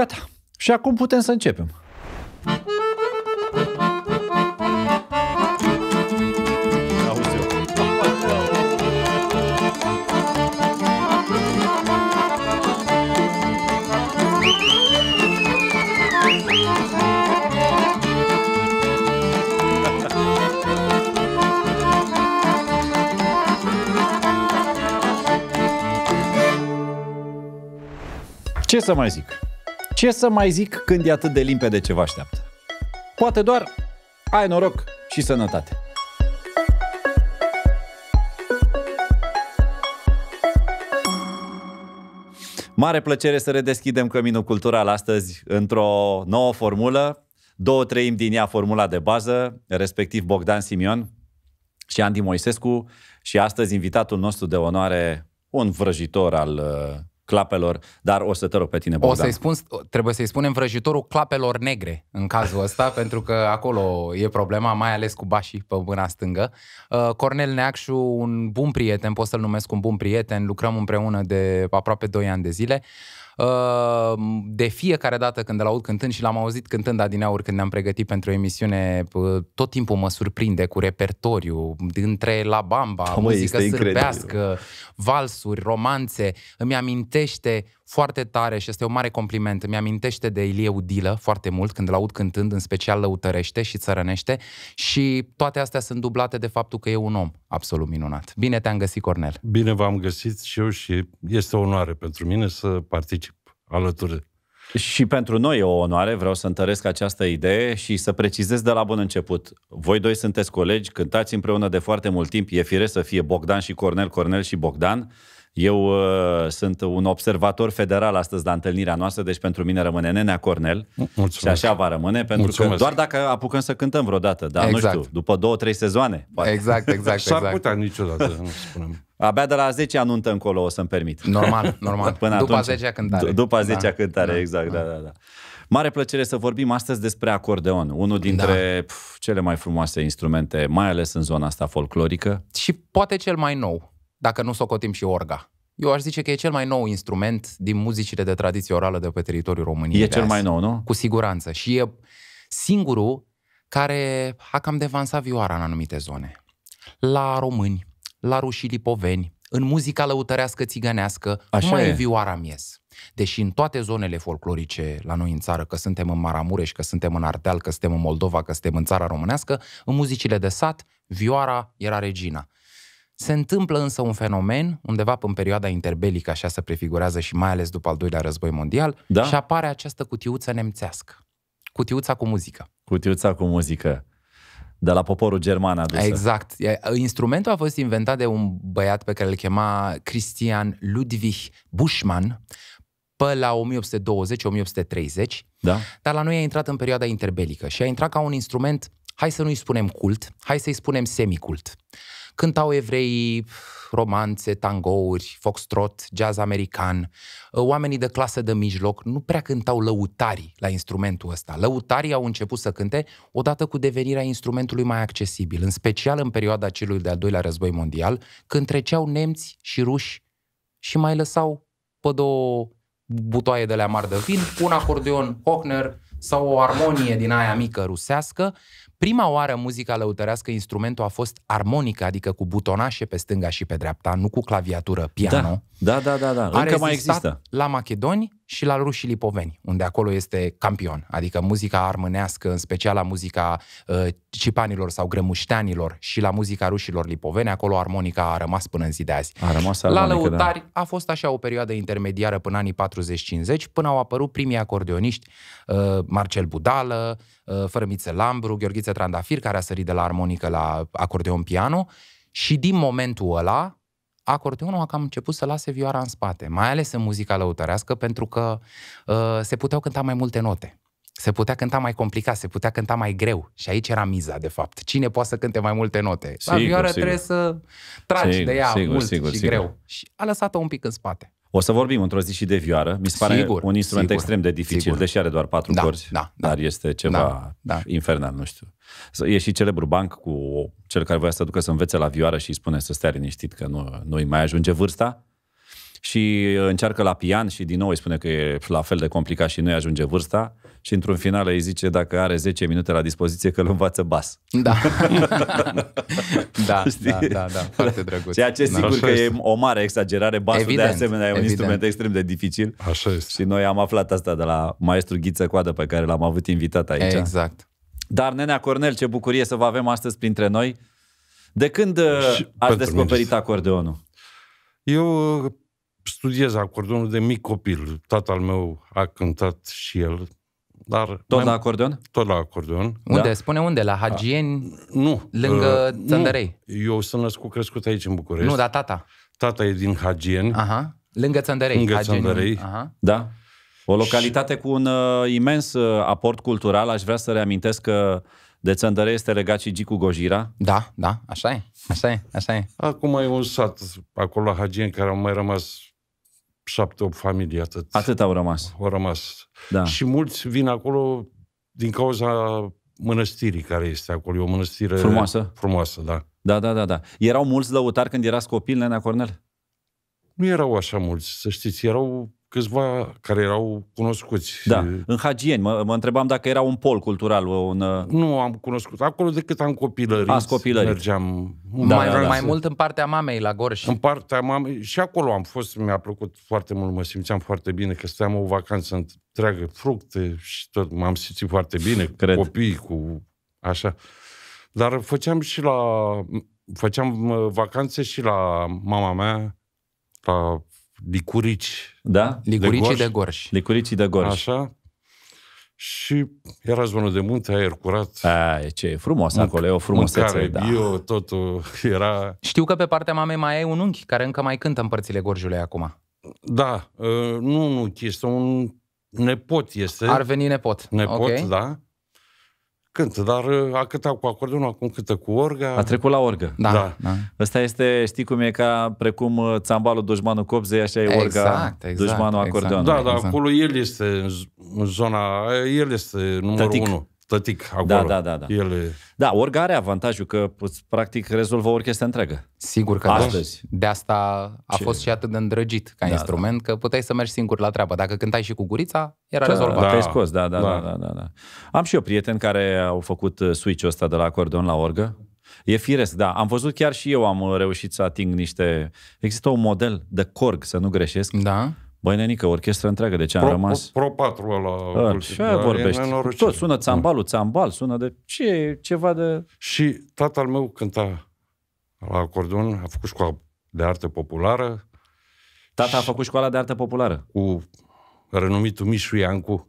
Gata. Și acum putem să începem. Ce să mai zic? Ce să mai zic când e atât de limpede ce vă așteaptă? Poate doar ai noroc și sănătate! Mare plăcere să redeschidem Căminul Cultural astăzi într-o nouă formulă, două treimi din ea formula de bază, respectiv Bogdan Simion și Andy Moisescu și astăzi invitatul nostru de onoare, un vrăjitor al uh, clapelor, dar o să te rog pe tine, Bogdan. O să-i spun, trebuie să-i spunem vrăjitorul clapelor negre în cazul ăsta, pentru că acolo e problema, mai ales cu bașii pe mâna stângă. Uh, Cornel Neacșu, un bun prieten, pot să-l numesc un bun prieten, lucrăm împreună de aproape 2 ani de zile. Ehm, de fiecare dată când îl aud cântând și l-am auzit cântând adineauri când ne-am pregătit pentru o emisiune, tot timpul mă surprinde cu repertoriu, dintre la bamba, Tomă, muzică sârbească, incredibil. valsuri, romanțe, îmi amintește foarte tare și este un mare compliment. Îmi amintește de Ilie Udilă foarte mult când l aud cântând, în special lăutărește și țărănește și toate astea sunt dublate de faptul că e un om absolut minunat. Bine te-am găsit, Cornel! Bine v-am găsit și eu și este o onoare pentru mine să particip alături și pentru noi e o onoare, vreau să întăresc această idee și să precizez de la bun început. Voi doi sunteți colegi, cântați împreună de foarte mult timp, e firesc să fie Bogdan și Cornel, Cornel și Bogdan, eu uh, sunt un observator federal astăzi la întâlnirea noastră, deci pentru mine rămâne Nenea Cornel Mulțumesc. și așa va rămâne, pentru Mulțumesc. că doar dacă apucăm să cântăm vreodată, dar exact. nu știu, după două, trei sezoane. Poate. Exact, exact. S-ar exact. putea niciodată, nu spunem. Abia de la 10 anuntă încolo o să-mi permit. Normal, normal. Până după atunci, 10 cântare. după 10 da. cântare, da. exact, da. da, da, da. Mare plăcere să vorbim astăzi despre acordeon, unul dintre da. pf, cele mai frumoase instrumente, mai ales în zona asta folclorică. Și poate cel mai nou dacă nu socotim și orga. Eu aș zice că e cel mai nou instrument din muzicile de tradiție orală de pe teritoriul României. E cel azi. mai nou, nu? Cu siguranță. Și e singurul care a cam devansat vioara în anumite zone. La români, la rușii lipoveni, în muzica lăutărească țigănească, Așa nu mai e vioara miez. Deși în toate zonele folclorice la noi în țară, că suntem în Maramureș, că suntem în Ardeal, că suntem în Moldova, că suntem în țara românească, în muzicile de sat, vioara era regina. Se întâmplă însă un fenomen, undeva în perioada interbelică, așa se prefigurează și mai ales după al doilea război mondial, da? și apare această cutiuță nemțească. Cutiuța cu muzică. Cutiuța cu muzică. De la poporul german adusă. Exact. Instrumentul a fost inventat de un băiat pe care îl chema Christian Ludwig Buschmann pe la 1820-1830, da? dar la noi a intrat în perioada interbelică și a intrat ca un instrument, hai să nu-i spunem cult, hai să-i spunem semicult. Cântau evrei romanțe, tangouri, foxtrot, jazz american. Uh, oamenii de clasă de mijloc nu prea cântau lăutari la instrumentul ăsta. Lăutarii au început să cânte odată cu devenirea instrumentului mai accesibil, în special în perioada celui de-al doilea război mondial, când treceau nemți și ruși și mai lăsau pe două butoaie de la mari de vin, un acordeon Hochner sau o armonie din aia mică rusească Prima oară muzica lăutărească, instrumentul a fost armonica, adică cu butonașe pe stânga și pe dreapta, nu cu claviatură, da. piano. Da, da, da. da. da. Încă mai există. la macedoni, și la rușii lipoveni, unde acolo este campion. Adică muzica armânească, în special la muzica uh, cipanilor sau grămușteanilor și la muzica rușilor lipoveni, acolo armonica a rămas până în zi de azi. A rămas armonica, la da. lăutari da. a fost așa o perioadă intermediară până anii 40-50, până au apărut primii acordeoniști, uh, Marcel Budală, uh, Fărămiță Lambru, Gheorghiță Trandafir, care a sărit de la armonică la acordeon piano și din momentul ăla, acordeonul a cam început să lase vioara în spate, mai ales în muzica lăutărească, pentru că uh, se puteau cânta mai multe note. Se putea cânta mai complicat, se putea cânta mai greu. Și aici era miza, de fapt. Cine poate să cânte mai multe note? Sigur, La vioară sigur. trebuie să tragi sigur, de ea sigur, mult sigur, și sigur. greu. Și a lăsat-o un pic în spate. O să vorbim într-o zi și de vioară. Mi se pare sigur, un instrument sigur, extrem de dificil, sigur. deși are doar patru da, corzi, da, da, dar este ceva da, da. infernal, nu știu. E și celebru banc cu cel care voia să ducă să învețe la vioară și îi spune să stea liniștit că nu, nu-i mai ajunge vârsta și uh, încearcă la pian și din nou îi spune că e la fel de complicat și nu-i ajunge vârsta și într-un final îi zice dacă are 10 minute la dispoziție că îl învață bas. Da. da, Știi? da, da, da, foarte drăguț. Ceea ce da. sigur da, că este. e o mare exagerare, basul evident, de asemenea e un evident. instrument extrem de dificil. Așa este. Și noi am aflat asta de la maestru Ghiță Coadă pe care l-am avut invitat aici. Exact. Dar Nenea Cornel, ce bucurie să vă avem astăzi printre noi. De când uh, și ați descoperit mine. acordeonul? Eu studiez acordeonul de mic copil. Tatăl meu a cântat și el, dar... Tot la acordeon? Tot la acordeon, Unde? Da. Spune unde? La Hagieni? A, nu. Lângă uh, Țăndărei? Nu. Eu sunt născut, crescut aici în București. Nu, dar tata. Tata e din Hagieni. Aha. Lângă Țăndărei. Lângă Hagieni. Țăndărei. Aha. Da. O localitate și... cu un uh, imens uh, aport cultural. Aș vrea să reamintesc că de Țăndărei este legat și Gicu Gojira. Da, da, așa e, așa e, așa e. Acum e un sat acolo la Hagieni care au mai rămas șapte, opt familii, atât. Atât au rămas. Au rămas. Da. Și mulți vin acolo din cauza mănăstirii care este acolo. E o mănăstire frumoasă. Frumoasă, da. Da, da, da, da. Erau mulți lăutari când erați copil, Nena Cornel? Nu erau așa mulți, să știți. Erau câțiva care erau cunoscuți. Da, în Hagieni. Mă, mă întrebam dacă era un pol cultural. Un... Nu am cunoscut. Acolo decât am copilărit. Ați copilărit. Mergeam. Da, mai, da, da. mai mult în partea mamei la Gorj. În partea mamei. Și acolo am fost. Mi-a plăcut foarte mult. Mă simțeam foarte bine că stăteam o vacanță întreagă. Fructe și tot. M-am simțit foarte bine. Cred. Cu copii, cu așa. Dar făceam și la... Făceam vacanțe și la mama mea, la licurici. Da? Licuricii de gorși. De Licuricii de gorși. Așa. Și era zonă de munte, aer curat. A, ce e frumos Mânc- acolo, e o frumusețe. Mâncare, da. bio, totul era... Știu că pe partea mamei mai ai un unchi care încă mai cântă în părțile gorjului acum. Da, uh, nu un unchi, este un nepot este. Ar veni nepot. Nepot, okay. da cântă, dar uh, a cântat cu acordeonul, acum cântă cu orga. A trecut la orgă. Da. da. da. este, știi cum e, ca precum uh, țambalul dușmanul copzei, așa e exact, orga exact, exact dușmanul exact. acordeonului. Da, da, exact. acolo el este în zona, el este numărul Tătic. unu stătic da, acolo. Da, da, da. da. Ele... Da, orga are avantajul că îți, practic rezolvă o orchestră întreagă. Sigur că da. Astăzi. da. De asta a Ce... fost și atât de îndrăgit ca da, da. instrument, da. că puteai să mergi singur la treabă. Dacă cântai și cu gurița, era da, rezolvat. Da, scos, da da, da, da, da, da, Am și eu prieten care au făcut uh, switch-ul ăsta de la acordeon la orgă. E firesc, da. Am văzut chiar și eu am uh, reușit să ating niște... Există un model de corg, să nu greșesc. Da Băi, nenică, orchestra întreagă, de ce am pro, rămas? Pro, pro 4 ăla. A, și aia vorbești. Tot sună țambalul, țambal, sună de ce, ceva de... Și tatăl meu cânta la acordeon, a făcut școala de artă populară. Tata a făcut școala de artă populară? Cu renumitul Mișu Iancu.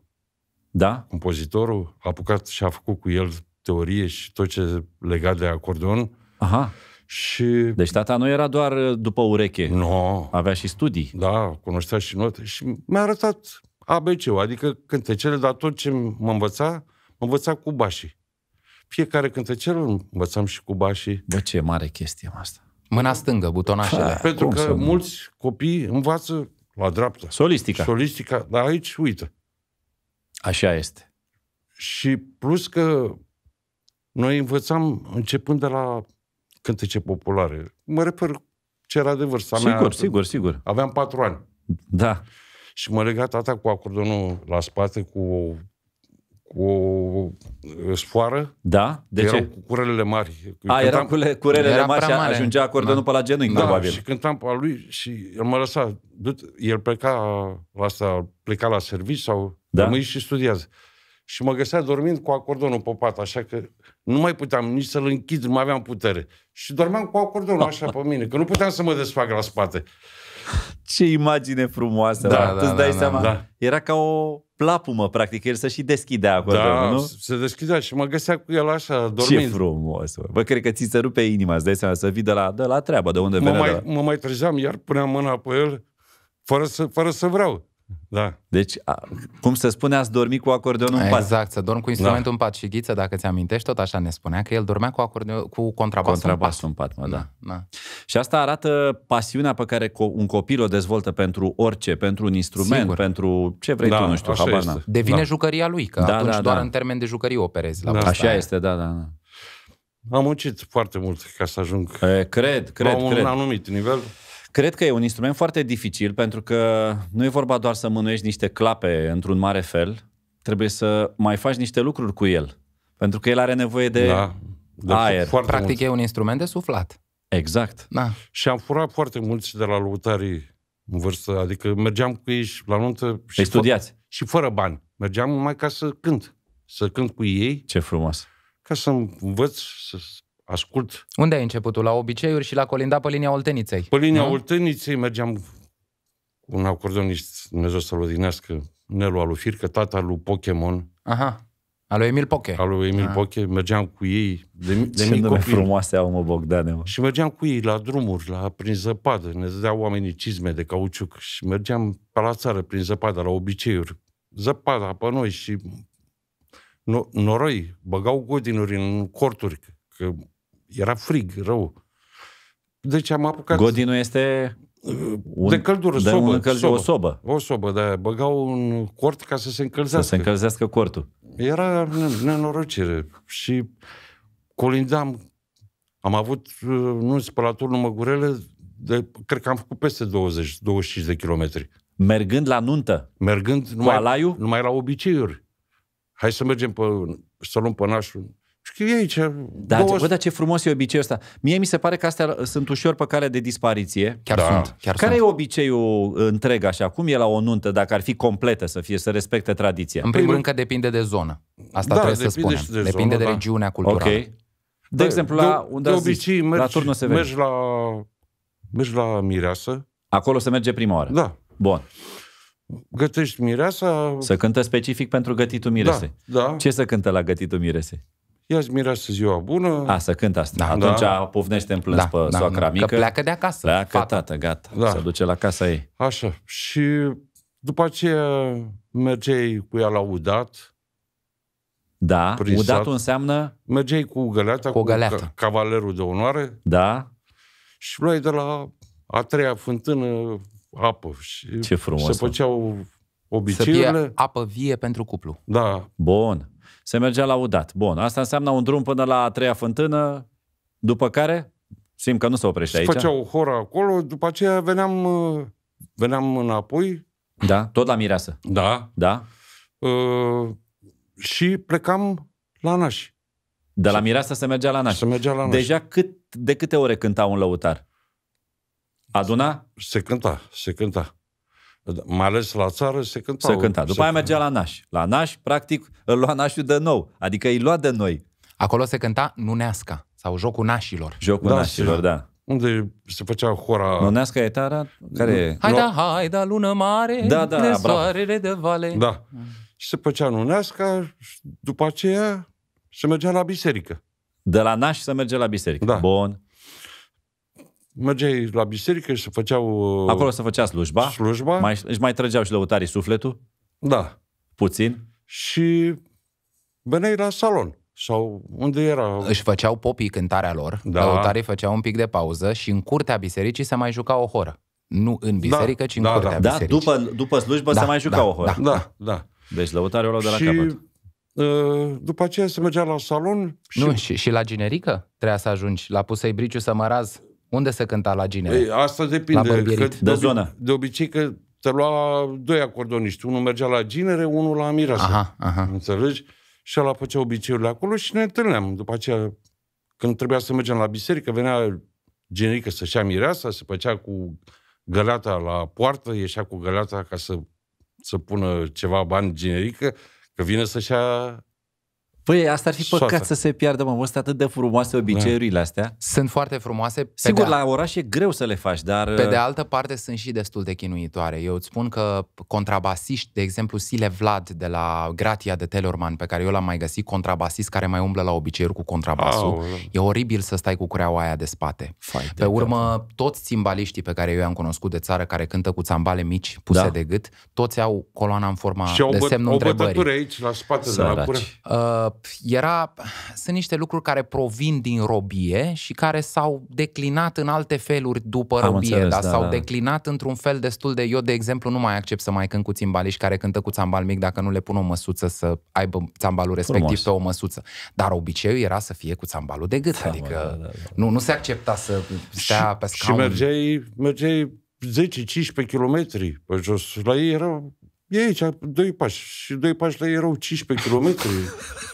Da? Compozitorul a apucat și a făcut cu el teorie și tot ce legat de acordeon. Aha. Și... Deci tata nu era doar uh, după ureche. Nu. No. Avea și studii. Da, cunoștea și note. Și mi-a arătat ABC-ul, adică cântecele, dar tot ce mă învăța, mă învăța cu bașii. Fiecare cântecel învățam și cu bașii. Bă, ce mare chestie asta. Mâna stângă, butonașele. Da, Pentru că să... mulți copii învață la dreapta. Solistica. Solistica, dar aici, uite. Așa este. Și plus că noi învățam începând de la cântece populare. Mă refer ce era de vârsta sigur, mea. Sigur, sigur, sigur. Aveam patru ani. Da. Și mă lega tata cu acordonul la spate, cu o, cu o sfoară. Da? De ce? cu curelele mari. A, era erau cu curelele mari și mare. ajungea acordonul da. pe la genunchi, da, probabil. și cântam pe lui și el mă lăsa. El pleca la, asta, pleca la servici sau da? rămâi și studiază. Și mă găsea dormind cu acordonul pe pat, așa că nu mai puteam nici să-l închid, nu mai aveam putere. Și dormeam cu acordonul așa pe mine, că nu puteam să mă desfac la spate. Ce imagine frumoasă, da, da, tu da, dai da, seama. Da. Era ca o plapumă, practic, el să și deschidea acolo, da, nu? se deschidea și mă găsea cu el așa, dormind. Ce frumos, bă. bă cred că ți se rupe inima, îți dai seama, să vii de la, de la treabă, de unde mă venea. Mai, la... Mă mai trezeam, iar puneam mâna pe el, fără să, fără să vreau. Da. Deci, a, cum se spune, ați dormi cu acordeonul exact, în pat. Exact, să dorm cu instrumentul da. în pat. Și Ghiță, dacă ți-amintești, tot așa ne spunea că el dormea cu, acordeon, cu contrabasul, contrabasul în pat. În pat mă, da. da. da. Și asta arată pasiunea pe care un copil o dezvoltă pentru orice, pentru un instrument, Sigur. pentru ce vrei da, tu, nu știu, habar n Devine da. jucăria lui, că da, atunci da, doar da. în termen de jucărie operezi la da. Așa aia. este, da, da, da. Am muncit foarte mult ca să ajung e, cred, cred, la un cred. anumit nivel. Cred că e un instrument foarte dificil pentru că nu e vorba doar să mânuiești niște clape într-un mare fel, trebuie să mai faci niște lucruri cu el. Pentru că el are nevoie de da, de aer. Foarte Practic mult. e un instrument de suflat. Exact. Da. Și am furat foarte mulți de la lăutarii în vârstă, adică mergeam cu ei la nuntă și, păi studiați. Fă, și fără bani. Mergeam numai ca să cânt, să cânt cu ei. Ce frumos. Ca să învăț să ascult. Unde ai început La obiceiuri și la colinda pe linia Olteniței. Pe linia nu? Olteniței mergeam cu un acordonist, Dumnezeu să-l odinească, Nelu Alufir, că tata lui Pokémon. Aha. Al lui Emil Poche. Al lui Emil ah. Poche. Mergeam cu ei de, de Ce nume frumoase au, mă, Bogdane, mă. Și mergeam cu ei la drumuri, la, prin zăpadă. Ne dădeau oamenii cizme de cauciuc. Și mergeam pe la țară, prin zăpadă, la obiceiuri. Zăpada pe noi și no, noroi. Băgau godinuri în corturi, că era frig, rău. Deci am apucat... Godinul este... Uh, un, de căldură, de sobă, încălzi, sobă. O sobă. O sobă, da. Băgau un cort ca să se încălzească. Să se încălzească cortul. Era nenorocire. Și colindam... Am avut uh, nu spălatur, numai Măgurele, de, cred că am făcut peste 20-25 de kilometri. Mergând la nuntă? Mergând numai, alaiu? numai la obiceiuri. Hai să mergem pe, să luăm pe nașul Scrie aici. Da, bă, dar ce frumos e obiceiul ăsta. Mie mi se pare că astea sunt ușor pe calea de dispariție. Chiar da. sunt. Chiar Care sunt. e obiceiul întreg așa? Cum e la o nuntă, dacă ar fi completă să fie, să respecte tradiția? În primul păi, rând că depinde de zonă. Asta da, trebuie să spunem. De depinde zonă, de da. regiunea da. culturală. Okay. De, de păi, exemplu, de, la, unde de obicei zis, mergi, la turnul se mergi la, mergi la mireasă. Acolo se merge prima oară. Da. Bun. Gătești mireasa. Să cântă specific pentru gătitul mirese. Da, da. Ce să cântă la gătitul mirese? ia-ți mireasă ziua bună. A, să cânt asta. Da, Atunci da. povnește în plâns da, pe da, soacra da, mică. Că pleacă de acasă. Pleacă fata. tată, gata. Da. Se duce la casa ei. Așa. Și după aceea mergeai cu ea la udat. Da, prin udatul înseamnă... Mergeai cu găleata, cu, o cu cavalerul de onoare. Da. Și luai de la a treia fântână apă. Și Ce frumos. Se făceau obiceiurile. Să fie apă vie pentru cuplu. Da. Bun. Se mergea la udat. Bun, asta înseamnă un drum până la a treia fântână, după care simt că nu se oprește aici. Făcea o horă acolo, după aceea veneam, veneam înapoi. Da, tot la Mireasă. Da. Da. Uh, și plecam la Nași. De la Mireasă se mergea la Nași. Se mergea la Nași. Deja cât, de câte ore cânta un lăutar? Aduna? Se cânta, se cânta mai ales la țară, se cânta. Se cânta. După se aia mergea la Naș. La Naș, practic, îl lua Nașul de nou. Adică îi lua de noi. Acolo se cânta Nuneasca sau Jocul Nașilor. Jocul da, Nașilor, da. Unde se făcea hora... Nuneasca e tara? Care Hai da, hai da, lună mare, da, da, de soarele de vale. Da. Și se făcea Nuneasca și după aceea se mergea la biserică. De la Naș se merge la biserică. Da. Bun mergeai la biserică și se făceau... Uh, Acolo se făcea slujba. Slujba. Mai, își mai trăgeau și lăutarii sufletul. Da. Puțin. Și veneai la salon sau unde era... Își făceau popii cântarea lor, da. lăutarii făceau un pic de pauză și în curtea bisericii se mai juca o horă. Nu în da, biserică, da, ci în da, da, curtea da. bisericii. Da, după, după slujbă da, se mai da, juca da, o horă. Da, da. da. Deci lăutarii o luau de la și, capăt. Uh, după aceea se mergea la salon și... Nu, și, și la generică trebuia să ajungi, la pusei briciu să mă raz. Unde se cânta la Ginea? Ei, păi, asta depinde. La că de, de zonă. De obicei că te lua doi acordoniști. Unul mergea la Ginere, unul la Mireasa. Aha, aha. Înțelegi? Și ăla făcea obiceiurile acolo și ne întâlneam. După aceea, când trebuia să mergem la biserică, venea generică să-și ia mireasa, se făcea cu găleata la poartă, ieșea cu găleata ca să, să pună ceva bani generică, că vine să-și ia Păi, asta ar fi păcat soasă. să se piardă, mă, sunt atât de frumoase obiceiurile da. astea. Sunt foarte frumoase. Pe Sigur, de... la oraș e greu să le faci, dar... Pe uh, de altă parte, sunt și destul de chinuitoare. Eu îți spun că contrabasiști, de exemplu, Sile Vlad de la Gratia de Telorman, pe care eu l-am mai găsit, contrabasist care mai umblă la obiceiuri cu contrabasul, Aole. e oribil să stai cu creaua aia de spate. Fai, pe de urmă, cap. toți țimbaliștii pe care eu i-am cunoscut de țară, care cântă cu țambale mici, puse da. de gât, toți au coloana în forma și de semnul întrebării. Și aici, la spate, de la era, sunt niște lucruri care provin din robie și care s-au declinat în alte feluri după Am robie, înțeles, dar da, s-au da. declinat într-un fel destul de... Eu, de exemplu, nu mai accept să mai cânt cu țimbaliști care cântă cu țambal mic dacă nu le pun o măsuță să aibă țambalul respectiv Frumos. pe o măsuță. Dar obiceiul era să fie cu țambalul de gât, da, adică da, da, da. nu, nu se accepta să stea și, pe scaun. Și mergeai, mergeai 10-15 kilometri pe jos. La ei erau E aici, doi pași. Și doi pași la ei erau 15 km.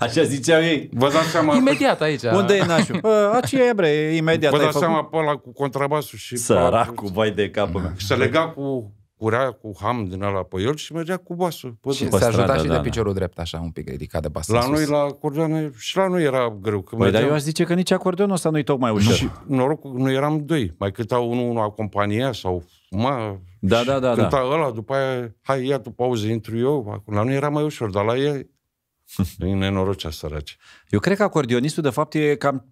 Așa ziceau ei. Vă dați seama... Imediat aici. Unde e nașul? Uh, Aci e, bre, imediat. Vă dați seama pe ăla cu contrabasul și... Săracul, vai de capul meu. Și se lega cu curea cu ham din ala pe el și mergea cu basul. Pe și se ajuta și da, de da. piciorul drept, așa, un pic ridicat de bas. La noi, la acordeon, și la noi era greu. Că păi, mergeam... dar eu aș zice că nici acordeonul ăsta nu-i tocmai ușor. Și noroc, nu eram doi. Mai câta unul, unul acompania sau... Ma, da, da, da, da. Cânta da. ăla, după aia, hai, ia tu pauză, intru eu. La noi era mai ușor, dar la ei E nenorocea săraci. Eu cred că acordionistul de fapt, e cam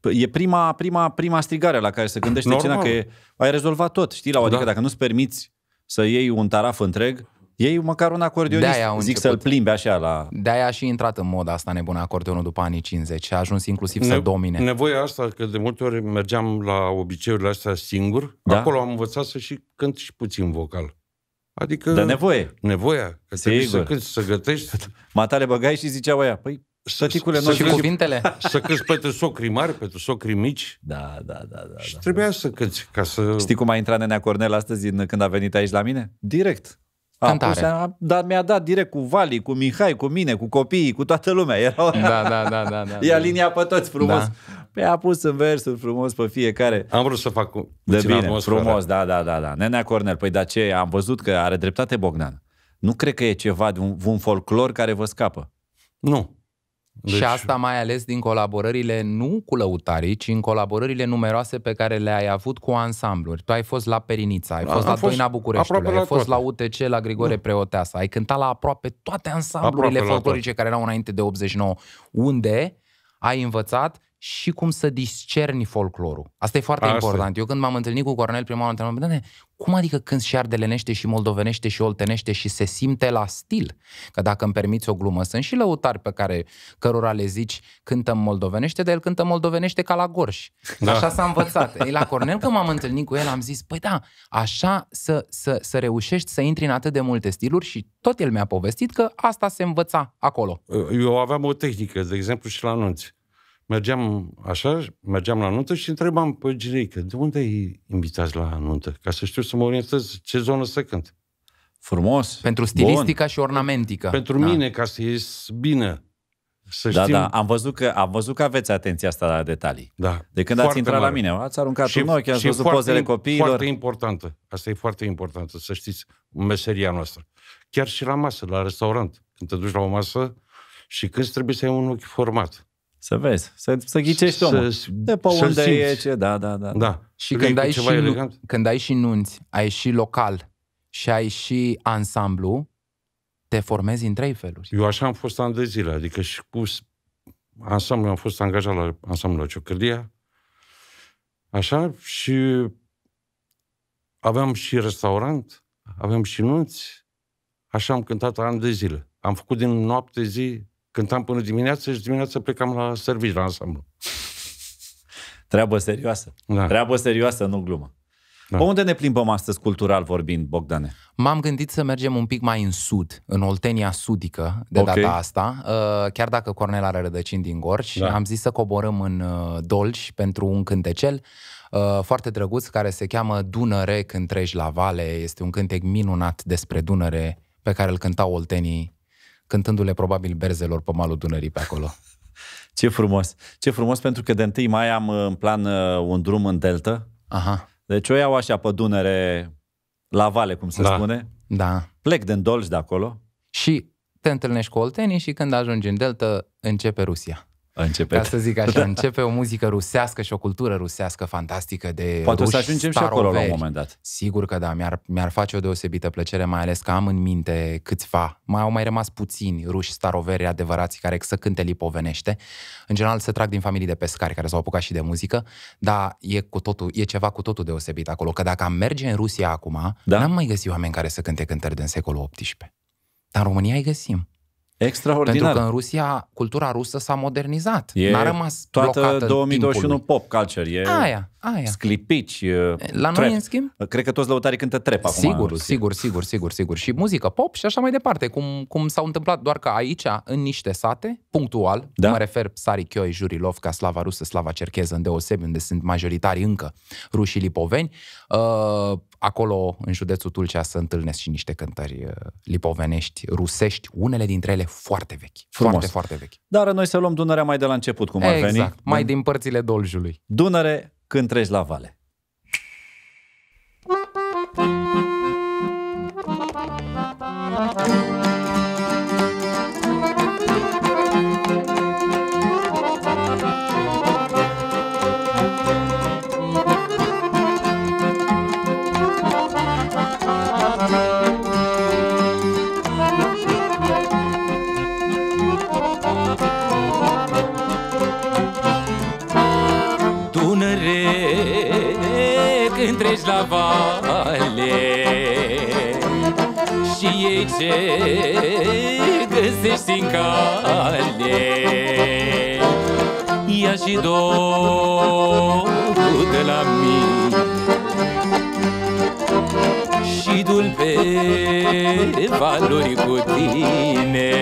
E prima, prima, prima strigare la care se gândește cineva că e, ai rezolvat tot, știi? La, da. adică da. dacă nu-ți permiți să iei un taraf întreg, iei măcar un acordionist. De-aia zic început. să-l plimbe așa la... De-aia a și intrat în moda asta nebună acordeonul după anii 50 și a ajuns inclusiv ne- să domine. Nevoia asta, că de multe ori mergeam la obiceiurile astea singur, da? acolo am învățat să și cânt și puțin vocal. Adică... Dar nevoie. Nevoia. Că te să cânti, să gătești. Matale băgai și zicea aia, păi Să nu și cuvintele. Să cânti pentru socrii mari, pentru socrii mici. Da, da, da. da și da. trebuia da. să cânti ca să... Știi cum a intrat Nenea Cornel astăzi în, când a venit aici la mine? Direct. Cântare. Am pus, dar mi-a dat direct cu Vali, cu Mihai, cu mine, cu copiii, cu toată lumea. Era, da, da, da, da, da, Ea linia pe toți frumos. Da. Mi-a pus în versuri frumos pe fiecare. Am vrut să fac cu De bine, frumos, da, da, da, da. Nenea Cornel, păi da ce, am văzut că are dreptate Bogdan. Nu cred că e ceva de un, un folclor care vă scapă. Nu. Deci... Și asta mai ales din colaborările nu cu lăutarii, ci în colaborările numeroase pe care le-ai avut cu ansambluri. Tu ai fost la Perinița, ai fost a, la fost Toina Bucureștiului, ai fost la UTC, la Grigore da. Preoteasa, ai cântat la aproape toate ansamblurile folclorice care erau înainte de 89, unde ai învățat și cum să discerni folclorul. Asta e foarte Asta important. E. Eu când m-am întâlnit cu Cornel primarul, am întrebat, cum adică când și ardelenește și moldovenește și oltenește și se simte la stil? Că dacă îmi permiți o glumă, sunt și lăutari pe care cărora le zici cântă moldovenește, dar el cântă moldovenește ca la gorș. Da. Așa s-a învățat. Ei, la Cornel, când m-am întâlnit cu el, am zis, păi da, așa să, să, să reușești să intri în atât de multe stiluri și tot el mi-a povestit că asta se învăța acolo. Eu aveam o tehnică, de exemplu, și la anunți mergeam așa, mergeam la nuntă și întrebam pe păi, Gireică, de unde ai invitați la nuntă? Ca să știu să mă orientez ce zonă să cânt. Frumos. Pentru stilistica Bun. și ornamentica. Pentru da. mine, ca să ies bine. Să da, știm... da, am văzut, că, am văzut că aveți atenția asta la detalii. Da. De când foarte ați intrat mare. la mine, ați aruncat și, un ochi, ați văzut foarte, pozele copiilor. foarte importantă. Asta e foarte importantă, să știți, meseria noastră. Chiar și la masă, la restaurant. Când te duci la o masă și când trebuie să ai un ochi format. Să vezi, să, să ghicești omul. Să, de pe unde simți. e, ce, da, da, da. da. Și când ai, și, când ai și nunți, ai și local și ai și ansamblu, te formezi în trei feluri. Eu așa am fost an de zile, adică și cu ansamblu, am fost angajat la ansamblu la Ciocârdia, așa, și aveam și restaurant, aveam și nunți, așa am cântat an de zile. Am făcut din noapte zi Cântam până dimineață și dimineața plecam la serviciu, la ansamblu. Treabă serioasă. Da. Treabă serioasă, nu glumă. Da. unde ne plimbăm astăzi cultural vorbind, Bogdane? M-am gândit să mergem un pic mai în sud, în Oltenia Sudică, de okay. data asta, uh, chiar dacă Cornel are rădăcini din Gorj. Da. Am zis să coborăm în uh, Dolj pentru un cântecel uh, foarte drăguț care se cheamă Dunăre când treci la vale. Este un cântec minunat despre Dunăre pe care îl cântau oltenii cântându-le probabil berzelor pe malul Dunării pe acolo. Ce frumos! Ce frumos pentru că de 1 mai am uh, în plan uh, un drum în delta. Aha. Deci o iau așa pe Dunăre, la vale, cum se da. spune. Da. Plec din Dolj de acolo. Și te întâlnești cu oltenii și când ajungi în delta, începe Rusia. A început. Ca să zic așa, da. începe o muzică rusească și o cultură rusească fantastică de Poate ruși, să ajungem și acolo la un moment dat. Sigur că da, mi-ar, mi-ar face o deosebită plăcere, mai ales că am în minte câțiva, mai au mai rămas puțini ruși staroveri adevărați care să cânte lipovenește. În general se trag din familii de pescari care s-au apucat și de muzică, dar e, cu totul, e ceva cu totul deosebit acolo, că dacă am merge în Rusia acum, da? n-am mai găsit oameni care să cânte cântări din secolul XVIII. Dar în România îi găsim. Extraordinar. Pentru că în Rusia cultura rusă s-a modernizat. E N-a rămas toată 2021 timpului. pop culture. E aia, aia. Sclipici, La trep. noi, în schimb? Cred că toți lăutarii cântă trep acum Sigur, sigur, sigur, sigur, sigur. Și muzică pop și așa mai departe. Cum, cum s-au întâmplat doar că aici, în niște sate, punctual, da? mă refer Jurilov, ca Slava Rusă, Slava Cercheză, în deosebi, unde sunt majoritari încă rușii lipoveni, uh, acolo, în județul Tulcea, să întâlnesc și niște cântări uh, lipovenești, rusești, unele dintre ele foarte vechi. Frumos. Foarte, foarte vechi. Dar noi să luăm Dunărea mai de la început, cum exact, ar veni. Exact, mai din părțile Doljului. Dunăre când treci la vale. Thank you. ce găsești în cale Ia și două de la mine Și dul pe valori cu tine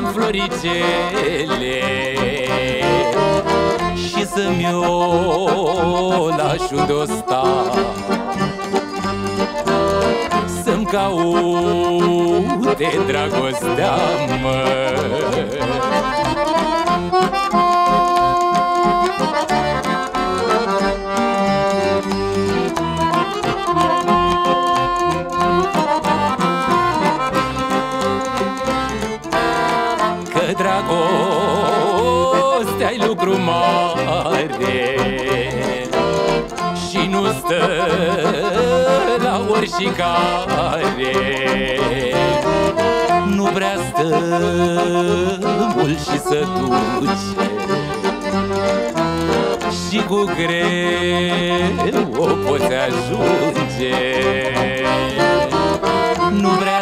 dăm floricele Și să-mi o lași de sta Să-mi caute dragostea, mă la oricare Nu vrea stâmbul și să duce Și cu greu o poți ajunge Nu vrea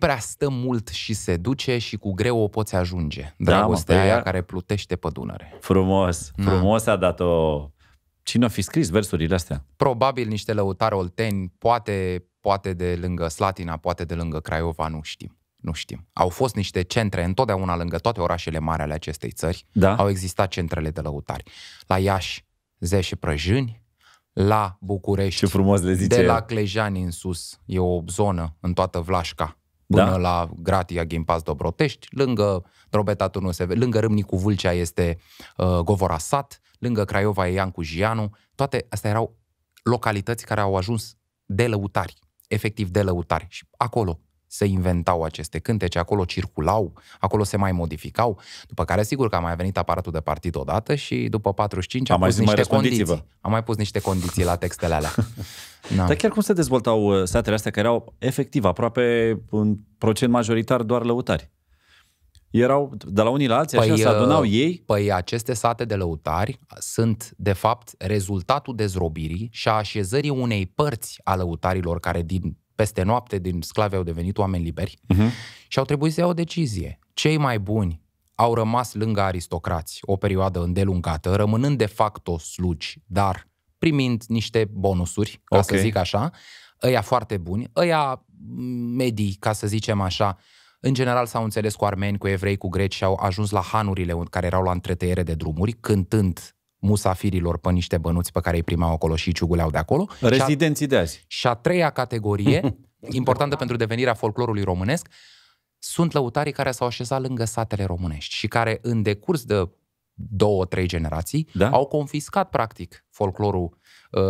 prea stă mult și se duce și cu greu o poți ajunge. Dragostea da, mă, păi aia care plutește pe Dunăre. Frumos, frumos da. a dat-o. Cine a fi scris versurile astea? Probabil niște lăutari olteni, poate, poate de lângă Slatina, poate de lângă Craiova, nu știm. Nu știm. Au fost niște centre întotdeauna lângă toate orașele mari ale acestei țări. Da. Au existat centrele de lăutari. La Iași, Zeșe Prăjâni, la București. Ce frumos le zice De la Clejani în sus. E o zonă în toată Vlașca da. până da. la Gratia Game Pass Dobrotești, lângă Drobeta Tunuseve, lângă Râmnicu Vâlcea este uh, Govora Sat, lângă Craiova e Iancu Gianu, toate astea erau localități care au ajuns de lăutari, efectiv de lăutari. Și acolo să inventau aceste cântece, acolo circulau, acolo se mai modificau, după care sigur că a mai venit aparatul de partid odată și după 45 a, a mai pus niște mai condiții. A mai pus niște condiții la textele alea. Da. Dar chiar cum se dezvoltau uh, statele astea care erau efectiv aproape un procent majoritar doar lăutari? Erau de la unii la alții, păi, așa, se uh, adunau ei? Păi aceste sate de lăutari sunt, de fapt, rezultatul dezrobirii și a așezării unei părți a lăutarilor care din peste noapte din sclavi au devenit oameni liberi uh-huh. și au trebuit să ia o decizie. Cei mai buni au rămas lângă aristocrați o perioadă îndelungată, rămânând de facto slugi, dar primind niște bonusuri, ca okay. să zic așa, ăia foarte buni, ăia medii, ca să zicem așa, în general s-au înțeles cu armeni, cu evrei, cu greci și au ajuns la hanurile care erau la întretăiere de drumuri, cântând musafirilor pe niște bănuți pe care îi primeau acolo și ciuguleau de acolo. Rezidenții de azi. Și a treia categorie, importantă pentru devenirea folclorului românesc, sunt lăutarii care s-au așezat lângă satele românești și care în decurs de două, trei generații da? au confiscat practic folclorul uh,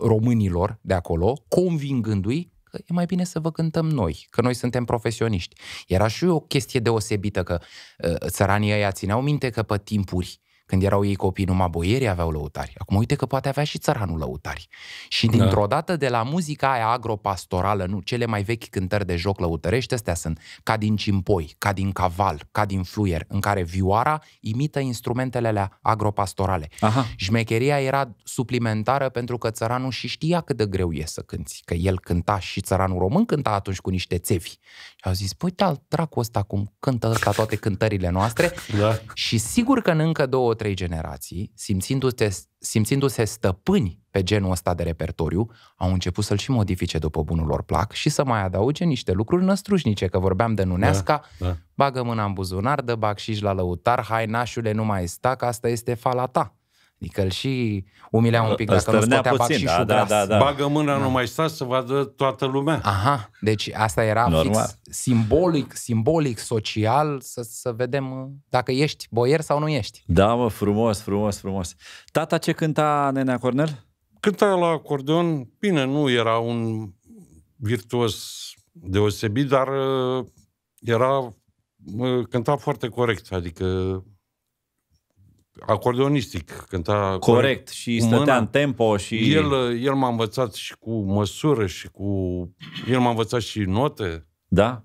românilor de acolo, convingându-i că e mai bine să vă cântăm noi, că noi suntem profesioniști. Era și o chestie deosebită că uh, țăranii aia țineau minte că pe timpuri când erau ei copii, numai boierii aveau lăutari. Acum uite că poate avea și țăranul lăutari. Și da. dintr-o da. dată de la muzica aia agropastorală, nu, cele mai vechi cântări de joc lăutărești, astea sunt ca din cimpoi, ca din caval, ca din fluier, în care vioara imită instrumentele alea agropastorale. Aha. Jmecheria era suplimentară pentru că țăranul și știa cât de greu e să cânti. că el cânta și țăranul român cânta atunci cu niște țevi. Și au zis, păi da, dracu ăsta cum cântă ăsta toate cântările noastre. Da. Și sigur că în încă două trei generații, simțindu-se, simțindu-se stăpâni pe genul ăsta de repertoriu, au început să-l și modifice după bunul lor plac și să mai adauge niște lucruri năstrușnice, că vorbeam de nuneasca, da, da. bagă mâna în buzunar, dă bacșiș la lăutar, hai nașule, nu mai sta, că asta este falata. Adică îl și umilea un pic, ă, dacă nu scotea puțin, și da, da, da, da. Bagă mâna, da. nu mai sta să vadă toată lumea. Aha, deci asta era Normal. fix simbolic, simbolic, social, să, să vedem uh, dacă ești boier sau nu ești. Da, mă, frumos, frumos, frumos. Tata ce cânta Nenea Cornel? Cânta la acordeon, bine, nu era un virtuos deosebit, dar uh, era uh, cânta foarte corect, adică acordeonistic, cânta corect și stătea mână. în tempo și el el m-a învățat și cu măsură și cu el m-a învățat și note. Da.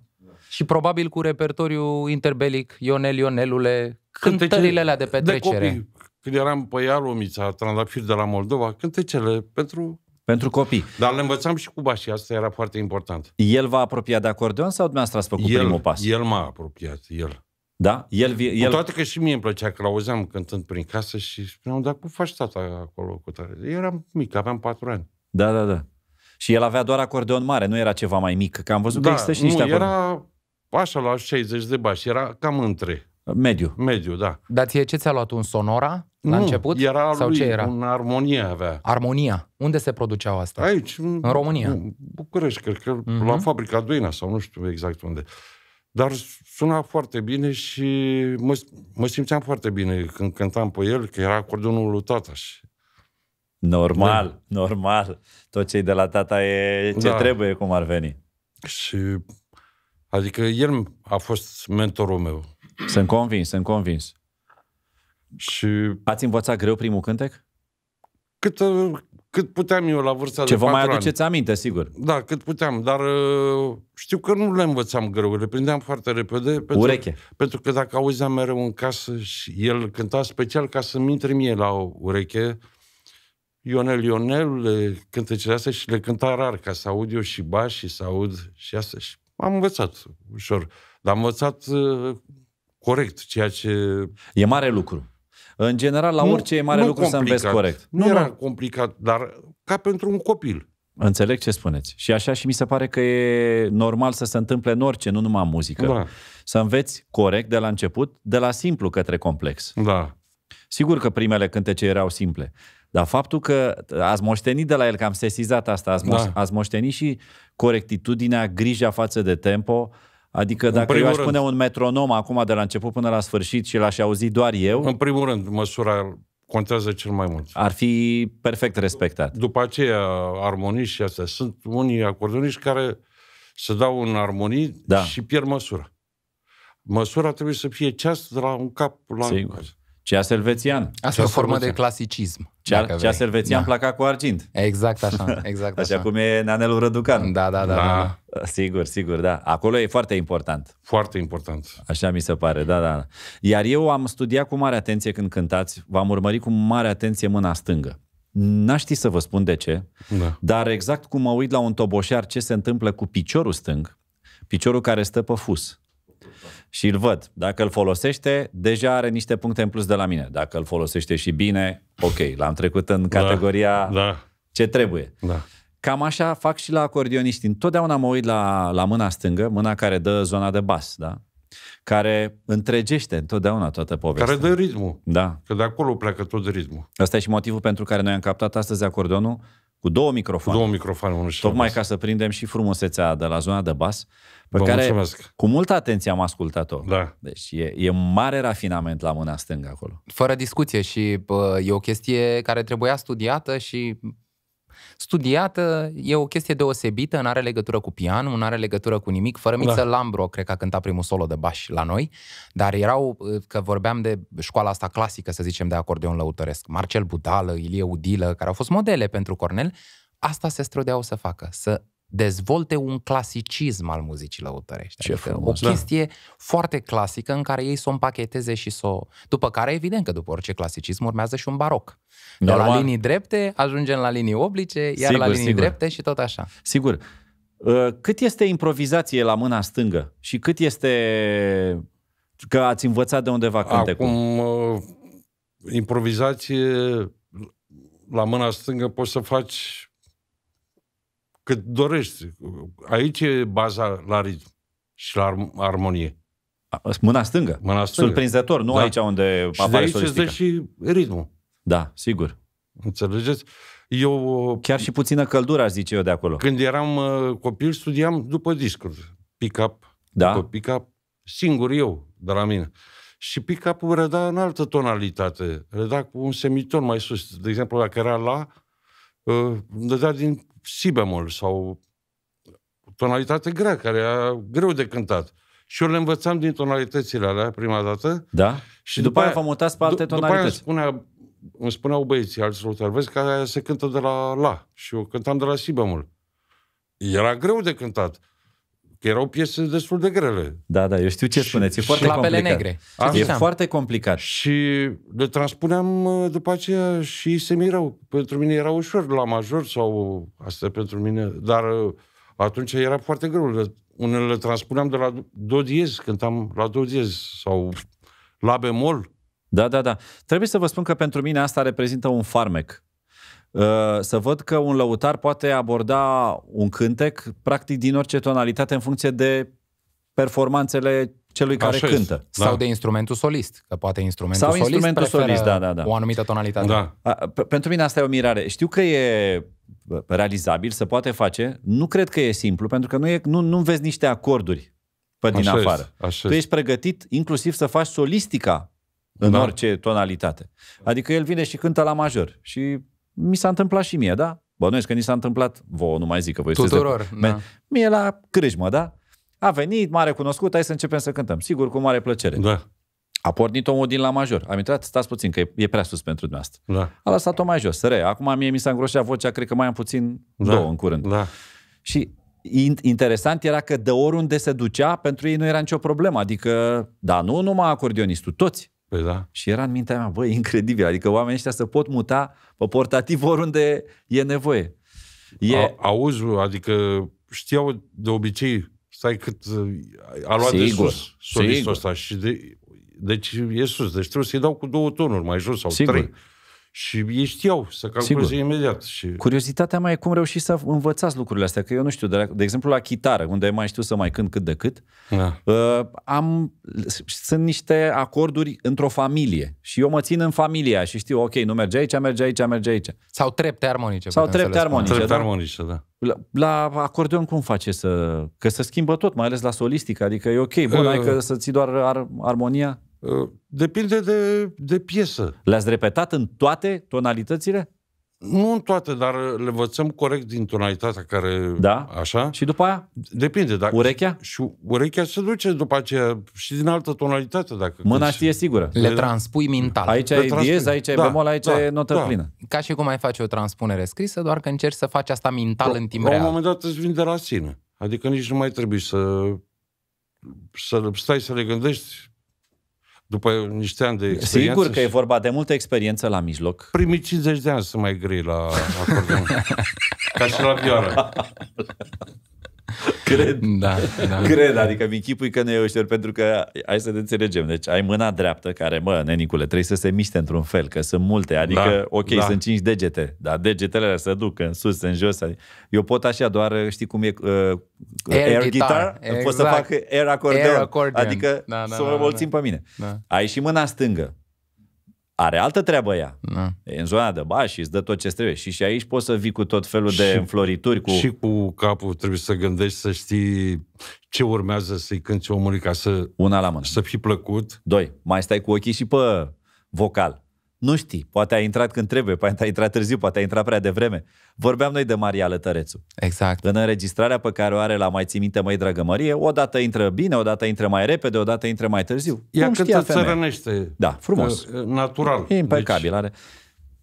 Și probabil cu repertoriu interbelic, Ionel Ionelule, cântările alea de petrecere. De copii, când eram pe Ialomița, Trandafir de la Moldova, cântecele pentru pentru copii. Dar le învățam și cu bașii, asta era foarte important. El v-a apropiat de acordeon sau dumneavoastră ați făcut el, primul pas? El m-a apropiat, el. Da? El, el... Cu toate că și mie îmi plăcea că l-auzeam cântând prin casă și spuneam, dar cum faci tata acolo cu tare? Eu eram mic, aveam patru ani. Da, da, da. Și el avea doar acordeon mare, nu era ceva mai mic, că am văzut da, că există și niște nu, era așa la 60 de bași, era cam între. Mediu. Mediu, da. Dar ție ce ți-a luat? Un sonora la nu, început? Era Sau lui, ce era? un armonia avea. Armonia. Unde se produceau asta? Aici. În România. În București, cred că uh-huh. la fabrica Duina sau nu știu exact unde. Dar suna foarte bine și mă, mă simțeam foarte bine când cântam pe el, că era acordeonul lui tata și Normal, da. normal. Tot ce de la tata e ce da. trebuie, cum ar veni. Și, adică el a fost mentorul meu. Sunt convins, sunt convins. Și... Ați învățat greu primul cântec? Cât, cât puteam eu la vârsta Ce de vă mai aduceți ani. aminte, sigur. Da, cât puteam, dar uh, știu că nu le învățam greu, le prindeam foarte repede. Pentru, Ureche. Pentru că dacă auzeam mereu în casă și el cânta special ca să-mi intre mie la ureche, Ionel Ionel le cântecele astea și le cânta rar ca să aud eu și ba și să aud și asta. Și am învățat ușor, dar am învățat uh, corect, ceea ce... E mare lucru. În general, la nu, orice e mare lucru complicat. să înveți corect. Nu, nu era nu. complicat, dar ca pentru un copil. Înțeleg ce spuneți. Și așa și mi se pare că e normal să se întâmple în orice, nu numai în muzică. Da. Să înveți corect de la început, de la simplu către complex. Da. Sigur că primele cântece erau simple, dar faptul că ați moștenit de la el, că am sesizat asta, ați, da. moș- ați moștenit și corectitudinea, grija față de tempo, Adică în dacă eu aș rând, pune un metronom acum de la început până la sfârșit și l-aș auzi doar eu... În primul rând, măsura contează cel mai mult. Ar fi perfect respectat. După aceea, armonii și astea. Sunt unii acordoniști care se dau în armonii da. și pierd măsura. Măsura trebuie să fie ceas de la un cap la Sigur. cap. Cea servețian. Asta e o formă de clasicism. Cea, cea servețian da. placa cu argint. Exact așa, exact așa. așa cum e Nanelul Răducan. Da, da, da, da, da. da. Sigur, sigur, da. Acolo e foarte important. Foarte important. Așa mi se pare, da, da, da. Iar eu am studiat cu mare atenție când cântați, v-am urmărit cu mare atenție mâna stângă. N-aș ști să vă spun de ce, da. dar exact cum mă uit la un toboșar ce se întâmplă cu piciorul stâng, piciorul care stă pe fus, și îl văd. Dacă îl folosește, deja are niște puncte în plus de la mine. Dacă îl folosește și bine, ok, l-am trecut în da. categoria da, da. ce trebuie. Da. Cam așa fac și la acordioniști. Întotdeauna mă uit la, la mâna stângă, mâna care dă zona de bas, da? care întregește întotdeauna toată povestea. Care dă ritmul. Da. Că de acolo pleacă tot ritmul. Asta e și motivul pentru care noi am captat astăzi acordeonul cu două microfoane. Cu două microfoane, unul și Tocmai ca să prindem și frumusețea de la zona de bas, pe Vă care mulțumesc. cu multă atenție am ascultat-o. Da. Deci e, e mare rafinament la mâna stângă acolo. Fără discuție și bă, e o chestie care trebuia studiată și studiată, e o chestie deosebită, nu are legătură cu pian, nu are legătură cu nimic. miță da. Lambro, cred că a cântat primul solo de baș la noi, dar erau, uh, că vorbeam de școala asta clasică, să zicem, de acordeon lăutăresc. Marcel Budală, Ilie Udilă, care au fost modele pentru Cornel, asta se strădeau să facă, să dezvolte un clasicism al muzicii lăutărești. Ce adică frumos, o da. chestie da. foarte clasică în care ei să o împacheteze și să o... După care, evident că după orice clasicism urmează și un baroc. Normal. la linii drepte ajungem la linii oblice, iar sigur, la linii sigur. drepte și tot așa. Sigur. Uh, cât este improvizație la mâna stângă și cât este că ați învățat de undeva cântecul? Acum, uh, improvizație la mâna stângă poți să faci cât dorești. Aici e baza la ritm și la armonie. Ă, mâna stângă. Mâna stângă. Surprinzător, nu da. aici unde și apare de aici solistica. și ritmul. Da, sigur. Înțelegeți? Eu, Chiar și puțină căldură, aș zice eu, de acolo. Când eram ă, copil, studiam după discuri. Pick-up, da? după pick-up, singur eu, de la mine. Și pick-up-ul reda în altă tonalitate. Reda cu un semiton mai sus. De exemplu, dacă era la, ă, dădea din si bemol sau tonalitate grea, care era greu de cântat. Și eu le învățam din tonalitățile alea prima dată. Da? Și după, după aia v-am mutat pe alte tonalități. După aia îmi, spunea, îmi spuneau băieții, alți rotari, vezi că aia se cântă de la la. Și eu cântam de la si bemol. Era greu de cântat că erau piese destul de grele. Da, da, eu știu ce și, spuneți, e foarte complicat. negre. Așa. E foarte complicat. Și le transpuneam uh, după aceea și se mirau. Pentru mine era ușor, la major sau asta pentru mine, dar uh, atunci era foarte greu. Unele le transpuneam de la do diez, cântam la do diez sau la bemol. Da, da, da. Trebuie să vă spun că pentru mine asta reprezintă un farmec. Ă, să văd că un lăutar poate aborda un cântec practic din orice tonalitate în funcție de performanțele celui care Așa cântă. Este, da. Sau de instrumentul solist, că poate instrumentul Sau solist instrumentul solist, da, da, da. o anumită tonalitate. Da. pentru mine asta e o mirare. Știu că e realizabil, se poate face, nu cred că e simplu, pentru că nu, e, nu, nu vezi niște acorduri pe din așa afară. Este, așa tu ești pregătit inclusiv să faci solistica în da. orice tonalitate. Adică el vine și cântă la major și mi s-a întâmplat și mie, da? Bănuiesc că ni s-a întâmplat, vă nu mai zic că voi Tuturor, de... da. Mie la crâșmă, da? A venit, m-a recunoscut, hai să începem să cântăm. Sigur, cu mare plăcere. Da. A pornit omul din la major. Am intrat, stați puțin, că e, e prea sus pentru dumneavoastră. Da. A lăsat-o mai jos, re. Acum mie mi s-a îngroșat vocea, cred că mai am puțin da. două în curând. Da. Și interesant era că de oriunde se ducea, pentru ei nu era nicio problemă. Adică, da, nu numai acordionistul, toți. Păi da. Și era în mintea mea, băi, incredibil, adică oamenii ăștia se pot muta pe portativ oriunde e nevoie. E... A, auzi, adică știau de obicei, stai cât a luat Sigur. de sus solistul ăsta și de, deci e sus, deci trebuie să-i dau cu două tonuri mai jos sau Sigur. trei. Și ei știau să calculeze Sigur. imediat. Și... Curiozitatea mea e cum reușiți să învățați lucrurile astea, că eu nu știu, de, la, de exemplu la chitară, unde mai știu să mai cânt cât de cât, da. uh, am, sunt niște acorduri într-o familie și eu mă țin în familia și știu, ok, nu merge aici, merge aici, merge aici. Sau trepte armonice. Sau trepte armonice, trepte da? armonice, da. La, la acordeon cum face să... Că se schimbă tot, mai ales la solistică, adică e ok, bun, uh... ai că să ții doar ar, armonia? Uh, depinde de, de piesă. Le-ați repetat în toate tonalitățile? Nu în toate, dar le învățăm corect din tonalitatea care... Da? Așa? Și după aia? Depinde. Dacă urechea? Și urechea se duce după aceea și din altă tonalitate. Dacă Mâna deci, știe sigură. Le, le transpui mental. Aici le e diez, aici da, e bemol, aici da, e da. notă da. plină. Ca și cum ai face o transpunere scrisă, doar că încerci să faci asta mental da, în timp real. La un moment dat îți vin de la sine. Adică nici nu mai trebuie să, să stai să le gândești după niște ani de experiență. Sigur că e vorba de multă experiență la mijloc. Primii 50 de ani sunt mai grei la acordeon. Ca și la vioară. Cred. Da, da. Cred, adică mi închipui că nu e ușor, pentru că hai să ne înțelegem. Deci ai mâna dreaptă care, mă, nenicule, trebuie să se miște într-un fel, că sunt multe. Adică, da, ok, da. sunt cinci degete, dar degetele alea se duc în sus, în jos. Adică, eu pot așa doar, uh, știi cum e uh, air, air guitar, guitar exact. pot să exact. fac air acordeon. Adică da, da, să da, da, da. pe mine. Da. Ai și mâna stângă are altă treabă ea. Da. E în zona de bași, îți dă tot ce trebuie. Și și aici poți să vii cu tot felul și, de înflorituri. Cu... Și cu capul trebuie să gândești, să știi ce urmează să-i cânti omului ca să, Una la mână. să fii plăcut. Doi, mai stai cu ochii și pe vocal. Nu știi, poate a intrat când trebuie, poate a intrat târziu, poate a intrat prea devreme. Vorbeam noi de Maria Lătărețu. Exact. În înregistrarea pe care o are la Mai ții minte, mai dragă Mărie, odată intră bine, odată intră mai repede, odată intră mai târziu. Ea Cum știa îți rănește. Da, frumos. Natural. E impecabil. Deci... Are,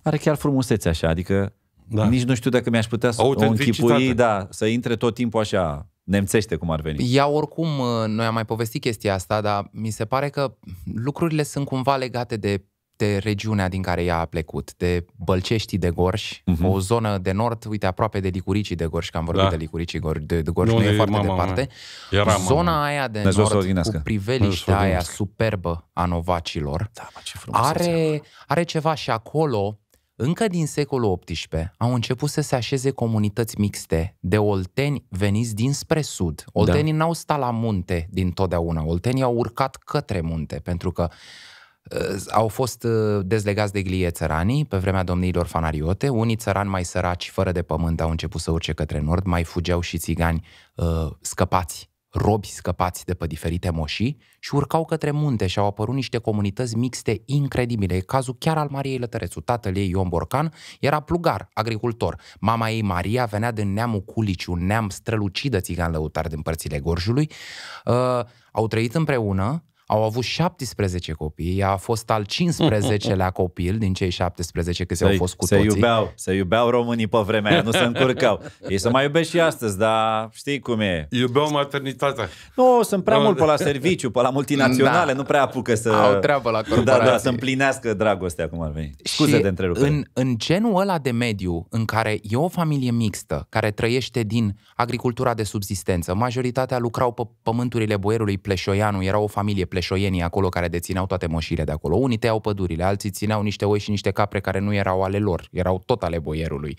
are chiar frumusețe așa, adică da. nici nu știu dacă mi-aș putea să o închipui, da, să intre tot timpul așa nemțește cum ar veni. Ia oricum, noi am mai povestit chestia asta, dar mi se pare că lucrurile sunt cumva legate de de regiunea din care ea a plecut, de Bălceștii de Gorj, uh-huh. o zonă de nord, uite, aproape de Licuricii de Gorj, că am vorbit da. de Licuricii de, de Gorj, nu, nu e foarte mama, departe. Era, zona mama. aia de Dumnezeu nord, cu priveliștea aia superbă a novacilor, da, mă, ce are, are ceva și acolo, încă din secolul XVIII, au început să se așeze comunități mixte de olteni veniți dinspre sud. Da. Oltenii da. n-au stat la munte din totdeauna, oltenii au urcat către munte, pentru că Ă, au fost ă, dezlegați de glie țăranii pe vremea domniilor fanariote. Unii țărani mai săraci, fără de pământ, au început să urce către nord, mai fugeau și țigani uh, scăpați, robi scăpați de pe diferite moșii și urcau către munte și au apărut niște comunități mixte incredibile. E cazul chiar al Mariei Lătărețu. Tatăl ei, Ion Borcan, era plugar, agricultor. Mama ei, Maria, venea din neamul Culici, un neam strălucit de țigan lăutar din părțile Gorjului. Uh, au trăit împreună, au avut 17 copii, ea a fost al 15-lea copil din cei 17 câți au fost cu se toții. Se iubeau, se iubeau românii pe vremea aia, nu se încurcau. Ei se mai iubesc și astăzi, dar știi cum e. Iubeau maternitatea. Nu, sunt prea no, da. mult pe la serviciu, pe la multinaționale, da. nu prea apucă să... Au treabă la corporații. Da, da, să împlinească dragostea, cum ar veni. Scuze și de întrerupere. În, în genul ăla de mediu în care e o familie mixtă, care trăiește din agricultura de subsistență, majoritatea lucrau pe pământurile boierului Pleșoianu, era o familie Pleșoianu, pleșoienii acolo care dețineau toate moșile de acolo. Unii tăiau pădurile, alții țineau niște oi și niște capre care nu erau ale lor, erau tot ale boierului.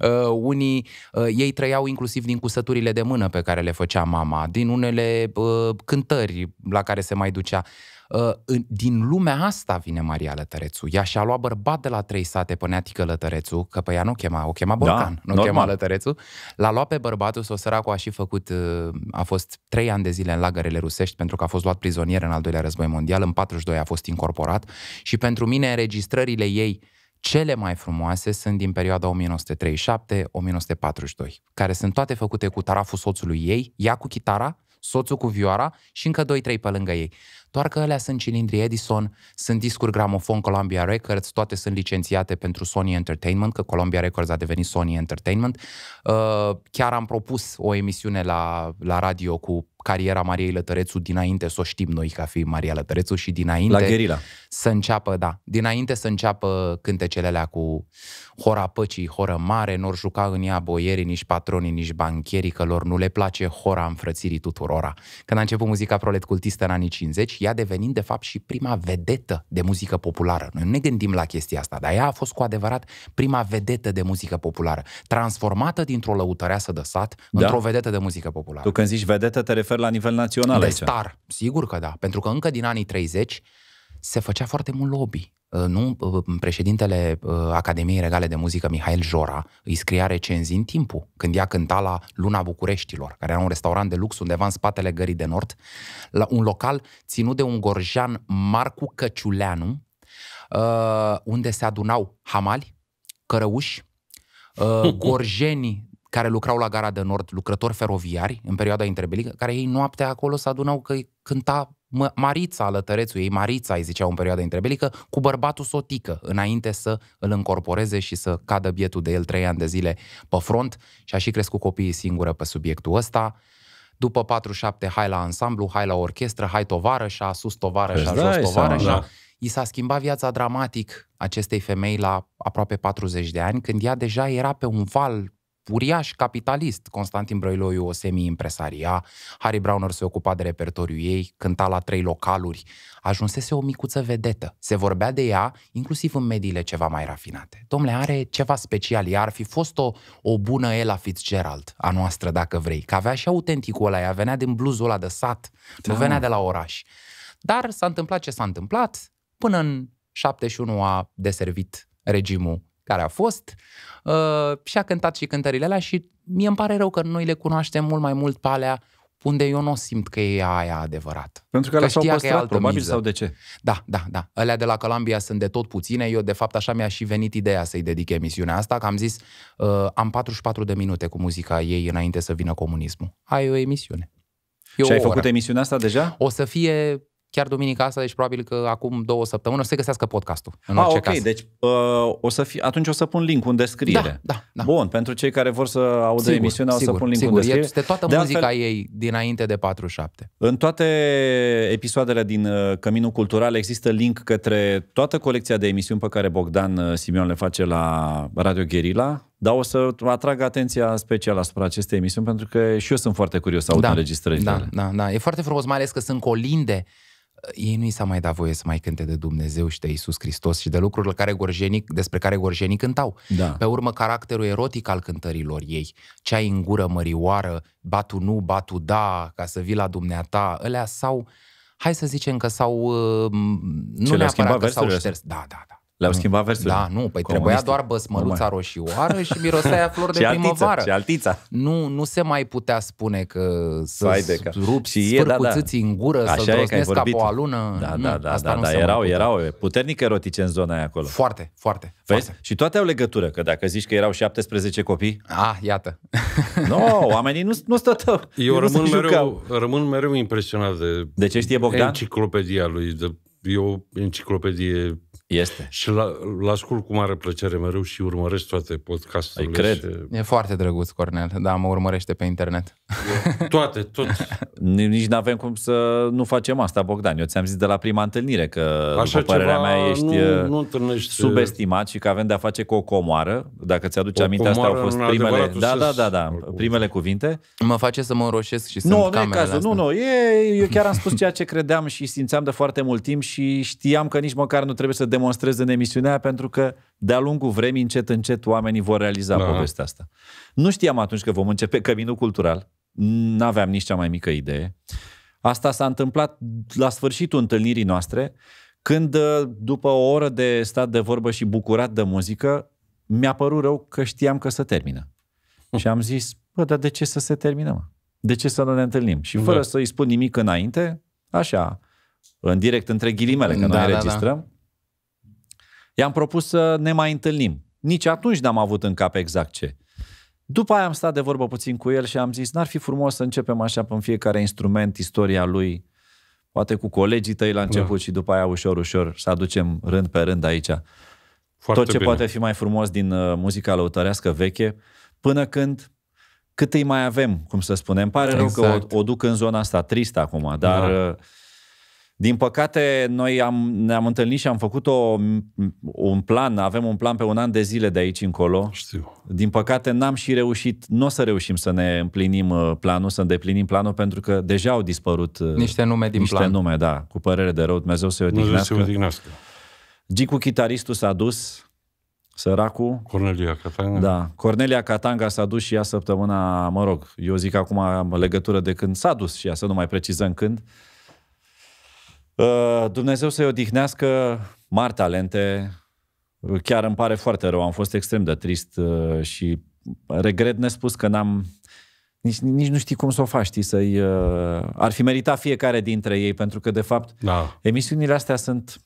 Uh, unii, uh, ei trăiau inclusiv din cusăturile de mână pe care le făcea mama, din unele uh, cântări la care se mai ducea. Uh, din lumea asta vine Maria Lătărețu. Ea și-a luat bărbat de la trei sate pe Neatică Lătărețu, că pe ea nu o chema, o chema da, Borcan, da, nu normal. chema Lătărețu. L-a luat pe bărbatul, s-o săracu a și făcut, uh, a fost trei ani de zile în lagărele rusești pentru că a fost luat prizonier în al doilea război mondial, în 42 a fost incorporat și pentru mine înregistrările ei cele mai frumoase sunt din perioada 1937-1942, care sunt toate făcute cu taraful soțului ei, ea cu chitara, soțul cu vioara și încă 2-3 pe lângă ei doar că alea sunt cilindri Edison, sunt discuri gramofon Columbia Records, toate sunt licențiate pentru Sony Entertainment, că Columbia Records a devenit Sony Entertainment. Uh, chiar am propus o emisiune la, la radio cu cariera Mariei Lătărețu dinainte să o știm noi ca fi Maria Lătărețu și dinainte La gherila. să înceapă, da, dinainte să înceapă cântecele alea cu hora păcii, horă mare, nor juca în ea boierii, nici patronii, nici banchierii, că lor nu le place hora înfrățirii tuturora. Când a început muzica prolet cultistă în anii 50, ea devenind de fapt și prima vedetă de muzică populară. Noi nu ne gândim la chestia asta, dar ea a fost cu adevărat prima vedetă de muzică populară, transformată dintr-o lăutăreasă de sat da. într-o vedetă de muzică populară. Tu când zici vedetă, te refer la nivel național de aici. star, sigur că da. Pentru că încă din anii 30 se făcea foarte mult lobby. Uh, nu, uh, președintele uh, Academiei Regale de Muzică, Mihail Jora, îi scria recenzii în timpul, când ea cânta la Luna Bucureștilor, care era un restaurant de lux undeva în spatele Gării de Nord, la un local ținut de un gorjan Marcu Căciuleanu, unde se adunau hamali, cărăuși, gorjeni care lucrau la Gara de Nord, lucrători feroviari în perioada interbelică, care ei noaptea acolo se adunau că cânta Marița Lătărețul, ei Marița îi ziceau în perioada interbelică, cu bărbatul sotică, înainte să îl încorporeze și să cadă bietul de el trei ani de zile pe front și a și crescut copiii singură pe subiectul ăsta. După 47, hai la ansamblu, hai la orchestră, hai tovară și a sus tovară și a jos tovară și da. I s-a schimbat viața dramatic acestei femei la aproape 40 de ani, când ea deja era pe un val uriaș capitalist. Constantin Brăiloiu o semi-impresaria, Harry Browner se ocupa de repertoriul ei, cânta la trei localuri, ajunsese o micuță vedetă. Se vorbea de ea, inclusiv în mediile ceva mai rafinate. Domnule, are ceva special, iar ar fi fost o, o bună Ella Fitzgerald, a noastră, dacă vrei, că avea și autenticul ăla, ea venea din bluzul ăla de sat, da. nu venea de la oraș. Dar s-a întâmplat ce s-a întâmplat, până în 71 a deservit regimul care a fost uh, și a cântat și cântările alea și mie îmi pare rău că noi le cunoaștem mult mai mult pe alea unde eu nu simt că e aia adevărat. Pentru că, că s-au păstrat, că e altă probabil, miză. sau de ce? Da, da, da. Alea de la Columbia sunt de tot puține. Eu, de fapt, așa mi-a și venit ideea să-i dedic emisiunea asta, că am zis, uh, am 44 de minute cu muzica ei înainte să vină comunismul. Ai o emisiune. E și o ai oră. făcut emisiunea asta deja? O să fie chiar duminica asta, deci probabil că acum două săptămâni o să se găsească podcastul. În A, ah, orice ok, caz. deci uh, o să fi, atunci o să pun link în descriere. Da, da, da. Bun, pentru cei care vor să audă sigur, emisiunea sigur, o să pun link sigur. în descriere. Este toată de muzica altfel, ei dinainte de 47. În toate episoadele din uh, Căminul Cultural există link către toată colecția de emisiuni pe care Bogdan uh, Simion le face la Radio Guerilla, dar o să atrag atenția specială asupra acestei emisiuni pentru că și eu sunt foarte curios să aud da, înregistrările. Da, da, da, e foarte frumos, mai ales că sunt colinde ei nu i s-a mai dat voie să mai cânte de Dumnezeu și de Isus Hristos și de lucrurile care gorjenii, despre care gorjenii cântau. Da. Pe urmă, caracterul erotic al cântărilor ei, cea în gură mărioară, batu nu, batu da, ca să vii la dumneata, ălea sau, hai să zicem că s-au, uh, nu Ce neapărat că s-au șters. Da, da, da. Le-au schimbat versurile. Da, nu, păi trebuia doar băsmăluța roșioară și mirosea flori de și primăvară. Și altița. Nu, nu se mai putea spune că să rup și e, da, da. în gură, Așa să drosnesc ca o alună. Da, nu, da, da, asta da, nu da, erau, erau puternic erotice în zona aia acolo. Foarte, foarte. Vezi? Foarte. Și toate au legătură, că dacă zici că erau 17 copii... Ah, iată. nu, no, oamenii nu, nu stăteau. Eu rămân mereu, rămân mereu impresionat de... De ce știe Bogdan? Enciclopedia lui, de, e o enciclopedie este. Și l ascult cu mare plăcere mereu și urmăresc toate podcasturile. Ai, cred. Și... E foarte drăguț, Cornel. Da, mă urmărește pe internet. Toate, tot. Nici nu avem cum să nu facem asta, Bogdan. Eu ți-am zis de la prima întâlnire că, Așa după părerea mea, ești nu, uh, nu întâlnești... Uh, subestimat și că avem de-a face cu o comoară. Dacă ți-aduce aminte, astea au fost primele... Da, da, da, da, da, primele cuvinte. Mă face să mă înroșesc și nu, nu, e cazul, nu, nu. E, eu chiar am spus ceea ce credeam și simțeam de foarte mult timp și știam că nici măcar nu trebuie să demonstreze în emisiunea pentru că de-a lungul vremii, încet, încet, oamenii vor realiza da. povestea asta. Nu știam atunci că vom începe căminul cultural. Nu aveam nici cea mai mică idee. Asta s-a întâmplat la sfârșitul întâlnirii noastre, când, uh, după o oră de stat de vorbă și bucurat de muzică, mi-a părut rău că știam că se termină. Și am zis, bă, dar de ce să se termină, mă? De ce să nu ne întâlnim? Și fără da. să-i spun nimic înainte, așa, în direct între ghilimele, că da, noi da, da. înregistrăm, da. I-am propus să ne mai întâlnim. Nici atunci n-am avut în cap exact ce. După aia am stat de vorbă puțin cu el și am zis, n-ar fi frumos să începem așa pe fiecare instrument istoria lui, poate cu colegii tăi la început da. și după aia ușor, ușor să aducem rând pe rând aici. Foarte Tot ce bine. poate fi mai frumos din uh, muzica lăutărească veche, până când cât îi mai avem, cum să spunem. Pare exact. rău că o, exact. o duc în zona asta tristă acum, dar... Da uh, din păcate, noi am, ne-am întâlnit și am făcut o, un plan, avem un plan pe un an de zile de aici încolo. Știu. Din păcate, n-am și reușit, nu o să reușim să ne împlinim uh, planul, să îndeplinim planul, pentru că deja au dispărut uh, niște nume din niște plan. nume, da, cu părere de rău, Dumnezeu să-i odihnească. Dumnezeu să-i odihnească. Gicu, chitaristul, s-a dus, săracul. Cornelia Catanga. Da, Cornelia Catanga s-a dus și ea săptămâna, mă rog, eu zic acum legătură de când s-a dus și ea, să nu mai precizăm când, Uh, Dumnezeu să-i odihnească mari talente. Chiar îmi pare foarte rău, am fost extrem de trist uh, și regret nespus că n-am... Nici, nici nu știi cum să o faci, știi, să-i... Uh, ar fi meritat fiecare dintre ei, pentru că, de fapt, da. emisiunile astea sunt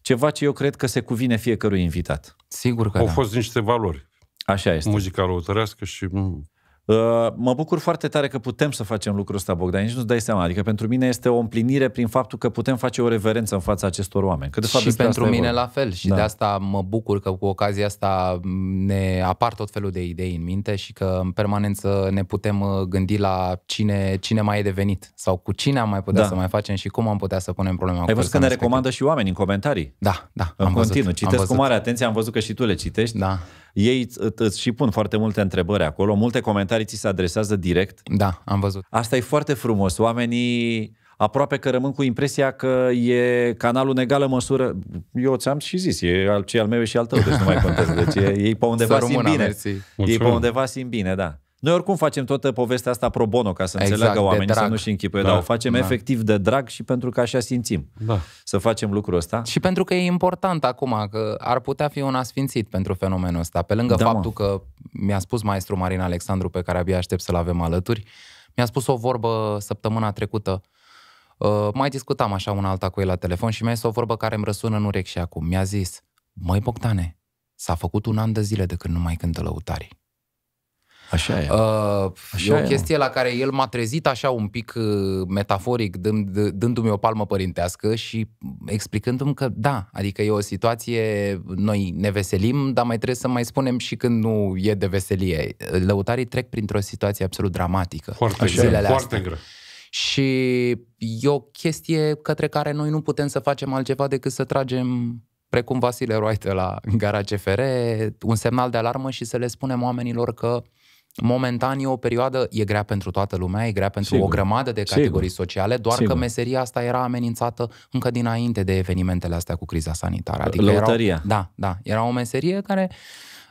ceva ce eu cred că se cuvine fiecărui invitat. Sigur că Au da. fost niște valori. Așa este. Muzica răutărească și mm, Uh, mă bucur foarte tare că putem să facem lucrul ăsta, Bogdan, nici nu-ți dai seama. Adică pentru mine este o împlinire prin faptul că putem face o reverență în fața acestor oameni. Că de fapt și pentru mine la fel. Și da. de asta mă bucur că cu ocazia asta ne apar tot felul de idei în minte și că în permanență ne putem uh, gândi la cine, cine mai e devenit sau cu cine am mai putea da. să mai facem și cum am putea să punem problema. Ai văzut că ne respectiv. recomandă și oameni în comentarii. Da, da. În am continuu. Văzut, Citesc am văzut. cu mare atenție, am văzut că și tu le citești. Da ei îți și pun foarte multe întrebări acolo, multe comentarii ți se adresează direct. Da, am văzut. Asta e foarte frumos. Oamenii aproape că rămân cu impresia că e canalul în egală măsură. Eu ți-am și zis, e al, ce al meu și al tău, deci nu mai contează. Deci e, ei pe undeva simt bine. Ei pe undeva simt bine, da. Noi oricum facem toată povestea asta pro bono, ca să exact, înțeleagă oamenii, să nu-și închipuie, da, dar o facem da. efectiv de drag și pentru că așa simțim da. să facem lucrul ăsta. Și pentru că e important acum, că ar putea fi un asfințit pentru fenomenul ăsta, pe lângă da, faptul mă. că mi-a spus maestru Marin Alexandru, pe care abia aștept să-l avem alături, mi-a spus o vorbă săptămâna trecută, Uh, mai discutam așa una alta cu el la telefon și mi-a zis o vorbă care îmi răsună în urechi și acum. Mi-a zis, măi Bogdane, s-a făcut un an de zile de când nu mai cântă lăutarii. Așa e. Uh, așa e o chestie e, la care el m-a trezit așa un pic uh, metaforic, dând, dându-mi o palmă părintească și explicându-mi că da, adică e o situație, noi ne veselim, dar mai trebuie să mai spunem și când nu e de veselie. Lăutarii trec printr-o situație absolut dramatică. Foarte, greu, foarte greu. Și e o chestie către care noi nu putem să facem altceva decât să tragem precum Vasile Roite la Gara CFR, un semnal de alarmă și să le spunem oamenilor că uh, Momentan e o perioadă, e grea pentru toată lumea, e grea pentru Sigur. o grămadă de categorii Sigur. sociale, doar Sigur. că meseria asta era amenințată încă dinainte de evenimentele astea cu criza sanitară. Adică Erau, da, da. Era o meserie care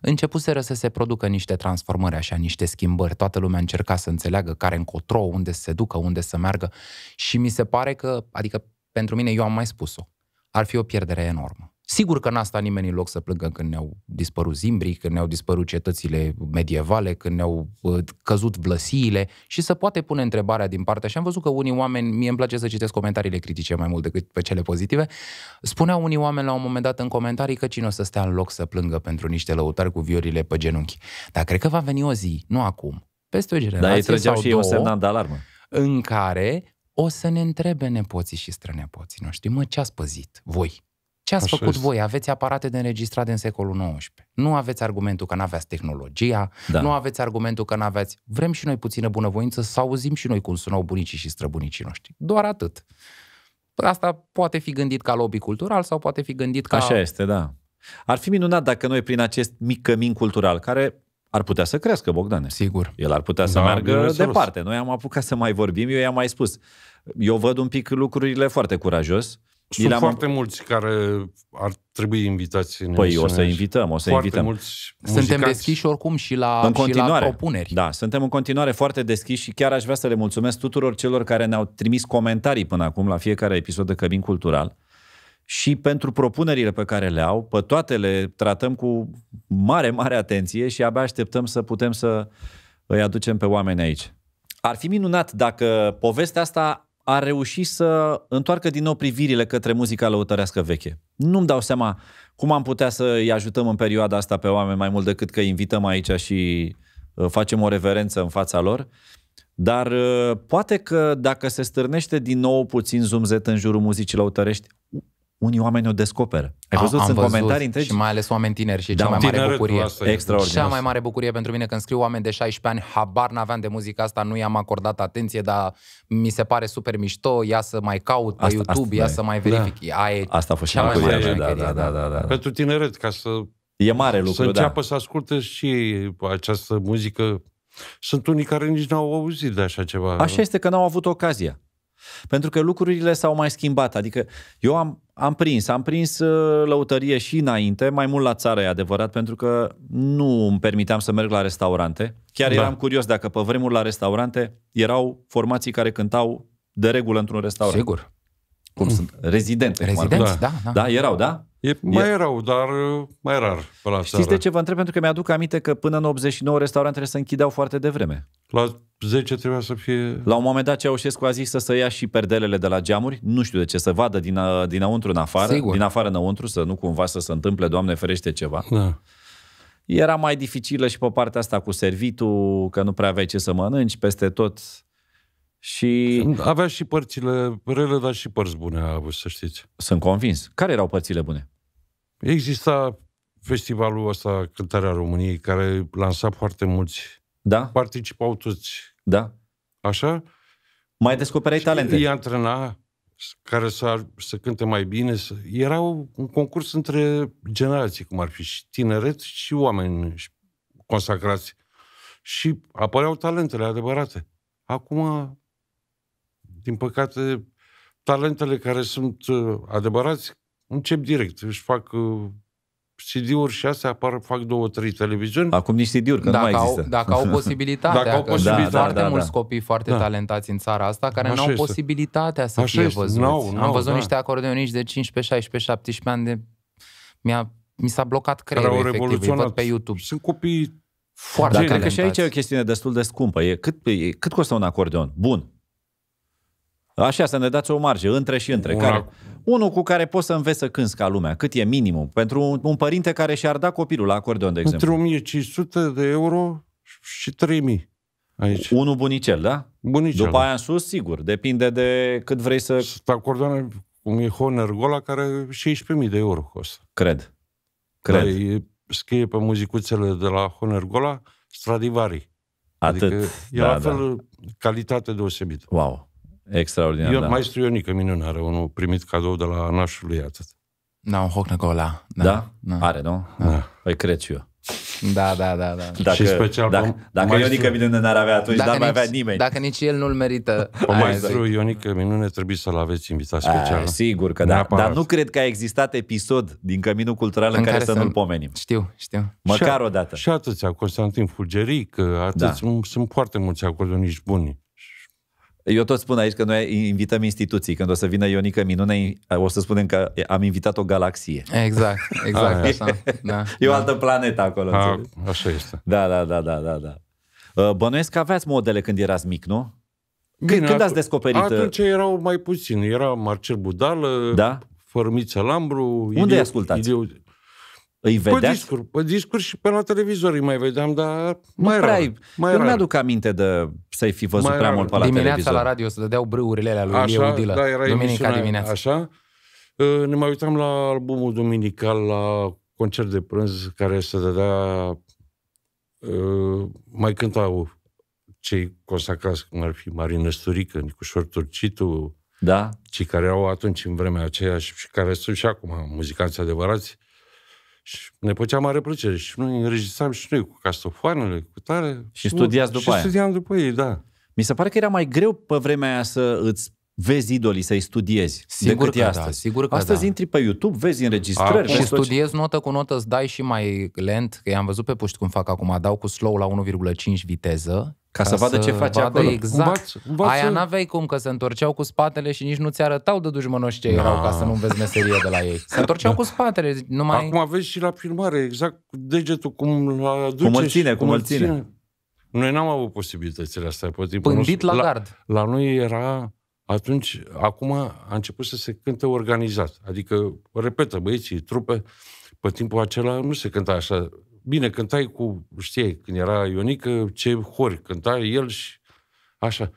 începuseră să se producă niște transformări așa, niște schimbări. Toată lumea încerca să înțeleagă care încotro, unde se ducă, unde să meargă și mi se pare că, adică pentru mine, eu am mai spus-o, ar fi o pierdere enormă Sigur că n-a stat nimeni în loc să plângă când ne-au dispărut zimbrii, când ne-au dispărut cetățile medievale, când ne-au uh, căzut vlăsiile și să poate pune întrebarea din partea. Și am văzut că unii oameni, mie îmi place să citesc comentariile critice mai mult decât pe cele pozitive, spuneau unii oameni la un moment dat în comentarii că cine o să stea în loc să plângă pentru niște lăutari cu viorile pe genunchi. Dar cred că va veni o zi, nu acum, peste o generație Dar sau și două, ei semnal de alarmă. În care o să ne întrebe nepoții și strănepoții noștri, mă, ce ați păzit voi? Ce ați Așa făcut este. voi? Aveți aparate de înregistrat în secolul XIX. Nu aveți argumentul că nu aveați tehnologia, da. nu aveți argumentul că nu aveți. Vrem și noi puțină bunăvoință să auzim și noi cum sunau bunicii și străbunicii noștri. Doar atât. Asta poate fi gândit ca lobby cultural sau poate fi gândit ca... Așa este, da. Ar fi minunat dacă noi prin acest mic cămin cultural, care ar putea să crească, Bogdane. Sigur. El ar putea să da, meargă departe. Noi am apucat să mai vorbim, eu i-am mai spus. Eu văd un pic lucrurile foarte curajos. Sunt am... foarte mulți care ar trebui invitați în Păi o să invităm, o să foarte invităm. Mulți suntem deschiși oricum și la, în continuare, și la propuneri. Da, suntem în continuare foarte deschiși și chiar aș vrea să le mulțumesc tuturor celor care ne-au trimis comentarii până acum la fiecare episod de Cămin Cultural și pentru propunerile pe care le au, pe toate le tratăm cu mare, mare atenție și abia așteptăm să putem să îi aducem pe oameni aici. Ar fi minunat dacă povestea asta a reușit să întoarcă din nou privirile către muzica lăutărească veche. Nu-mi dau seama cum am putea să-i ajutăm în perioada asta pe oameni mai mult decât că invităm aici și uh, facem o reverență în fața lor, dar uh, poate că dacă se stârnește din nou puțin zumzet în jurul muzicii lăutărești, unii oameni o descoperă. Ai văzut, sunt văzut comentarii întregi? Și mai ales oameni tineri și da, cea mai mare bucurie. Extraordinar. Cea mai mare bucurie pentru mine când scriu oameni de 16 ani, habar n-aveam de muzica asta, nu i-am acordat atenție, dar mi se pare super mișto, ia să mai caut pe asta, YouTube, asta, ia da. să mai verific. Da. Aia asta a fost cea mai mare da, da, da, da, da. Pentru tineret, ca să... E mare lucru, Să înceapă da. să asculte și această muzică. Sunt unii care nici n-au auzit de așa ceva. Așa este că n-au avut ocazia. Pentru că lucrurile s-au mai schimbat. Adică eu am, am prins, am prins uh, lăutărie și înainte, mai mult la țară e adevărat, pentru că nu îmi permiteam să merg la restaurante. Chiar da. eram curios dacă pe vremuri la restaurante erau formații care cântau de regulă într-un restaurant. Sigur. Cum mm. sunt? Rezidente. Rezidenți, da, da. Da, erau, da? E mai e... rău, dar uh, mai rar pe la Știți seara. de ce vă întreb? Pentru că mi-aduc aminte că până în 89 restaurantele se închideau foarte devreme. La 10 trebuia să fie... La un moment dat Ceaușescu a zis să, să ia și perdelele de la geamuri, nu știu de ce, să vadă din, uh, dinăuntru în afară, Sigur. din afară înăuntru, să nu cumva să se întâmple, Doamne ferește, ceva. Da. Era mai dificilă și pe partea asta cu servitul, că nu prea aveai ce să mănânci, peste tot și... Avea și părțile rele, dar și părți bune a avut, să știți. Sunt convins. Care erau părțile bune? Exista festivalul ăsta Cântarea României, care lansa foarte mulți. Da. Participau toți. Da. Așa? Mai descoperai talente. Îi antrena care să, să cânte mai bine. Să... Era un concurs între generații, cum ar fi și tineret și oameni consacrați. Și apăreau talentele adevărate. Acum din păcate, talentele care sunt uh, adevărați încep direct, își fac uh, CD-uri și astea apar, fac două, trei televiziuni. Acum nici CD-uri, că dacă nu mai există. Au, dacă au posibilitatea, dacă au posibilitatea da, foarte da, da, mulți da. copii foarte da. talentați în țara asta care nu au posibilitatea să Așa fie este. văzuți. No, no, Am văzut da. niște acordeoniști de 15, 16, 17 ani de... Mi-a, mi s-a blocat creierul, care au efectiv, îi văd pe YouTube. Sunt copii foarte Dar cred că și aici e o chestiune destul de scumpă. E cât, e, cât costă un acordeon? Bun, Așa, să ne dați o marjă, între și între. Care, unul cu care poți să înveți să cânți ca lumea, cât e minimum. Pentru un părinte care și-ar da copilul la acordeon, de exemplu. Între 1500 de euro și 3000 aici. Unul bunicel, da? Bunicel. După da. aia în sus, sigur, depinde de cât vrei să... Sunt acordeoane cum e Honor Gola, care 16.000 de euro costă. Cred. Cred. Da, e, scrie pe muzicuțele de la Honor Gola Stradivari. Atât. Adică e da, la da. fel da. calitate deosebită. Wow. Extraordinar, Eu, da. Maestru Ionică Minunară, unul primit cadou de la nașul lui atât. Da, un hoc Nicola. Da? da? da? Are, nu? Da. da. Păi cred și eu. Da, da, da. da. Dacă, și special dacă, dacă maestru... Ionică Minune n-ar avea atunci, dacă n-ar mai avea nimeni. Dacă nici el nu-l merită. O maestru zi. Ionică Minune trebuie să-l aveți invitat special. A, ah, sigur că da. Dar nu cred că a existat episod din Căminul Cultural în, în care, care să, să nu-l pomenim. Știu, știu. Măcar o dată. Și atâția, Constantin Fulgeric, atâția, da. sunt foarte mulți acordoniști buni. Eu tot spun aici că noi invităm instituții. Când o să vină Ionica Minune, o să spunem că am invitat o galaxie. Exact, exact. A, ah. așa. Da, e o da. altă planetă acolo. A, ah, așa este. Da, da, da, da, da. da. Uh, bănuiesc că aveați modele când erați mic, nu? Bine, când, ați descoperit? Uh, atunci erau mai puțini. Era Marcel Budală, da? Fărmiță Lambru. Unde Iliu, ascultați? Iliu, îi Pe discuri, pe discuri și pe la televizor îi mai vedeam, dar mai prea, rar, mai Eu nu mi-aduc aminte de să-i fi văzut mai prea rar. mult pe la dimineața televizor. Dimineața la radio se dădeau brâurile alea lui așa, Lieu da, era duminica dimineața. Așa, ă, ne mai uitam la albumul duminical, la concert de prânz care se dădea, ă, mai cântau cei consacrați, cum ar fi Marina Sturică, Nicușor Turcitu, da. cei care au atunci în vremea aceea și care sunt și acum muzicanți adevărați, și ne făceam mare plăcere. Și noi înregistram și noi cu castofoanele, cu tare. Și studiați după și aia. studiam după ei, da. Mi se pare că era mai greu pe vremea aia să îți vezi idolii, să-i studiezi. Sigur că da, astăzi. da, sigur că Astăzi da. intri pe YouTube, vezi înregistrări. și studiezi notă cu notă, îți dai și mai lent, că i-am văzut pe puști cum fac acum, dau cu slow la 1,5 viteză ca, ca să, să vadă ce face vadă acolo. Exact. Învață, învață. Aia n-aveai cum, că se întorceau cu spatele și nici nu ți arătau de dușmănoși ce erau, ca să nu vezi meserie de la ei. Se întorceau cu spatele. Numai... Acum vezi și la filmare, exact cu degetul, cum la aduce. Cum îl ține, cum îl ține. ține. Noi n-am avut posibilitățile astea. Pe Pândit nostru. la gard. La, la noi era... Atunci, acum a început să se cânte organizat. Adică, repetă, băieții, trupe, pe timpul acela nu se cânta așa Bine, cântai cu, știi, când era Ionică, ce hori cânta el și așa.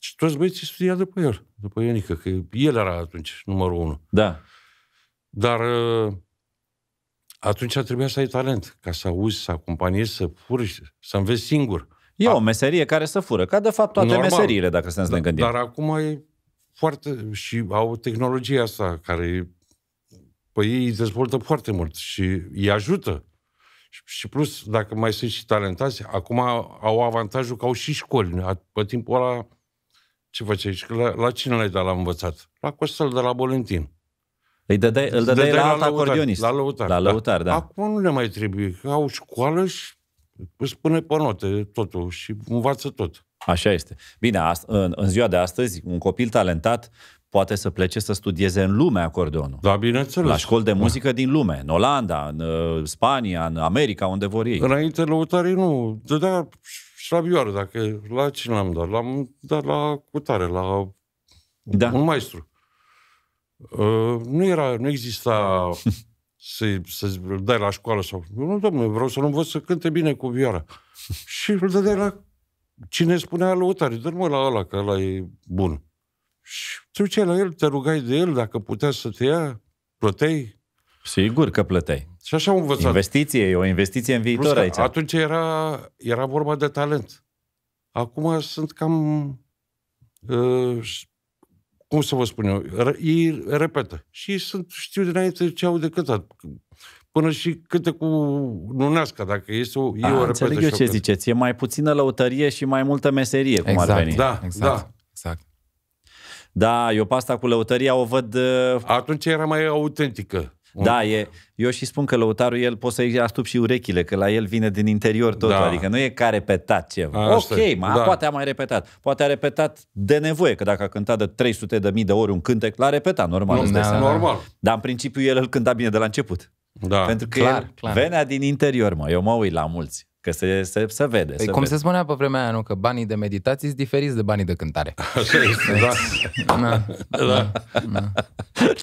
Și toți băieții studia după el, după Ionică, că el era atunci numărul unu. Da. Dar ă, atunci trebuia să ai talent, ca să auzi, să acompaniezi, să furi, să înveți singur. E A... o meserie care să fură, ca de fapt toate Normal. meseriile, dacă să ne gândim. Dar acum e foarte... și au tehnologia asta care... Păi ei dezvoltă foarte mult și îi ajută. Și plus, dacă mai sunt și talentați, acum au avantajul că au și școli. Pe timpul ăla, ce făceai? La, la cine l-ai dat la învățat? La Costel de la Bolentin. Îi dădeai, îl dădeai, dădeai la, alt acordionist. La lăutar. La da. lăutar, da. da. Acum nu le mai trebuie, că au școală și îți pune pe note totul și învață tot. Așa este. Bine, în, în ziua de astăzi, un copil talentat poate să plece să studieze în lume acordeonul. Da, bineînțeles. La școli de da. muzică da. din lume, în Olanda, în uh, Spania, în America, unde vor ei. Înainte lăutării nu, dădea șrabioară, dacă la cine l-am dat? L-am dat la cutare, la da. un maestru. Uh, nu era, nu exista să, să dai la școală sau... Nu, domnule, vreau să-l învăț să cânte bine cu vioara. și îl dădeai la... Cine spunea lăutare, dă mă la ăla, că ăla e bun. Și te la el, te rugai de el dacă putea să te ia, plăteai. Sigur că plăteai. Și așa am învățat. Investiție, e o investiție în viitor aici. Atunci era, era vorba de talent. Acum sunt cam, uh, cum să vă spun eu, ei repetă. Și sunt, știu dinainte ce au de cântat. Până și câte cu nunească, dacă este o, A, ah, o repetă. Înțeleg eu ce cântă. ziceți, e mai puțină lăutărie și mai multă meserie, cum exact, ar veni. Da, exact. da. Da, eu pasta cu lăutăria o văd... Uh, Atunci era mai autentică. Da, e, eu și spun că lăutarul, el poți să-i astup și urechile, că la el vine din interior totul, da. adică nu e ca repetat ceva. A, ok, e. ma, da. poate a mai repetat. Poate a repetat de nevoie, că dacă a cântat de 300 de mii de ori un cântec, l-a repetat, normal. Nu, da, normal. Dar în principiu el îl cânta bine de la început. Da. Pentru că clar, el clar. venea din interior, mă, eu mă uit la mulți. Că se, se, se vede. Păi se cum vede. se spunea pe vremea aia, nu? Că banii de meditații sunt diferiți de banii de cântare. Așa este, da. Na, da. Na, da. da.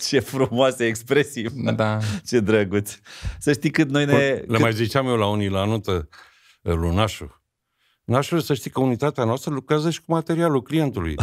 Ce frumoase expresiv. Da. Ce drăguț. Să știi cât noi ne... Le cât... mai ziceam eu la unii la anută, lunașul. Nașul, să știi că unitatea noastră lucrează și cu materialul clientului.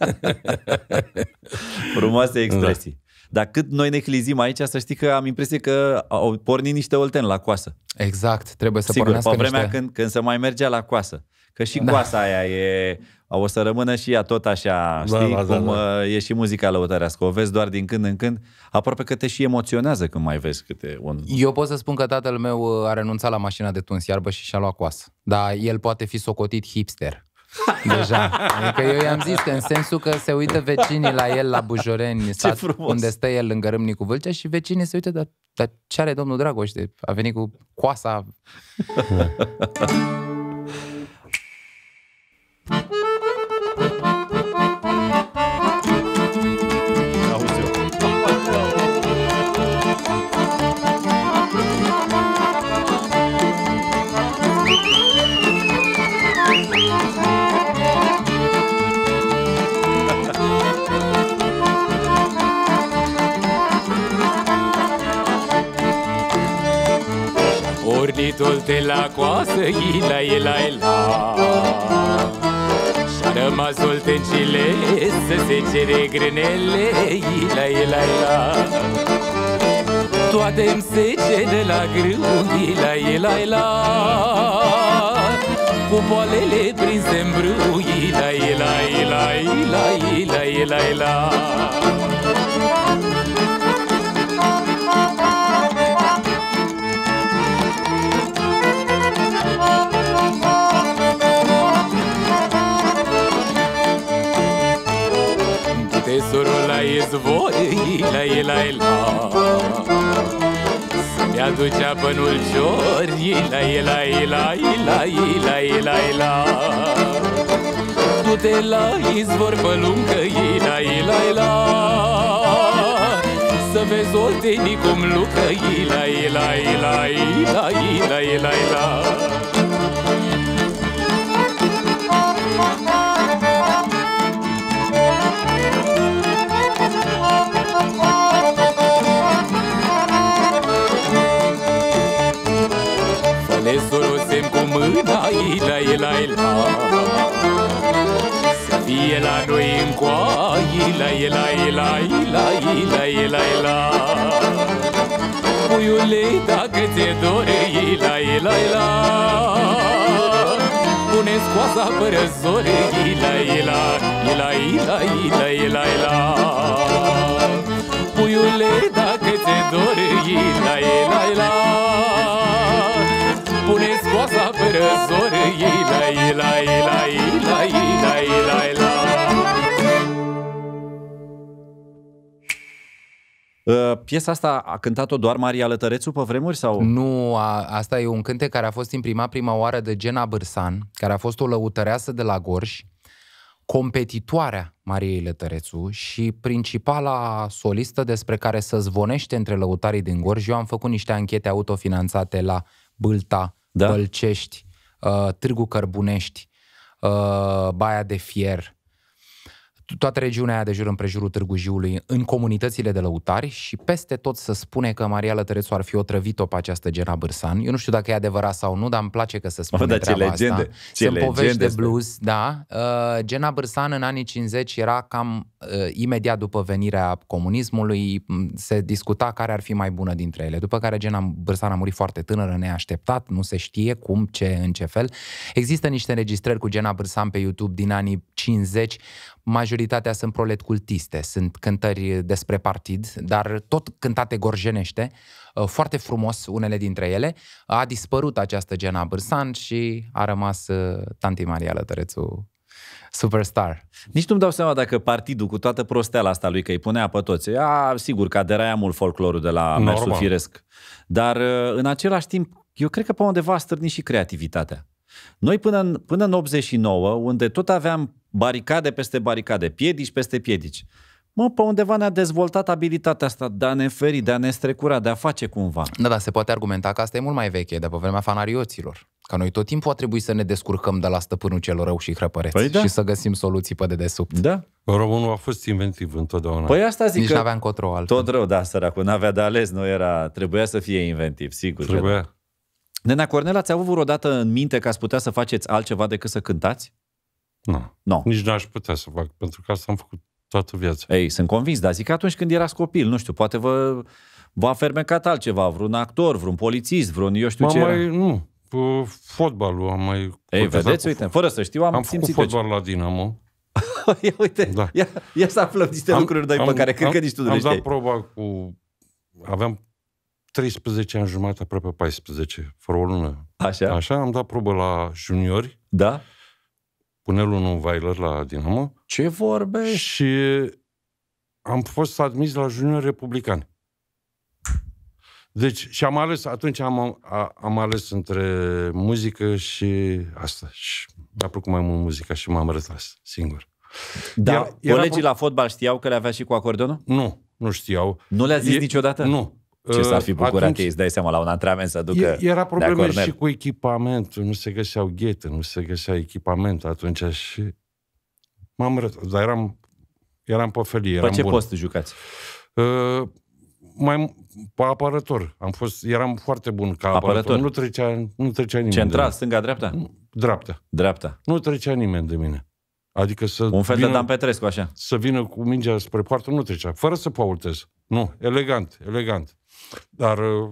Frumoase da. expresii. Dar cât noi ne hlizim aici, să știi că am impresie că au pornit niște olteni la coasă. Exact, trebuie să Sigur, pornească pe vremea niște... când, când se mai mergea la coasă. Că și da. coasa aia e, o să rămână și ea tot așa, da, știi, da, da, cum da, da. e și muzica lăutărească. O vezi doar din când în când, aproape că te și emoționează când mai vezi câte un... Eu pot să spun că tatăl meu uh, a renunțat la mașina de tuns iarbă și și-a luat coasă. Dar el poate fi socotit hipster. Deja. Adică eu i-am zis că în sensul că se uită vecinii la el la Bujoreni, unde stă el lângă Râmnicu Vâlcea și vecinii se uită, dar, dar ce are domnul Dragoș? De, a venit cu coasa. Vestitul de la coasă, ila, ila, ila Și-a rămas oltencile să se cere grânele, ila, ila, ila Toate îmi se de la grâu, ila, ila, ila Cu poalele prinse n brâu, ila, ila, ila, ila, ila, ila, ila, ila. Tesorul la izvor, la el, la el, Să-mi aduce apă în ulcior, la el, la el, la el, la el, la el, Du-te la izvor pe lungă, la el, la el, Să vezi oltenii cum lucră, la el, la el, la el, la el, la el, la el, mâna, lai lai la Să fie la noi încoa, lai lai lai lai lai lai la Puiule, dacă ți-e lai lai la Pune scoasa fără zore, ilai, lai lai lai lai lai la Puiule, dacă ți-e lai lai la Puneți boasa pe răzor la, ei la, ei la, ei la uh, Piesa asta a cântat-o doar Maria Lătărețu pe vremuri? sau? Nu, a, asta e un cântec care a fost imprimat prima oară de Gena Bârsan, care a fost o lăutăreasă de la Gorj, competitoarea Mariei Lătărețu și principala solistă despre care să zvonește între lăutarii din Gorj. Eu am făcut niște anchete autofinanțate la Bâlta, da? Bălcești, uh, Târgu Cărbunești, uh, Baia de Fier, toată regiunea aia de jur împrejurul Târgu Jiului, în comunitățile de lăutari și peste tot să spune că Maria Lătărețu ar fi otrăvit-o pe această Gena Bârsan. Eu nu știu dacă e adevărat sau nu, dar îmi place că se spune Bă, da, treaba legende, asta. Ce Sunt povești de blues, da. Uh, Gena Bârsan în anii 50 era cam Uh, imediat după venirea comunismului se discuta care ar fi mai bună dintre ele. După care Gena Bârsan a murit foarte tânără, neașteptat, nu se știe cum, ce, în ce fel. Există niște înregistrări cu Gena Bârsan pe YouTube din anii 50, majoritatea sunt prolet cultiste, sunt cântări despre partid, dar tot cântate gorjenește, uh, foarte frumos unele dintre ele. A dispărut această Gena Bârsan și a rămas uh, Tanti Maria Lătărețu superstar. Nici nu-mi dau seama dacă partidul, cu toată prosteala asta lui, că îi punea pe toți, a, sigur, că aderaia mult folclorul de la Normal. Mersul Firesc. Dar uh, în același timp, eu cred că pe undeva a stârnit și creativitatea. Noi până în, până în 89, unde tot aveam baricade peste baricade, piedici peste piedici, mă, pe undeva ne-a dezvoltat abilitatea asta de a ne feri, de a ne strecura, de a face cumva. Da, da, se poate argumenta că asta e mult mai veche, de pe vremea fanarioților. Ca noi tot timpul a trebuit să ne descurcăm de la stăpânul cel rău și hrăpăreț păi da. și să găsim soluții pe dedesubt. Da. Românul a fost inventiv întotdeauna. Păi asta zic Nici că n-avea încotro altfel. Tot rău, da, săracul, n-avea de ales, nu era... Trebuia să fie inventiv, sigur. Trebuia. Că da. Cornel, ați avut vreodată în minte că ați putea să faceți altceva decât să cântați? Nu. No. no. Nici n-aș putea să fac, pentru că asta am făcut toată viața. Ei, sunt convins, dar zic că atunci când erați copil, nu știu, poate vă, v-a fermecat altceva, vreun actor, vreun polițist, vreun eu știu Mama, ce era. Nu, fotbalul am mai... Ei, vedeți, uite, fără să știu, am, am simțit făcut fotbal la Dinamo. ia uite, da. ia, ia să aflăm niște am, lucruri doi am, pe care am, cred că nici tu nu Am dat proba cu... Aveam 13 ani jumate, aproape 14, fără o lună. Așa? Așa, am dat probă la juniori. Da? Punelul Weiler la Dinamo. Ce vorbești? Și am fost admis la juniori republicani. Deci, și am ales, atunci am, a, am ales între muzică și asta. Și mi-a plăcut mai mult muzica și m-am retras singur. Dar da, era, colegii era... la fotbal știau că le avea și cu acordonul? Nu, nu știau. Nu le-a zis e, niciodată? Nu. Ce s-ar fi uh, bucurat atunci, ei, îți dai seama, la un antrenament să e, Era probleme și cu echipamentul, nu se găseau ghete, nu se găsea echipament atunci și m-am retras. Dar eram, eram pe felie, eram Pe ce bun. post jucați? Uh, mai pe apărător. Am fost, eram foarte bun ca apărător. apărător. Nu, trecea, nu trecea nimeni. Central, stânga, dreapta? Dreapta. Dreapta. Nu trecea nimeni de mine. Adică să Un fel vină, de Dan Petrescu, așa. Să vină cu mingea spre poartă, nu trecea. Fără să paultez. Nu, elegant, elegant. Dar uh,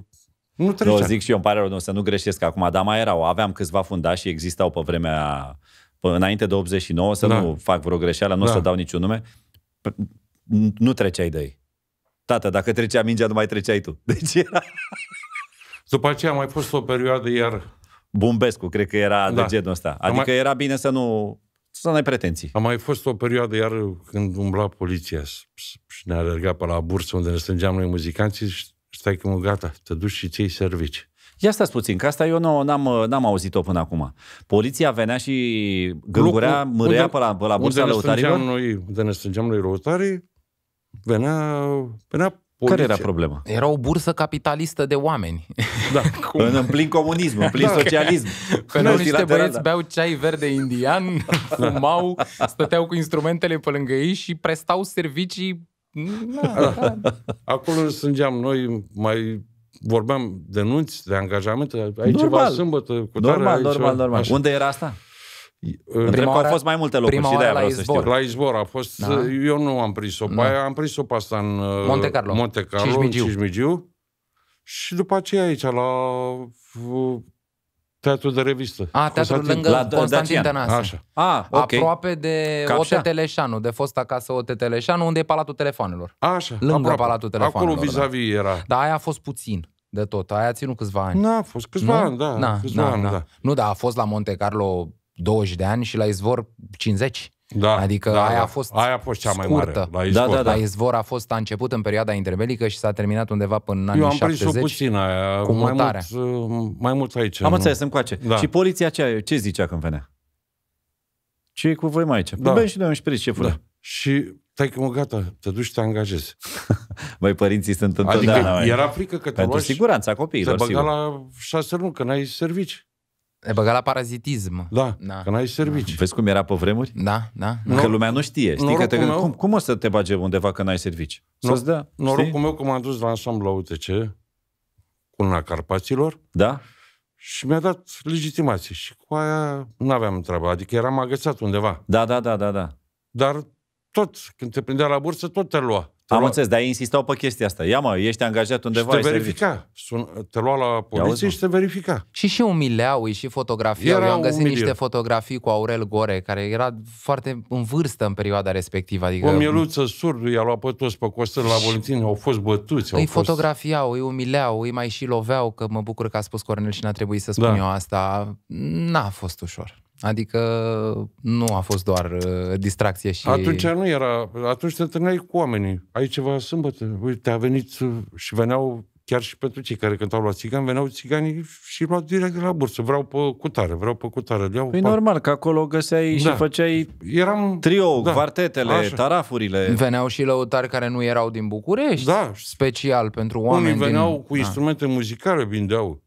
nu trecea. Nu, zic și eu, îmi pare rău, să nu greșesc acum, dar mai erau. Aveam câțiva fundași, existau pe vremea, pe, înainte de 89, să da. nu fac vreo greșeală, nu da. o să da. dau niciun nume. Nu treceai de ei tată, dacă trecea mingea, nu mai treceai tu. Deci era... După aceea a mai fost o perioadă iar... Bumbescu, cred că era da. de genul ăsta. Adică mai... era bine să nu... Să nu ai pretenții. A mai fost o perioadă iar când umbla poliția și ne alergat pe la bursă unde ne strângeam noi muzicanții și stai că mă, gata, te duci și cei servici. Ia stați puțin, că asta eu nu, n-am, n-am auzit-o până acum. Poliția venea și gângurea, mărea pe la, pe la bursa unde lăutarilor? Noi, unde ne strângeam noi lăutarii, venea, venea poliția. Care era problema? Era o bursă capitalistă de oameni. Da. Cum? În, în plin comunism, în plin da. socialism. Pe noi niște băieți da. beau ceai verde indian, fumau, stăteau cu instrumentele pe lângă ei și prestau servicii. Da. Da, da. Acolo sângeam noi, mai vorbeam de nunți, de angajamente, Aici normal. ceva sâmbătă, cu normal, tare, normal, ceva... normal. Așa. Unde era asta? Prima că au fost mai multe locuri prima și de-aia vreau izbor. să știu. La Izbor a fost, da. eu nu am prins-o pe aia, da. păi am prins-o pe asta în Monte uh, Carlo, Monte Carlo Cismigiu. în Cismigiu. Și după aceea aici, la uh, teatru de revistă. A, teatru lângă la Constantin Tănase. Așa. A, okay. Aproape de Capșa? OT de fosta casă OT Teleșanu, unde e Palatul Telefonelor. Așa, Lângă aproape. Palatul Telefonelor. Acolo vis-a-vis da. era. Dar aia a fost puțin de tot. Aia a ținut câțiva ani. Nu, a fost câțiva nu? ani, da. Na, câțiva na, ani, na. da. Nu, dar a fost la Monte Carlo 20 de ani și la izvor 50. Da, adică da, aia da. a fost aia a fost cea mai scurtă. mare. La izvor, da, da, da, da. La izvor a fost a început în perioada interbelică și s-a terminat undeva până în anii Eu am 70. Eu am prins-o puțin aia, cu mai, mult, uh, mai mult aici. Am înțeles, în coace. Da. Și poliția ce, ce zicea când venea? ce cu voi mai aici? Da. Bine și noi am șpriț, șefule. Da. Și tăi că mă, gata, te duci și te angajezi. Băi, părinții sunt întotdeauna. Adică era frică că te Pentru luași, siguranța copiilor, Te băga sigur. la șase luni, că n-ai servici. E băgat la parazitism. Da, da. că n-ai servicii. Da. Vezi cum era pe vremuri? Da, da. da. Că lumea nu știe. Știi că te, meu... cum, cum o să te bage undeva că n-ai servicii? Să-ți dea, norocul știi? meu că m-am dus la ansamblu la UTC, cu una Carpaților. Da? Și mi-a dat legitimație. Și cu aia nu aveam treabă. Adică eram agățat undeva. Da, da, da, da, da. Dar tot, când te prindea la bursă, tot te lua. Te Am lua... înțeles, dar ei insistau pe chestia asta. Ia mă, ești angajat undeva. Și te verifica. Sun, te lua la poliție și te verifica. Și și umileau, și fotografia. Eu am găsit umilie. niște fotografii cu Aurel Gore, care era foarte în vârstă în perioada respectivă. Adică... O mieluță surd, i-a luat pe toți pe costă la Valentin, au fost bătuți. îi fost... fotografiau, îi umileau, îi mai și loveau, că mă bucur că a spus Cornel și n-a trebuit să spun da. eu asta. N-a fost ușor. Adică nu a fost doar uh, distracție și... Atunci nu era, atunci te întâlneai cu oamenii. Ai ceva sâmbătă, uite, a venit uh, și veneau chiar și pentru cei care cântau la țigan, veneau țiganii și luau direct de la bursă. Vreau pe cutare, vreau pe cutare. E păi normal, că acolo găseai da. și făceai Eram... trio, da. quartetele, Așa. tarafurile. Veneau și lăutari care nu erau din București, da. special pentru oameni. Unii veneau din... cu da. instrumente da. muzicale, vindeau.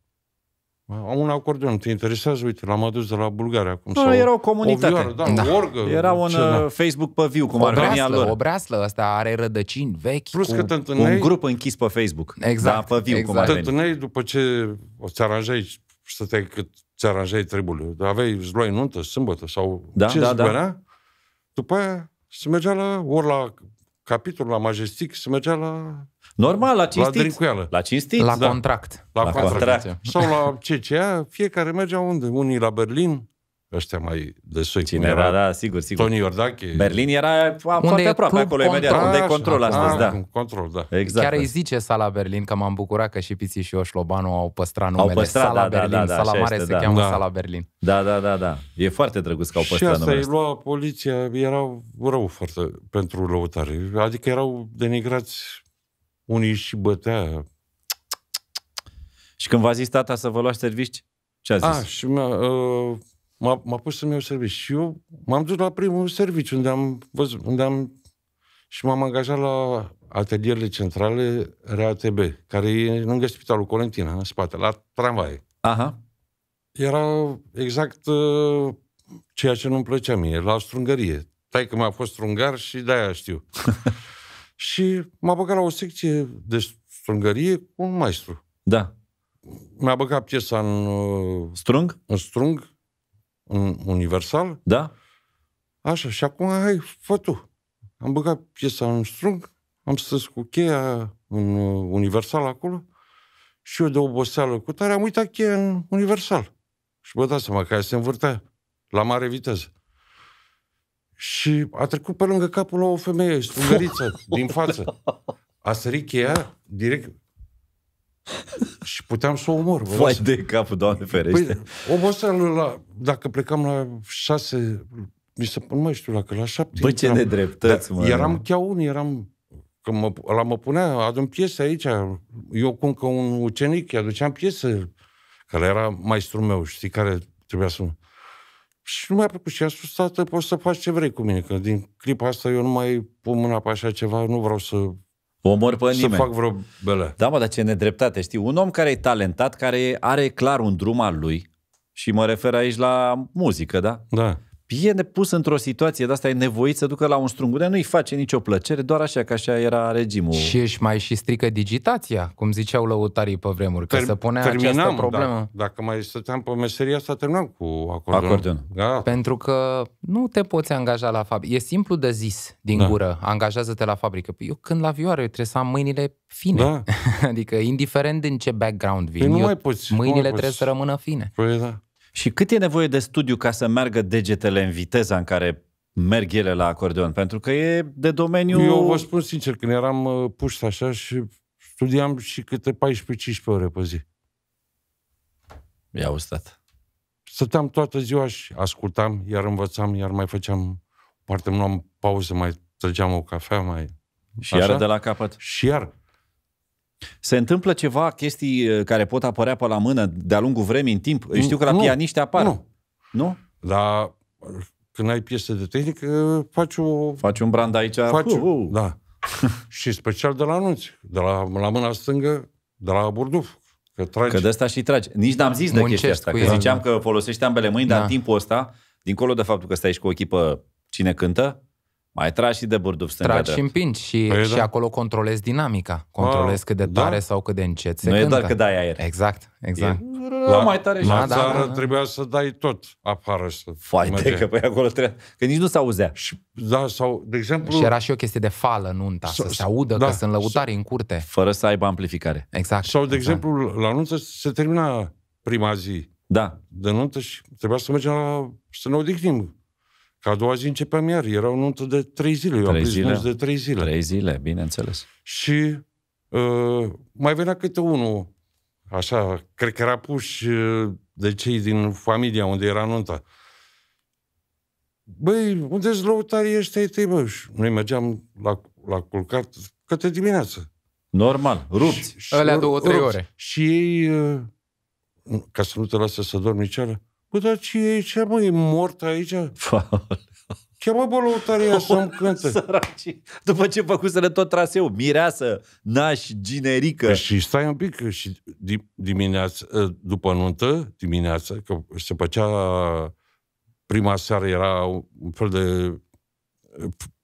Am un acordeon, te interesează? Uite, l-am adus de la Bulgaria acum. Nu, era o comunitate. O vioară, da, da. O orgă, era un ce, da. Facebook pe viu, cum o ar veni al lor. O breaslă, asta are rădăcini vechi, Plus cu, că întâlneai... un grup închis pe Facebook. Da, exact. Da, pe viu, exact. cum ar veni. după ce o-ți aranjai, stăteai cât ți aranjai trebuie. Aveai, îți luai nuntă, sâmbătă sau da, ce da, da. da. După aia se mergea la, ori la capitol, la majestic, se mergea la Normal, la cinstit. La, la cinstit, La da. contract. La, la contract. Sau la CCA, fiecare mergea unde? Unii la Berlin, ăștia mai de soi. Cine era, era, da, sigur, sigur. Tony Iordache. Berlin era unde foarte aproape, acolo control. imediat, unde e control astăzi, da. da. Control, da. Exact. Chiar îi zice sala Berlin, că m-am bucurat că și Piți și Oșlobanu au păstrat numele. Au păstrat, sala da, da, Berlin, da, da, sala mare este, se da. cheamă da. sala Berlin. Da, da, da, da. E foarte drăguț că au păstrat numele. Și asta îi lua poliția, erau rău foarte pentru lăutare. Adică erau denigrați unii și bătea. Și când v-a zis tata să vă luați servici, ce a zis? A, și mi-a, uh, m-a, m-a pus să-mi iau servici. Și eu m-am dus la primul serviciu unde am văzut, unde am... Și m-am angajat la atelierele centrale RATB, care e lângă Spitalul Colentina, în spate, la tramvai. Aha. Era exact uh, ceea ce nu-mi plăcea mie, la strungărie. Tai că mi-a fost strungar și de-aia știu. Și m-a băgat la o secție de strângărie cu un maestru. Da. Mi-a băgat piesa în... Uh, strung? În strung, în universal. Da. Așa, și acum hai, fă tu. Am băgat piesa în strung, am stăs cu cheia în uh, universal acolo și eu de oboseală cu tare am uitat cheia în universal. Și bă, dați seama că aia se învârtea la mare viteză și a trecut pe lângă capul la o femeie, stângăriță, din față. A sărit cheia direct și puteam să o omor. Vai de capul, Doamne ferește. Păi, oboseală la, dacă plecam la șase, mi se, nu mai știu dacă la șapte. Bă, ce eram, nedreptăți, da, mă. Eram cheaun, eram că mă, la mă punea, adun piese aici. Eu cum că un ucenic, îi aduceam piese, care era maestrul meu, știi, care trebuia să... Și nu mi-a plăcut și a spus, tată, poți să faci ce vrei cu mine, că din clipa asta eu nu mai pun mâna pe așa ceva, nu vreau să Omor pe să nimeni. fac vreo bele. Da, mă, dar ce nedreptate, știi? Un om care e talentat, care are clar un drum al lui, și mă refer aici la muzică, da? Da e nepus într-o situație de asta, e nevoit să ducă la un strungure, de nu-i face nicio plăcere, doar așa, că așa era regimul. Și își mai și strică digitația, cum ziceau lăutarii pe vremuri, că Ter- se punea această da. problemă. Da. Dacă mai stăteam pe meseria asta, terminam cu acordul. acordeon. Da. Pentru că nu te poți angaja la fabrică. E simplu de zis din da. gură, angajează-te la fabrică. Păi eu când la vioară, eu trebuie să am mâinile fine. Da. adică, indiferent din ce background vin, păi eu, nu mai poți, mâinile nu mai trebuie poți. să rămână fine. Păi da. Și cât e nevoie de studiu ca să meargă degetele în viteza în care merg ele la acordeon? Pentru că e de domeniu... Eu vă spun sincer, când eram uh, puști așa și studiam și câte 14-15 ore pe zi. I-au stat. Stăteam toată ziua și ascultam, iar învățam, iar mai făceam parte, nu am pauză, mai trăgeam o cafea, mai... Și așa? iar de la capăt. Și iar. Se întâmplă ceva, chestii uh, care pot apărea pe la mână de-a lungul vremii, în timp? Știu că la nu, pianiști apar. Nu. Nu? La... când ai piese de tehnică, faci o... Faci un brand aici. Faci, uh, uh. Da. și special de la anunți, de la, la mâna stângă, de la burduf. Că, tragi. că de asta și tragi. Nici n-am zis de chestia asta. Că ziceam da. că folosești ambele mâini, da. dar în timpul ăsta, dincolo de faptul că stai și cu o echipă cine cântă, mai tragi și de burduf stânga Tragi și împingi și, păi, și da. acolo controlezi dinamica. Ah, controlezi cât de da. tare da. sau cât de încet se Nu cântă. e doar că dai aer. Exact, exact. E, la, mai tare și da, la da, da, da. trebuia să dai tot afară. Să Fai de că pe păi, acolo trebuia... Că nici nu s-auzea. Și, da, sau, de exemplu... Și era și o chestie de fală în nunta, să se audă da, că sunt lăutari în curte. Fără să aibă amplificare. Exact. Sau, de exact. exemplu, la nuntă se termina prima zi. Da. De nuntă și trebuia să mergem la... să ne odihnim ca a doua zi începeam iar. Era o nuntă de trei zile. Eu trei am zile. de trei zile. Trei zile, bineînțeles. Și uh, mai venea câte unul, așa, cred că era puși uh, de cei din familia unde era nunta. Băi, unde s lăutarii ăștia tăi, bă? Și noi mergeam la, la culcat către dimineață. Normal, rupți. Și, și Alea două, trei ore. Și ei, uh, ca să nu te lasă să dormi niciodată, Bă, dar ce e ce, mă, e mort aici? Chemă pe lăutaria să-mi cânte. Săraci. După ce făcusele tot traseu, mireasă, naș, ginerică. Păi și stai un pic, și dimineața, ă, după nuntă, dimineața, că se făcea prima seară era un fel de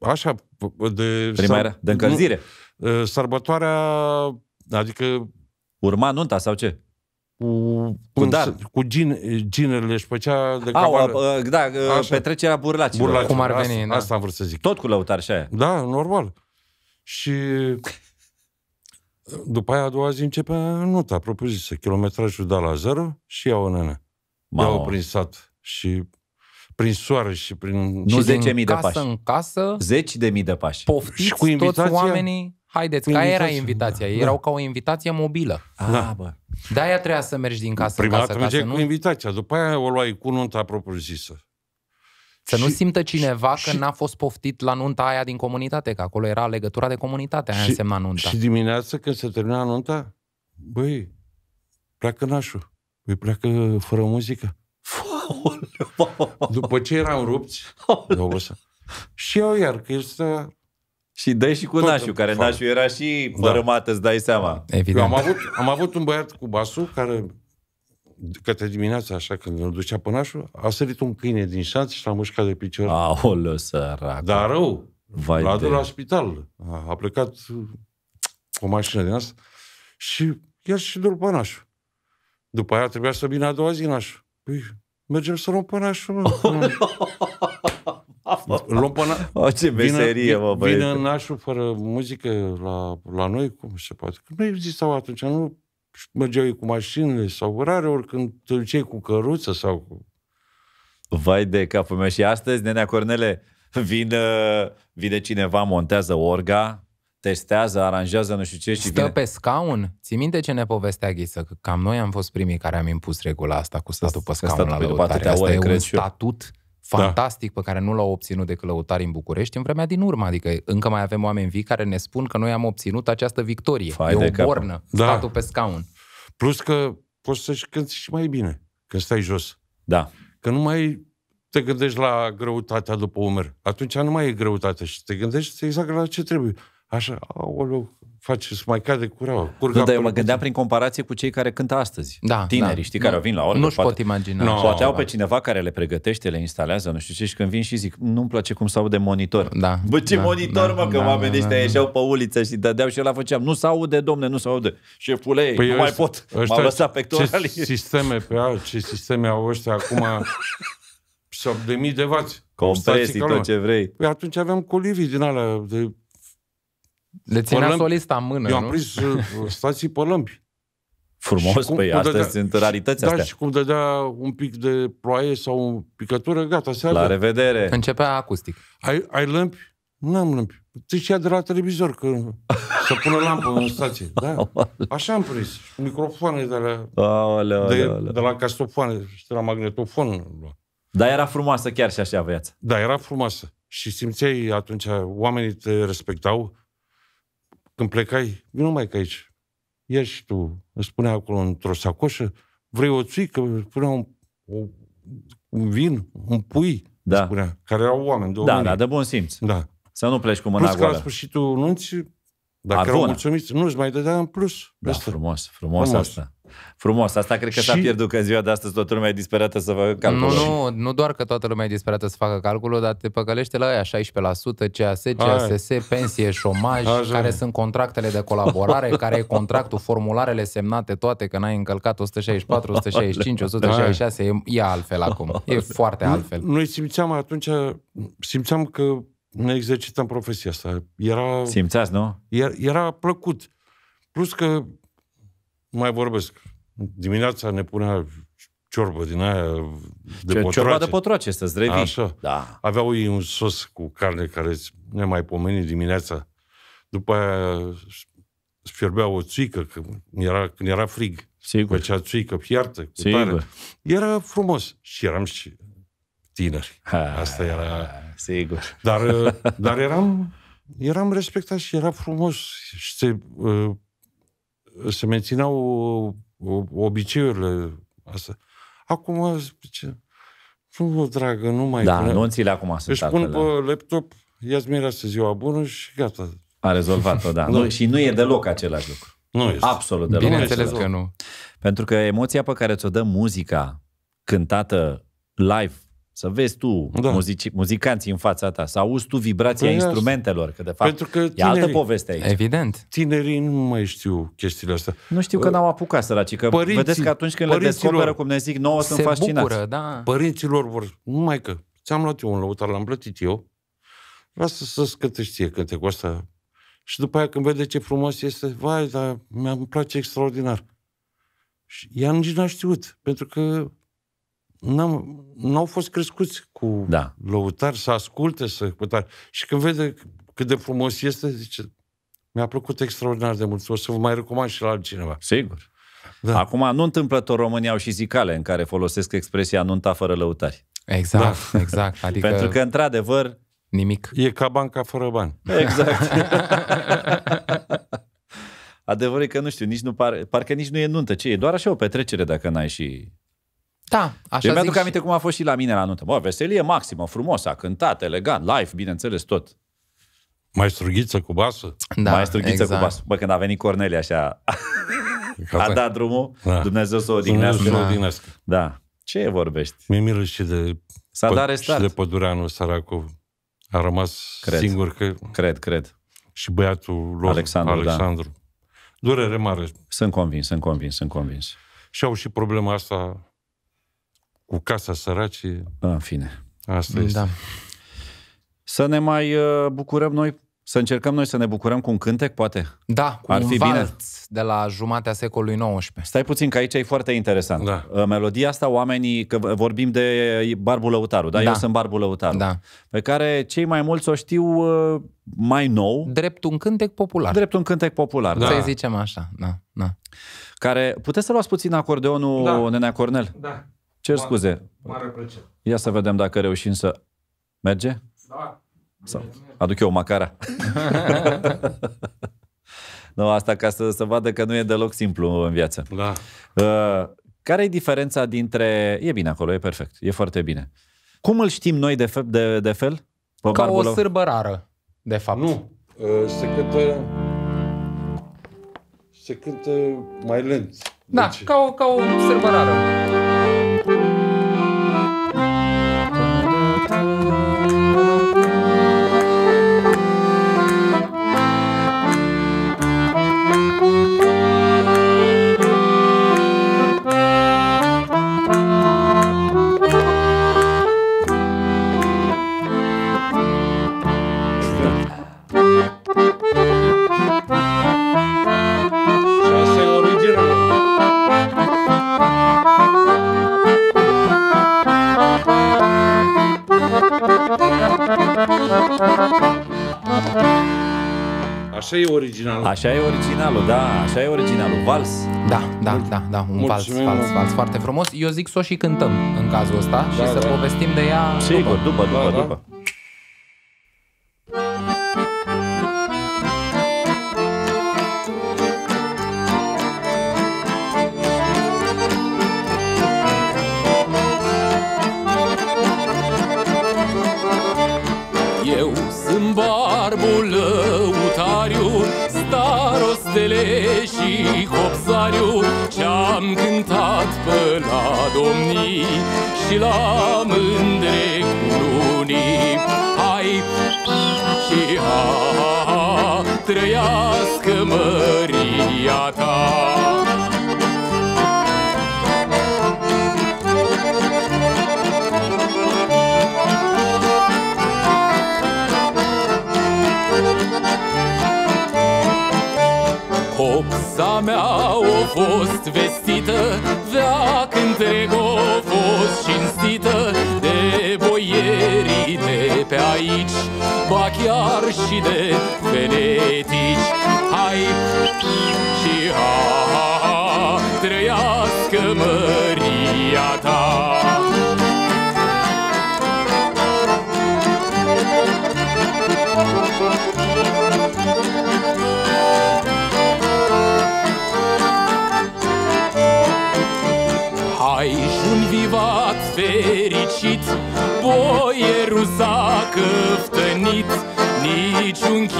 ă, așa, de... Prima era de încălzire. Ă, sărbătoarea, adică... Urma nunta sau ce? cu, cu, dar. cu gin, ginerele și făcea de A, Au, cavală. da, așa. petrecerea burlacilor. burlacilor. Cum ar veni, asta, da. asta am vrut să zic. Tot cu lăutar și aia. Da, normal. Și după aia a doua zi începe nota propriu-zisă, kilometrajul de la zero și iau o nene. Iau prin sat și prin soare și prin... Nu și 10.000 de pași. în casă... 10.000 de pași. Poftiți și cu invitația, toți oamenii... Haideți, ca era invitația. Da. Erau ca o invitație mobilă. Ah, da. Ah, bă. De-aia trebuia să mergi din casă Prima casă, dată nu? cu invitația, după aia o luai cu nunta propriu-zisă. Să și, nu simtă cineva și, că n-a fost poftit la nunta aia din comunitate, că acolo era legătura de comunitate, aia și, însemna nunta. Și dimineața când se termina nunta, băi, pleacă nașul, băi, pleacă fără muzică. După ce eram rupți, și eu iar, că este și dai și cu Tot Nașu, care fac. Nașu era și părâmată, da. îți dai seama. Evident. Eu am avut, am avut un băiat cu basul care către dimineața, așa, când îl ducea pe nașul, a sărit un câine din șanț și l-a mușcat de picior. Aolo, sărac. Dar rău. Vai l-a dus la spital. A, a plecat cu uh, mașină din asta și el și dur pe nașul. După aia trebuia să vină a doua zi nașul. Păi, mergem să luăm pe nașul, mă. luăm până... O, oh, ce meserie, vină, mă, băieți. Vine nașul fără muzică la, la noi, cum se poate? Că nu existau atunci, nu mergeau ei cu mașinile sau rare ori când te duceai cu căruță sau cu... Vai de capul meu. Și astăzi, Nenea Cornele, vine vine cineva, montează orga, testează, aranjează nu știu ce și Stă vine... pe scaun? Ți minte ce ne povestea Ghisă? Că cam noi am fost primii care am impus regula asta cu statul pe scaun la lăutare. Asta e un statut da. fantastic da. pe care nu l-au obținut de călăutari în București în vremea din urmă. Adică încă mai avem oameni vii care ne spun că noi am obținut această victorie. Fai e o bornă, cap. da. statul pe scaun. Plus că poți să-și cânti și mai bine când stai jos. Da. Că nu mai te gândești la greutatea după umăr. Atunci nu mai e greutate și te gândești exact la ce trebuie. Așa, aoleu, face să mai cade cureaua. Nu, dar eu mă gândeam prin comparație cu cei care cântă astăzi. Da, Tineri, da. știi, care nu, vin la oră. Nu-și poate, pot imagina. No, poate au da. pe cineva care le pregătește, le instalează, nu știu ce, și când vin și zic, nu-mi place cum se de monitor. Da, Bă, ce da, monitor, da, mă, că da, oamenii da, ăștia da, ieșeau da. pe uliță și dădeau și eu la făceam. Nu se aude, domne, nu se aude. Șefule, păi nu mai pot. M-au lăsat pectoralii. Ce sisteme pe al, ce sisteme au ăștia acum sau de mii de vați. Compresii, tot ce vrei. Păi atunci aveam colivii din alea de le ținea solista în mână, Eu am prins uh, stații pe lămpi. Frumos, și cum, păi, astea dădea, sunt rarități da, astea. și cum dădea un pic de ploaie sau o picătură, gata, se La revedere! Începea acustic. Ai, ai lămpi? Nu am lămpi. te ia de la televizor, că să pună lampă în stație. Da? Așa am prins. Microfoane de la, Aolea, de, de la castofoane și de la magnetofon. Da, era frumoasă chiar și așa viața. Da, era frumoasă. Și simțeai atunci, oamenii te respectau, când plecai, nu mai că aici. Ia și tu, îți spunea acolo într-o sacoșă, vrei o țuică, spunea un, o, un vin, un pui, da. spunea, care erau oameni de Da, da, de bun simț. Da. Să nu pleci cu mâna Plus că la sfârșitul nunții, dacă Arvona. erau mulțumiți, nu-ți mai dădea în plus. Da, asta. frumos, frumos, frumos asta. Frumos, asta cred că și... s-a pierdut, că ziua de astăzi toată lumea e disperată să facă calculul. Nu, nu, nu doar că toată lumea e disperată să facă calculul, dar te păcălește la aia 16%, CAS, CSS, Ai. pensie, șomaj, Așa. care sunt contractele de colaborare, care e contractul, formularele semnate toate, că n-ai încălcat 164, 165, 166, e, e altfel acum, e foarte altfel. Noi simțeam atunci, simțeam că ne exercităm profesia asta. Era, Simțeați, nu? Era, era plăcut. Plus că mai vorbesc. Dimineața ne punea ciorbă din aia de Ce, potroace. Ciorba de potroace, să-ți Așa. Da. Aveau ei un sos cu carne care ne mai pomeni dimineața. După aia fierbea o țuică, că era, când era frig. Sigur. Făcea țuică fiartă, cu Sigur. tare. Era frumos. Și eram și tineri. Ha, Asta era... Sigur. Dar, dar eram, eram respectat și era frumos. Și se, uh, se mențineau obiceiurile astea. Acum, zice, nu, dragă, nu mai... Da, pune... anunțile acum sunt Își pun pe laptop, ia-ți mireasă ziua bună și gata. A rezolvat-o, da. nu, da. și nu e deloc același lucru. Nu este. Absolut deloc. Bineînțeles că nu. Pentru că emoția pe care ți-o dă muzica cântată live să vezi tu da. muzici, muzicanții în fața ta, să auzi tu vibrația păi da. instrumentelor, că de fapt Pentru că tinerii, e altă poveste aici. Evident. Tinerii nu mai știu chestiile astea. Nu știu că n-au apucat săraci, că părinții, vedeți că atunci când le descoperă, cum ne zic, nouă sunt fascinați. Bucură, da. Părinților vor, numai că ți-am luat eu un lăutar, l-am plătit eu, lasă să scăteștie cântecul ăsta. Și după aia când vede ce frumos este, vai, dar mi am place extraordinar. Și ea nici n-a știut, pentru că n-am, n-au fost crescuți cu da. lăutari, să asculte, să... Și când vede cât de frumos este, zice, mi-a plăcut extraordinar de mult, o să vă mai recomand și la altcineva. Sigur. Da. Acum, nu întâmplător România au și zicale în care folosesc expresia nunta fără lăutari. Exact, da. exact. Adică... Pentru că, într-adevăr... Nimic. E ca banca fără bani. Exact. Adevărul e că nu știu, nici nu pare, parcă nici nu e nuntă. Ce e? Doar așa o petrecere dacă n-ai și da, așa Eu deci mi-aduc și... cum a fost și la mine la nuntă. Bă, veselie maximă, frumos, a cântat, elegant, live, bineînțeles, tot. Mai strughiță cu basă? Da, Mai strughiță exact. cu basă. Bă, când a venit Cornelia așa, a dat drumul, da. Dumnezeu să o odihnească. Dumnezeu să o odihnească. Da. Ce vorbești? Mi-e milă și de, S-a pă- și de Pădureanu, săracul. A rămas cred. singur. Că... Cred, cred. Și băiatul lor, Alexandru. Da. Alexandru. Da. Durere mare. Sunt convins, sunt convins, sunt convins. Și au și problema asta cu casa săracii. Da, în fine. Asta da. este. Da. Să ne mai uh, bucurăm noi să încercăm noi să ne bucurăm cu un cântec, poate? Da, cu Ar un fi bine. de la jumatea secolului XIX. Stai puțin, că aici e foarte interesant. Da. Uh, melodia asta, oamenii, că vorbim de Barbu Lăutaru, da? da. Eu da. sunt Barbu Lăutaru. Da. Pe care cei mai mulți o știu uh, mai nou. Drept un cântec popular. Drept un cântec popular, da. Să zicem așa, da, da. Care, puteți să luați puțin acordeonul, da. Nenea Cornel? Da. Cer scuze. Mare plăcere. Ia să vedem dacă reușim să... Merge? Da. Sau... Aduc eu macara. nu, asta ca să, să vadă că nu e deloc simplu în viață. Da. Uh, care e diferența dintre... E bine acolo, e perfect, e foarte bine. Cum îl știm noi de, fel, de, de fel? Pe Ca barbulă? o sârbă rară, de fapt. Nu. Uh, se cântă... Se cântă mai lent. Da, deci... ca, o, ca o sârbă rară. Așa e originalul. Așa e originalul, da, așa e originalul, vals. Da, da, da, da, un vals, vals, vals foarte frumos. Eu zic să o și cântăm în cazul ăsta da, și da. să povestim de ea Sigur, după, după, după. Da, da. după. și de fenetici Hai și ha, ha, ha trăiască mă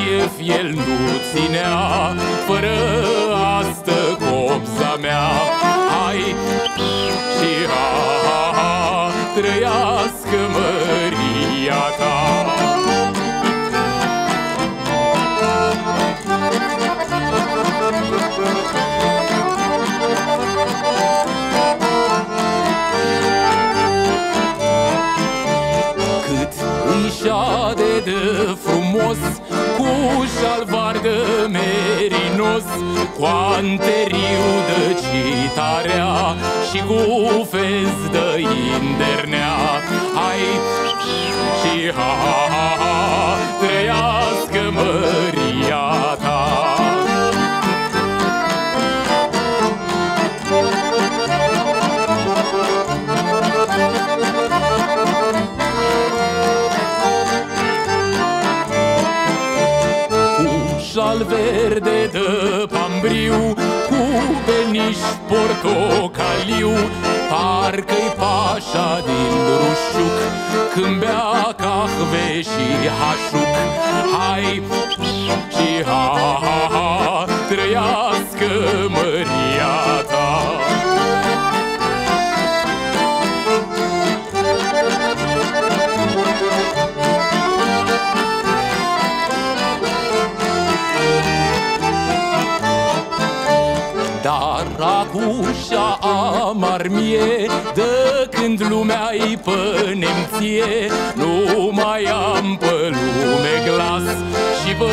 Kiev el nu ținea Fără jos Cu anteriu de citarea Și cu fez de indernea Hai și ha, ha, ha Trăiască mă verde de pambriu Cu beniș portocaliu Parcă-i pașa din rușuc Când bea cahve și hașuc Hai și ha-ha-ha Trăiască măria marmie De când lumea-i pe nemție Nu mai am pe lume glas Și pe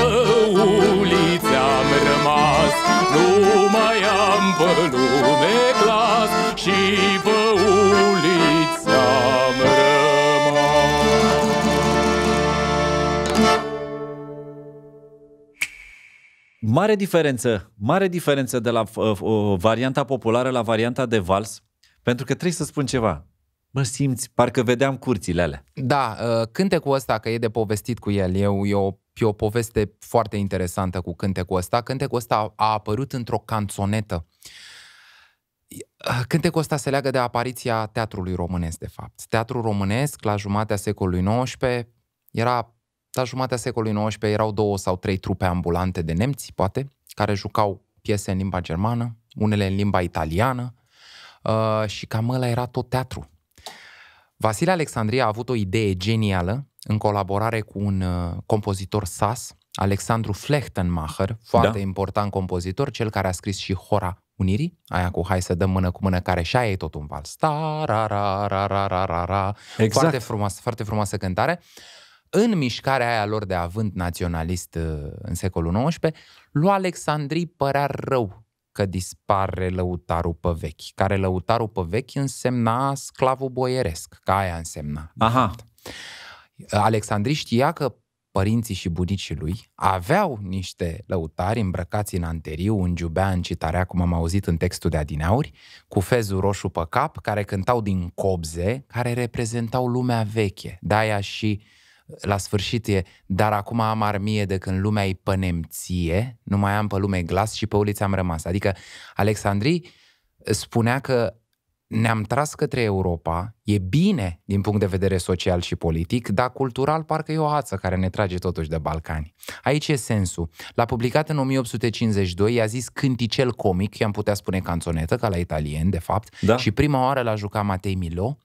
ulițe am rămas Nu mai am pe lume glas Și Mare diferență, mare diferență de la uh, uh, varianta populară la varianta de vals, pentru că trebuie să spun ceva. Mă simți, parcă vedeam curțile alea. Da, uh, cântecul ăsta, că e de povestit cu el, e, e, o, e o poveste foarte interesantă cu cântecul ăsta. Cântecul ăsta a apărut într-o canțonetă. Uh, cântecul ăsta se leagă de apariția teatrului românesc, de fapt. Teatrul românesc, la jumatea secolului XIX, era la da, jumatea secolului XIX erau două sau trei trupe ambulante de nemți, poate, care jucau piese în limba germană, unele în limba italiană uh, și cam ăla era tot teatru. Vasile Alexandria a avut o idee genială în colaborare cu un uh, compozitor sas, Alexandru Flechtenmacher, foarte da. important compozitor, cel care a scris și Hora Unirii, aia cu hai să dăm mână cu mână, care și aia e tot un vals. Ta, ra, ra, ra, ra, ra, ra, Exact. Foarte frumoasă, foarte frumoasă cântare. Uh, în mișcarea aia lor de avânt naționalist uh, în secolul XIX, lui Alexandrii părea rău că dispare lăutarul pe vechi, care lăutarul pe vechi însemna sclavul boieresc, ca aia însemna. Aha. Alexandrii știa că părinții și bunicii lui aveau niște lăutari îmbrăcați în anteriu, în giubea, în citarea, cum am auzit în textul de adineauri, cu fezul roșu pe cap, care cântau din cobze, care reprezentau lumea veche. De-aia și uh, la sfârșit e, dar acum am armie de când lumea îi nemție, nu mai am pe lume glas și pe uliță am rămas. Adică Alexandrii eh, spunea că ne-am tras către Europa, e bine din punct de vedere social și politic, dar cultural parcă e o ață care ne trage totuși de Balcani. Aici e sensul. L-a publicat în 1852, i-a zis cânticel comic, i-am putea spune canțonetă, ca la italien, de fapt, da. și prima oară l-a jucat Matei Milo,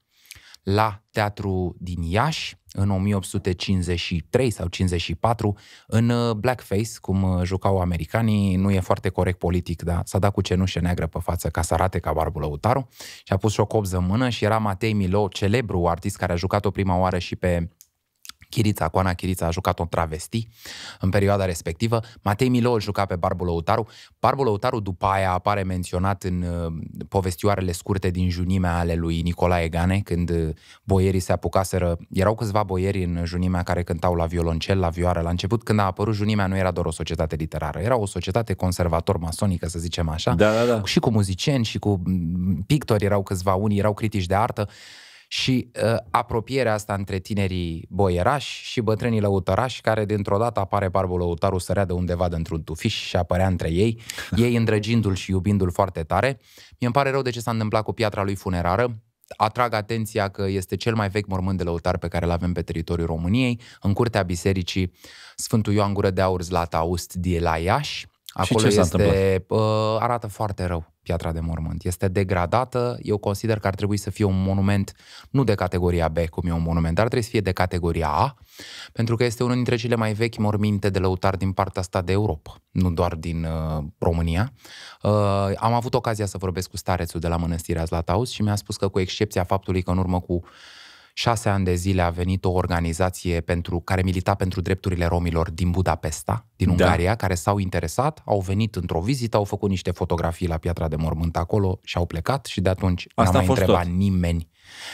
la Teatru din Iași în 1853 sau 54 în uh, blackface, cum uh, jucau americanii, nu e foarte corect politic, dar s-a dat cu cenușă neagră pe față ca să arate ca Barbu Lăutaru și a pus și o copză în mână și era Matei Milo, celebru artist care a jucat-o prima oară și pe Chirița, Coana Chirița a jucat un travesti în perioada respectivă, Matei Milo îl juca pe Barbu Lăutaru. Barbu Lăutaru după aia apare menționat în uh, povestioarele scurte din junimea ale lui Nicolae Gane, când uh, boierii se apucaseră, erau câțiva boieri în junimea care cântau la violoncel, la vioară, la început, când a apărut junimea nu era doar o societate literară, era o societate conservator-masonică, să zicem așa, da, da, da. și cu muzicieni și cu mm, pictori erau câțiva, unii erau critici de artă, și uh, apropierea asta între tinerii boierași și bătrânii lăutărași, care dintr-o dată apare barbul lăutaru sărea de undeva dintr-un tufiș și apărea între ei, ei îndrăgindu-l și iubindu-l foarte tare. mi îmi pare rău de ce s-a întâmplat cu piatra lui funerară, atrag atenția că este cel mai vechi mormânt de lăutar pe care îl avem pe teritoriul României, în curtea bisericii Sfântul Ioan Gură de Aur Zlata Aust de la Iași. Acolo și ce este, uh, arată foarte rău piatra de mormânt. Este degradată, eu consider că ar trebui să fie un monument nu de categoria B, cum e un monument, dar trebuie să fie de categoria A, pentru că este unul dintre cele mai vechi morminte de lăutar din partea asta de Europa, nu doar din uh, România. Uh, am avut ocazia să vorbesc cu starețul de la mănăstirea Zlataus și mi-a spus că cu excepția faptului că în urmă cu șase ani de zile a venit o organizație pentru, care milita pentru drepturile romilor din Budapesta, din da. Ungaria, care s-au interesat, au venit într-o vizită, au făcut niște fotografii la piatra de mormânt acolo și au plecat și de atunci Asta n-a mai întrebat tot. nimeni.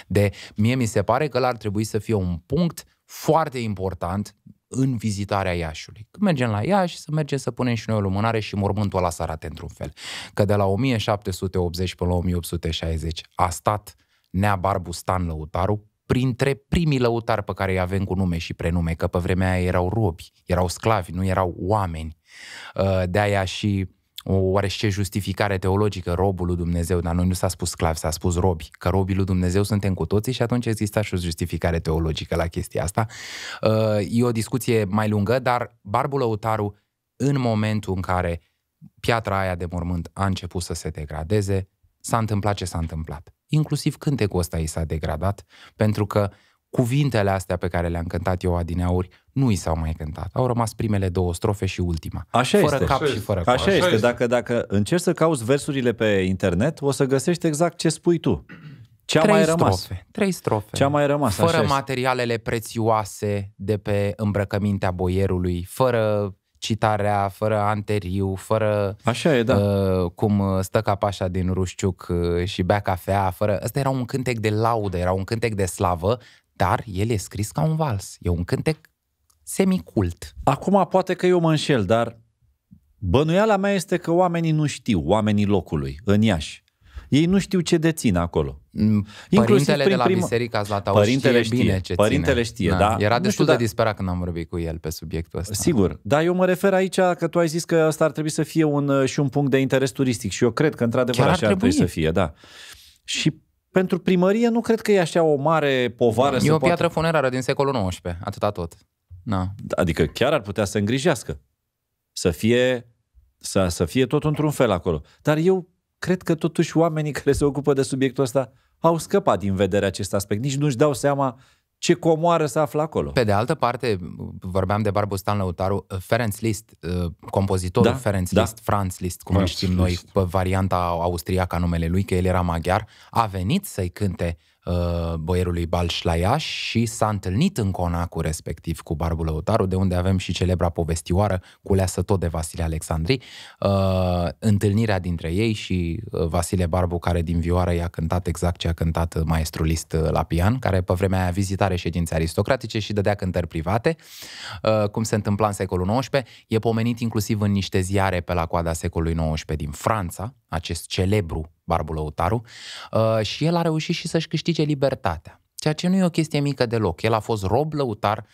De, mie mi se pare că ar trebui să fie un punct foarte important în vizitarea Iașului. Când mergem la Iași, să mergem să punem și noi o lumânare și mormântul ăla să arate într-un fel. Că de la 1780 până la 1860 a stat Nea Barbu Stan Lăutaru, printre primii lăutari pe care îi avem cu nume și prenume, că pe vremea aia erau robi, erau sclavi, nu erau oameni. Uh, de aia și o ce justificare teologică, robul lui Dumnezeu, dar noi nu s-a spus sclav, s-a spus robi, că robii lui Dumnezeu suntem cu toții și atunci exista și o justificare teologică la chestia asta. Uh, e o discuție mai lungă, dar Barbu Lăutaru, în momentul în care piatra aia de mormânt a început să se degradeze, s-a întâmplat ce s-a întâmplat inclusiv cântecul ăsta i s-a degradat, pentru că cuvintele astea pe care le-am cântat eu adineauri nu i s-au mai cântat. Au rămas primele două strofe și ultima. Așa fără este. cap Așa și fără coadă. Așa, Așa este. Dacă, dacă încerci să cauți versurile pe internet, o să găsești exact ce spui tu. Ce a mai rămas? Strofe, trei strofe. Ce a mai rămas? Fără așa materialele prețioase de pe îmbrăcămintea boierului, fără citarea, fără anteriu, fără Așa e, da. uh, cum stă capașa din Rușciuc uh, și bea cafea, fără... Ăsta era un cântec de laudă, era un cântec de slavă, dar el e scris ca un vals. E un cântec semicult. Acum poate că eu mă înșel, dar bănuiala mea este că oamenii nu știu, oamenii locului, în Iași ei nu știu ce dețin acolo. Mm, părintele de la primă... Biserica Zlatau părintele știe, bine ce Părintele ține. știe, da. da. Era destul de da. disperat când am vorbit cu el pe subiectul ăsta. Sigur, dar eu mă refer aici că tu ai zis că asta ar trebui să fie un, uh, și un punct de interes turistic și eu cred că într-adevăr Chiar așa ar trebui. trebui să fie, da. Și pentru primărie nu cred că e așa o mare povară. E să o poată... poate... funerară din secolul XIX, atâta tot. Na. Adică chiar ar putea să îngrijească. Să fie, să, să fie tot într-un fel acolo. Dar eu cred că totuși oamenii care se ocupă de subiectul ăsta au scăpat din vedere acest aspect. Nici nu-și dau seama ce comoară să află acolo. Pe de altă parte, vorbeam de Stan Lăutaru, uh, Ferenc Liszt, uh, compozitorul da? Ferenc da? Liszt, Franz Liszt, cum Franz știm Liszt. noi, pe varianta austriacă a numele lui, că el era maghiar, a venit să-i cânte Uh, boierului Iași și s-a întâlnit în conacul respectiv cu Barbu Lăutaru, de unde avem și celebra povestioară culeasă tot de Vasile Alexandri, uh, întâlnirea dintre ei și uh, Vasile Barbu, care din vioară i-a cântat exact ce a cântat maestrul List la pian, care pe vremea aia vizita reședințe aristocratice și dădea cântări private, cum se întâmpla în secolul XIX, e pomenit inclusiv în niște ziare pe la coada secolului XIX din Franța, acest celebru Barbu Lăutaru, uh, și el a reușit și să-și câștige libertatea, ceea ce nu e o chestie mică deloc. El a fost rob lăutar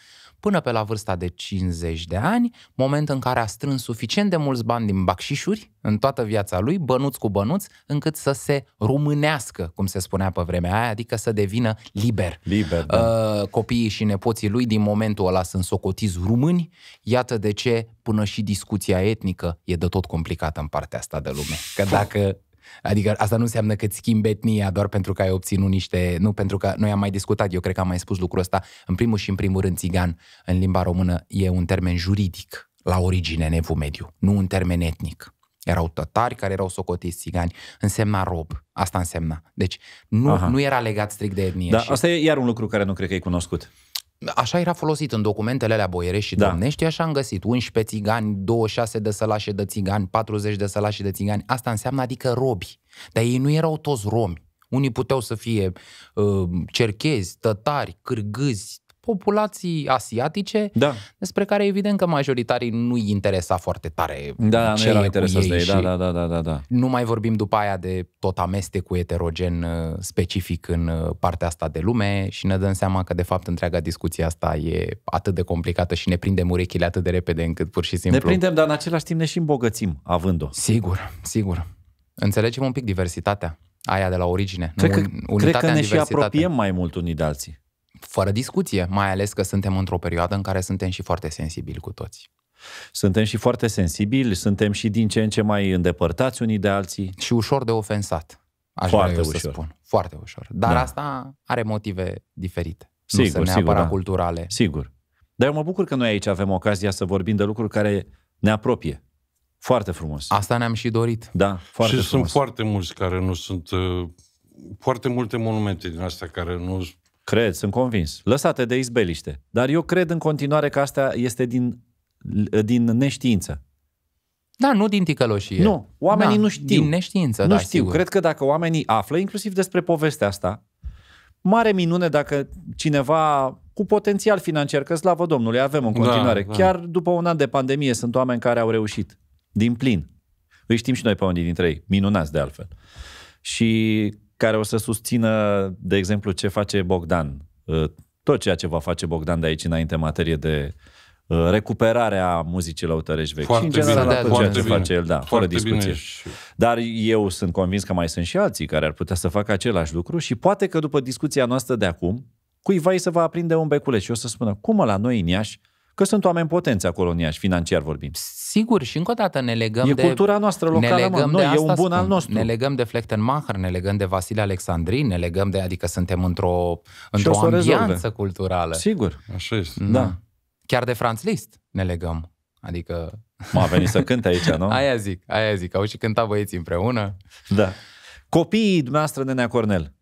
până pe la vârsta de 50 de ani, moment în care a strâns suficient de mulți bani din bacșișuri în toată viața lui, bănuți cu bănuți, încât să se rumânească, cum se spunea pe vremea aia, adică să devină liber. liber da. Uh, copiii și nepoții lui din momentul ăla sunt socotiți rumâni, iată de ce până și discuția etnică e de tot complicată în partea asta de lume. Că dacă Adică asta nu înseamnă că îți schimbi etnia doar pentru că ai obținut niște... Nu, pentru că noi am mai discutat, eu cred că am mai spus lucrul ăsta, în primul și în primul rând țigan, în limba română, e un termen juridic la origine în Evul Mediu, nu un termen etnic. Erau tătari care erau socotiți țigani. Însemna rob. Asta însemna. Deci nu, nu era legat strict de etnie. Da, și... asta e iar un lucru care nu cred că e cunoscut. Așa era folosit în documentele alea boierești și da. domnești, așa am găsit 11 țigani, 26 de sălașe de țigani, 40 de sălașe de țigani. Asta înseamnă adică robi. Dar ei nu erau toți romi. Unii puteau să fie uh, cerchezi, tătari, cârgâzi, populații asiatice, da. despre care evident că majoritarii nu i interesa foarte tare. Da, ce nu erau interesați de ei, da, da, da, da, da, da. Nu mai vorbim după aia de tot amestecul eterogen uh, specific în uh, partea asta de lume și ne dăm seama că de fapt întreaga discuție asta e atât de complicată și ne prindem urechile atât de repede încât pur și simplu... Ne prindem, dar în același timp ne și îmbogățim având-o. Sigur, sigur. Înțelegem un pic diversitatea aia de la origine. Cred că, un, cred că ne și apropiem mai mult unii de alții fără discuție, mai ales că suntem într-o perioadă în care suntem și foarte sensibili cu toți. Suntem și foarte sensibili, suntem și din ce în ce mai îndepărtați unii de alții. Și ușor de ofensat, aș foarte vrea eu ușor. să spun. Foarte ușor. Dar da. asta are motive diferite. Sigur, nu sunt neapărat sigur, da. culturale. Sigur. Dar eu mă bucur că noi aici avem ocazia să vorbim de lucruri care ne apropie. Foarte frumos. Asta ne-am și dorit. Da, foarte și frumos. sunt foarte mulți care nu sunt... Uh, foarte multe monumente din astea care nu Cred, sunt convins. Lăsate de izbeliște. Dar eu cred în continuare că asta este din, din neștiință. Da, nu din ticăloșie. Nu, oamenii da, nu știu. Din neștiință, Nu da, știu. Sigur. Cred că dacă oamenii află, inclusiv despre povestea asta, mare minune dacă cineva cu potențial financiar, că slavă Domnului, avem în da, continuare. Da, da. Chiar după un an de pandemie sunt oameni care au reușit. Din plin. Îi știm și noi pe unii dintre ei. Minunați de altfel. Și care o să susțină, de exemplu, ce face Bogdan. Uh, tot ceea ce va face Bogdan de aici înainte în materie de uh, recuperarea muzicii lăutărești vechi. Foarte și, în general, bine, tot da, ceea ce bine. face el, da, Foarte fără discuție. Bine. Dar eu sunt convins că mai sunt și alții care ar putea să facă același lucru și poate că după discuția noastră de acum, cuiva îi se va aprinde un beculeț și o să spună, cum la noi în Iași, Că sunt oameni potenți acolo în Iași, financiar vorbim. Sigur, și încă o dată ne legăm e de... E cultura noastră locală, ne legăm mă. Noi, de e un bun spun. al nostru. Ne legăm de Flechtenmacher, ne legăm de Vasile Alexandrin, ne legăm de... Adică suntem într-o, într-o ambianță culturală. Sigur. Așa este. Da. da. Chiar de Franz Liszt ne legăm. Adică... M-a venit să cânte aici, nu? aia zic, aia zic. Au și cântat băieții împreună. Da. Copiii dumneavoastră, Nenea Cornel,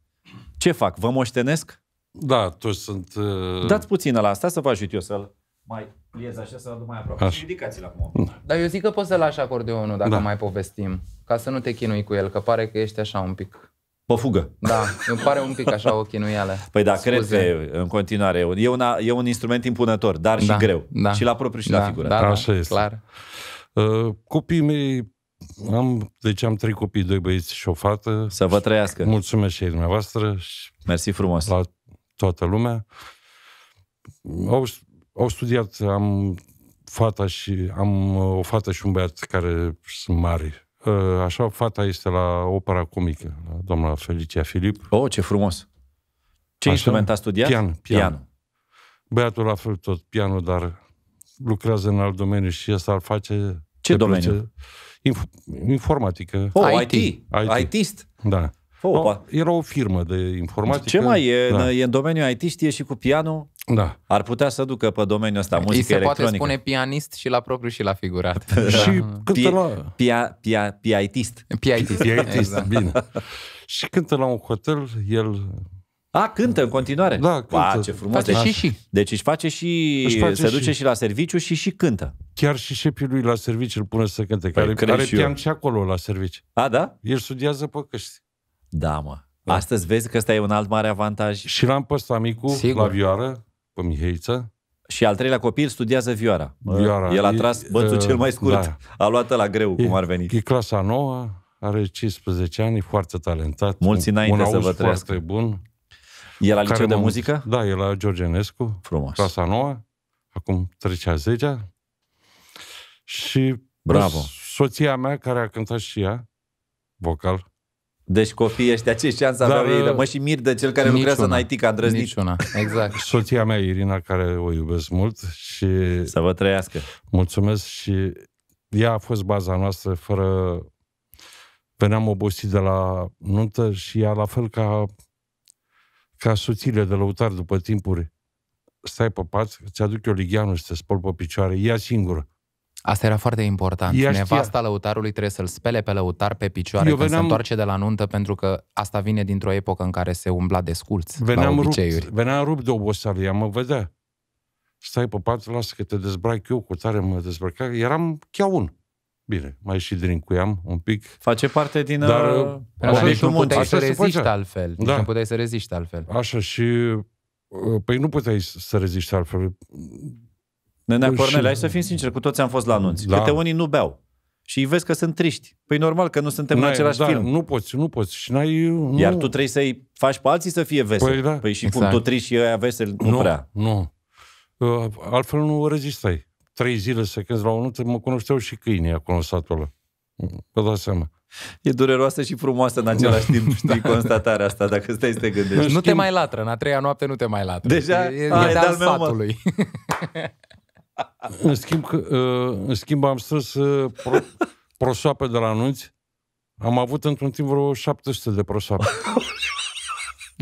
ce fac? Vă moștenesc? Da, toți sunt... Uh... Dați puțin la asta să vă ajut eu să-l mai pliez așa să aduc mai aproape. Așa. Și ridicați-l acum. Da. Dar eu zic că poți să lași acordeonul dacă da. mai povestim, ca să nu te chinui cu el, că pare că ești așa un pic... Pe fugă. Da, îmi pare un pic așa o chinuială. Păi da, Scuze. cred că în continuare e, un e un instrument impunător, dar da, și greu. Da, și la propriu și da, la figură. Da, da, așa este. Clar. Uh, copiii mei am, deci am trei copii, doi băieți și o fată. Să vă trăiască. Mulțumesc și dumneavoastră. Și Mersi frumos. La toată lumea. Au au studiat, am fata și am uh, o fată și un băiat care sunt mari. Uh, așa, fata este la opera comică, la doamna Felicia Filip. Oh, ce frumos! Ce Așa? instrument a studiat? Pian, pian. pian. Băiatul la fel tot, pianul, dar lucrează în alt domeniu și asta ar face... Ce domeniu? inf- informatică. Oh, IT. IT. IT. IT-ist. Da. Opa. No, era o firmă de informatică. Ce mai e? Da. E în domeniul IT, știe și cu pianul? Da. Ar putea să ducă pe domeniul ăsta, muzică Ei se electronică. poate spune pianist și la propriu și la figurat. Și da. cântă la... Pia, pia, piaitist. Piaitist, piaitist exact. Da, bine. Și cântă la un hotel, el a, cântă în continuare. Da, cântă. Ba, ce frumos. Face deci- și, și. deci își face și, își face se și. duce și la serviciu și și cântă. Chiar și șepii lui la serviciu îl pune să cânte, păi care, care pian și acolo la serviciu. A, da? El studiază pe căști. Da, mă. Da. Astăzi vezi că ăsta e un alt mare avantaj. Și l-am pe ăsta micu la vioară, pe Mihaiță. Și al treilea copil studiază vioara. vioara. El a tras bățul e, uh, cel mai scurt. Da. A luat la greu, e, cum ar veni. E clasa nouă, are 15 ani, e foarte talentat. Mulți înainte un, un să vă trească. foarte bun. E la liceu de muzică? Da, e la Georgenescu. Frumos. Clasa nouă. Acum trecea 10 Și Bravo. soția mea, care a cântat și ea, vocal, deci copiii ăștia, ce șansă Dar, aveau ei? Uh, mă și mir de cel care lucrează în IT, ca îndrăznit. Niciuna, exact. Soția mea, Irina, care o iubesc mult și... Să vă trăiască. Mulțumesc și ea a fost baza noastră fără... Veneam obosit de la nuntă și ea la fel ca, ca soțile de lăutari după timpuri. Stai pe pat, ți-aduc eu ligheanul și te spăl pe picioare, ea singură. Asta era foarte important. Ea Nevasta știa. lăutarului trebuie să-l spele pe lăutar pe picioare Eu veneam... se întoarce de la nuntă, pentru că asta vine dintr-o epocă în care se umbla de sculți. veneam la obiceiuri. Rupt, veneam rupt de oboseală, ea mă vedea. Stai pe pat, lasă că te dezbrac eu, cu tare mă dezbrăca. Eram un. Bine, mai și drincuiam un pic. Face parte din... Dar, a... Uh, așa, deci nu puteai să reziști altfel. Deci da. nu puteai să reziști altfel. Așa și... Uh, păi nu puteai să reziști altfel noi Cornel, hai să fim sinceri, cu toți am fost la anunți. Da. Câte unii nu beau. Și îi vezi că sunt triști. Păi normal că nu suntem n în același da, film. Nu poți, nu poți. Și n-ai, nu. Iar tu trebuie să-i faci pe alții să fie veseli. Păi, da. păi și exact. cum tu triști și ăia veseli, nu, nu prea. Nu, uh, Altfel nu rezistai. Trei zile să cânti la unul, mă cunoșteau și câinii acolo în satul ăla. Vă dați seama. E dureroasă și frumoasă în același da. timp, știi, da. constatarea asta, dacă stai să te gândești. Nu te mai latră, în a treia noapte nu te mai latră. Deja, e, a, e, e de-al satului. În schimb, ă, în schimb am strâns ă, pro, prosoape de la anunți. Am avut într-un timp vreo 700 de prosoape.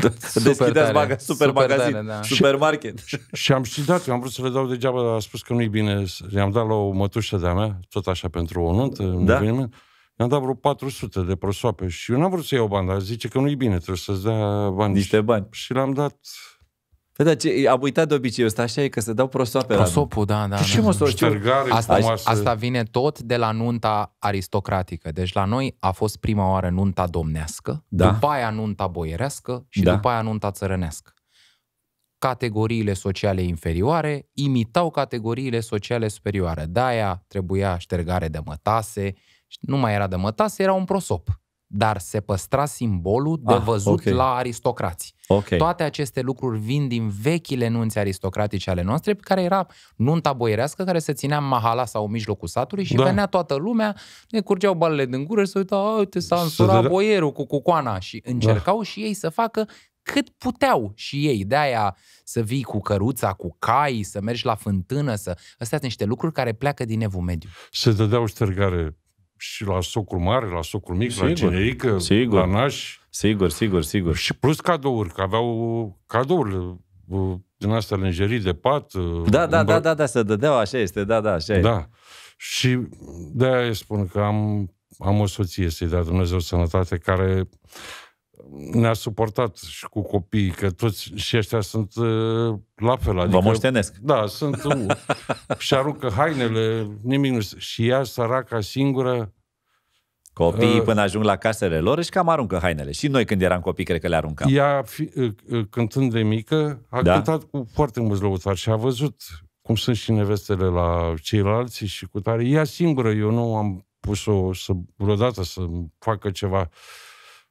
Da, deschideți maga, super, super magazin, tare, da. supermarket. Și, și am și dat, am vrut să le dau degeaba, dar a spus că nu-i bine. I-am dat la o mătușă de-a mea, tot așa pentru o nuntă, da? eveniment. I-am dat vreo 400 de prosoape și eu n-am vrut să iau bani, dar zice că nu-i bine, trebuie să-ți dea bani. Niște bani. Și, și l-am dat da, da, ce, am uitat de obicei. ăsta, așa e că se dau prosoape Prosopul, la... da, da. Păi ce da, mă, da. asta, asta vine tot de la nunta aristocratică. Deci la noi a fost prima oară nunta domnească, da. după aia nunta boierească și da. după aia nunta țărănească. Categoriile sociale inferioare imitau categoriile sociale superioare. De-aia trebuia ștergare de mătase, nu mai era de mătase, era un prosop dar se păstra simbolul de ah, văzut okay. la aristocrați. Okay. Toate aceste lucruri vin din vechile nunți aristocratice ale noastre, care era nunta boierească, care se ținea în mahala sau în mijlocul satului și da. venea toată lumea, ne curgeau balele din gură și se uita, uite, s-a însurat boierul cu cucoana și încercau da. și ei să facă cât puteau și ei. De aia să vii cu căruța, cu cai, să mergi la fântână, să... Astea sunt niște lucruri care pleacă din evul mediu. Se dădeau ștergare și la socul mare, la socul mic, sigur, la generică, sigur, la naș. Sigur, sigur, sigur. Și plus cadouri, că aveau cadouri din astea lingerii de pat. Da, da, da, da, da, să dădeau, așa este, da, da, așa este. Da. Și de-aia spun că am, am o soție, să-i dea Dumnezeu sănătate, care uh, ne-a suportat și cu copiii, că toți și ăștia sunt uh, la fel. Adică, Vă moștenesc. Da, sunt... Uh, și aruncă hainele, nimic nu... Și ea, săraca singură... Copiii uh, până ajung la casele lor își cam aruncă hainele. Și noi când eram copii, cred că le aruncam. Ea, fi, uh, uh, cântând de mică, a da? cântat cu foarte mulți lăutari și a văzut cum sunt și nevestele la ceilalți și cu tare. Ea singură, eu nu am pus-o să, vreodată să facă ceva.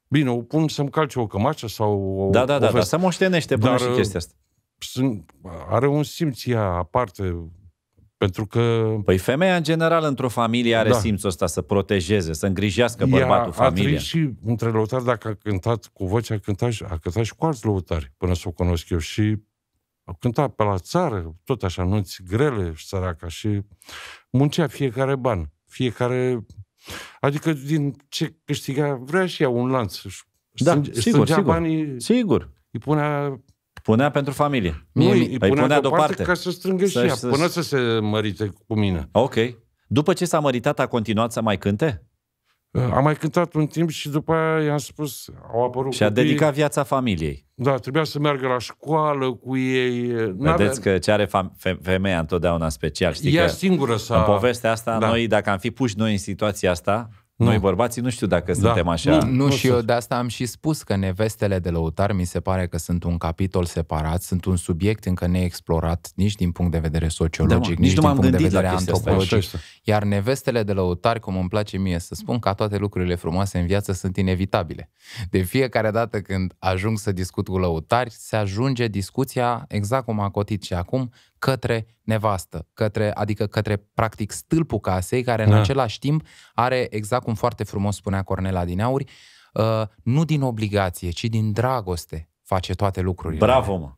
Bine, o pun să-mi calce o cămașă sau o Da, da, o da, da, să moștenește până dar, și uh, chestia asta. Sunt, are un simț ea aparte, pentru că... Păi femeia, în general, într-o familie are da. simțul ăsta să protejeze, să îngrijească ea bărbatul familiei. și între lăutari, dacă a cântat cu voce, a cântat, și, a cântat și cu alți lăutari, până să o cunosc eu. Și a cântat pe la țară, tot așa, nunți grele, săraca, și muncea fiecare ban, fiecare Adică din ce câștiga, vrea și ea un lanț. Da, sigur, sigur. Banii, sigur. Îi punea... Punea pentru familie. Nu, îi, îi punea, punea deoparte ca să strângă să, și ea, să, până să se mărite cu mine. Ok. După ce s-a măritat, a continuat să mai cânte? Uh, am mai cântat un timp și după aia i-am spus, au apărut Și a copii. dedicat viața familiei. Da, trebuia să meargă la școală cu ei. Uh, Vedeți că ce are femeia întotdeauna special. Știi Ea că singură să... În povestea asta, da. noi, dacă am fi puși noi în situația asta, noi bărbații nu știu dacă da. suntem așa. Nu, nu și eu de asta am și spus că nevestele de lăutar mi se pare că sunt un capitol separat, sunt un subiect încă neexplorat nici din punct de vedere sociologic, da, nici, nici, nu din punct de vedere antropologic. așa. Iar nevestele de lăutar, cum îmi place mie să spun, ca toate lucrurile frumoase în viață sunt inevitabile. De fiecare dată când ajung să discut cu lăutari, se ajunge discuția exact cum a cotit și acum, către nevastă, către, adică către practic stâlpul casei, care în da. același timp are, exact cum foarte frumos spunea Cornela Auri, uh, nu din obligație, ci din dragoste face toate lucrurile. Bravo, mă!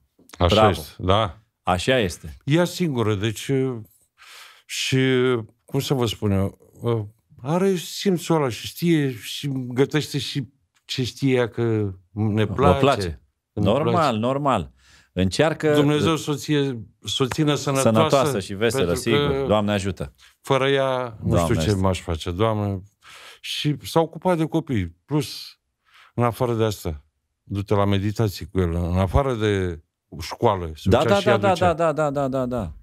Așa Bravo. este, da. Așa este. Ea singură, deci uh, și, cum să vă spun eu, uh, are simțul ăla și știe și gătește și ce știe ea că ne place. Vă place. Normal, place. normal. Încearcă... Dumnezeu să ție, să țină sănătoasă. Sănătoasă și veselă, sigur. Doamne ajută. Fără ea, nu Doamne știu ce este. m-aș face. Doamne... Și s-a ocupat de copii. Plus, în afară de asta, du-te la meditații cu el. În afară de școală. Da, da, da, da, da, da, da, da, da, da.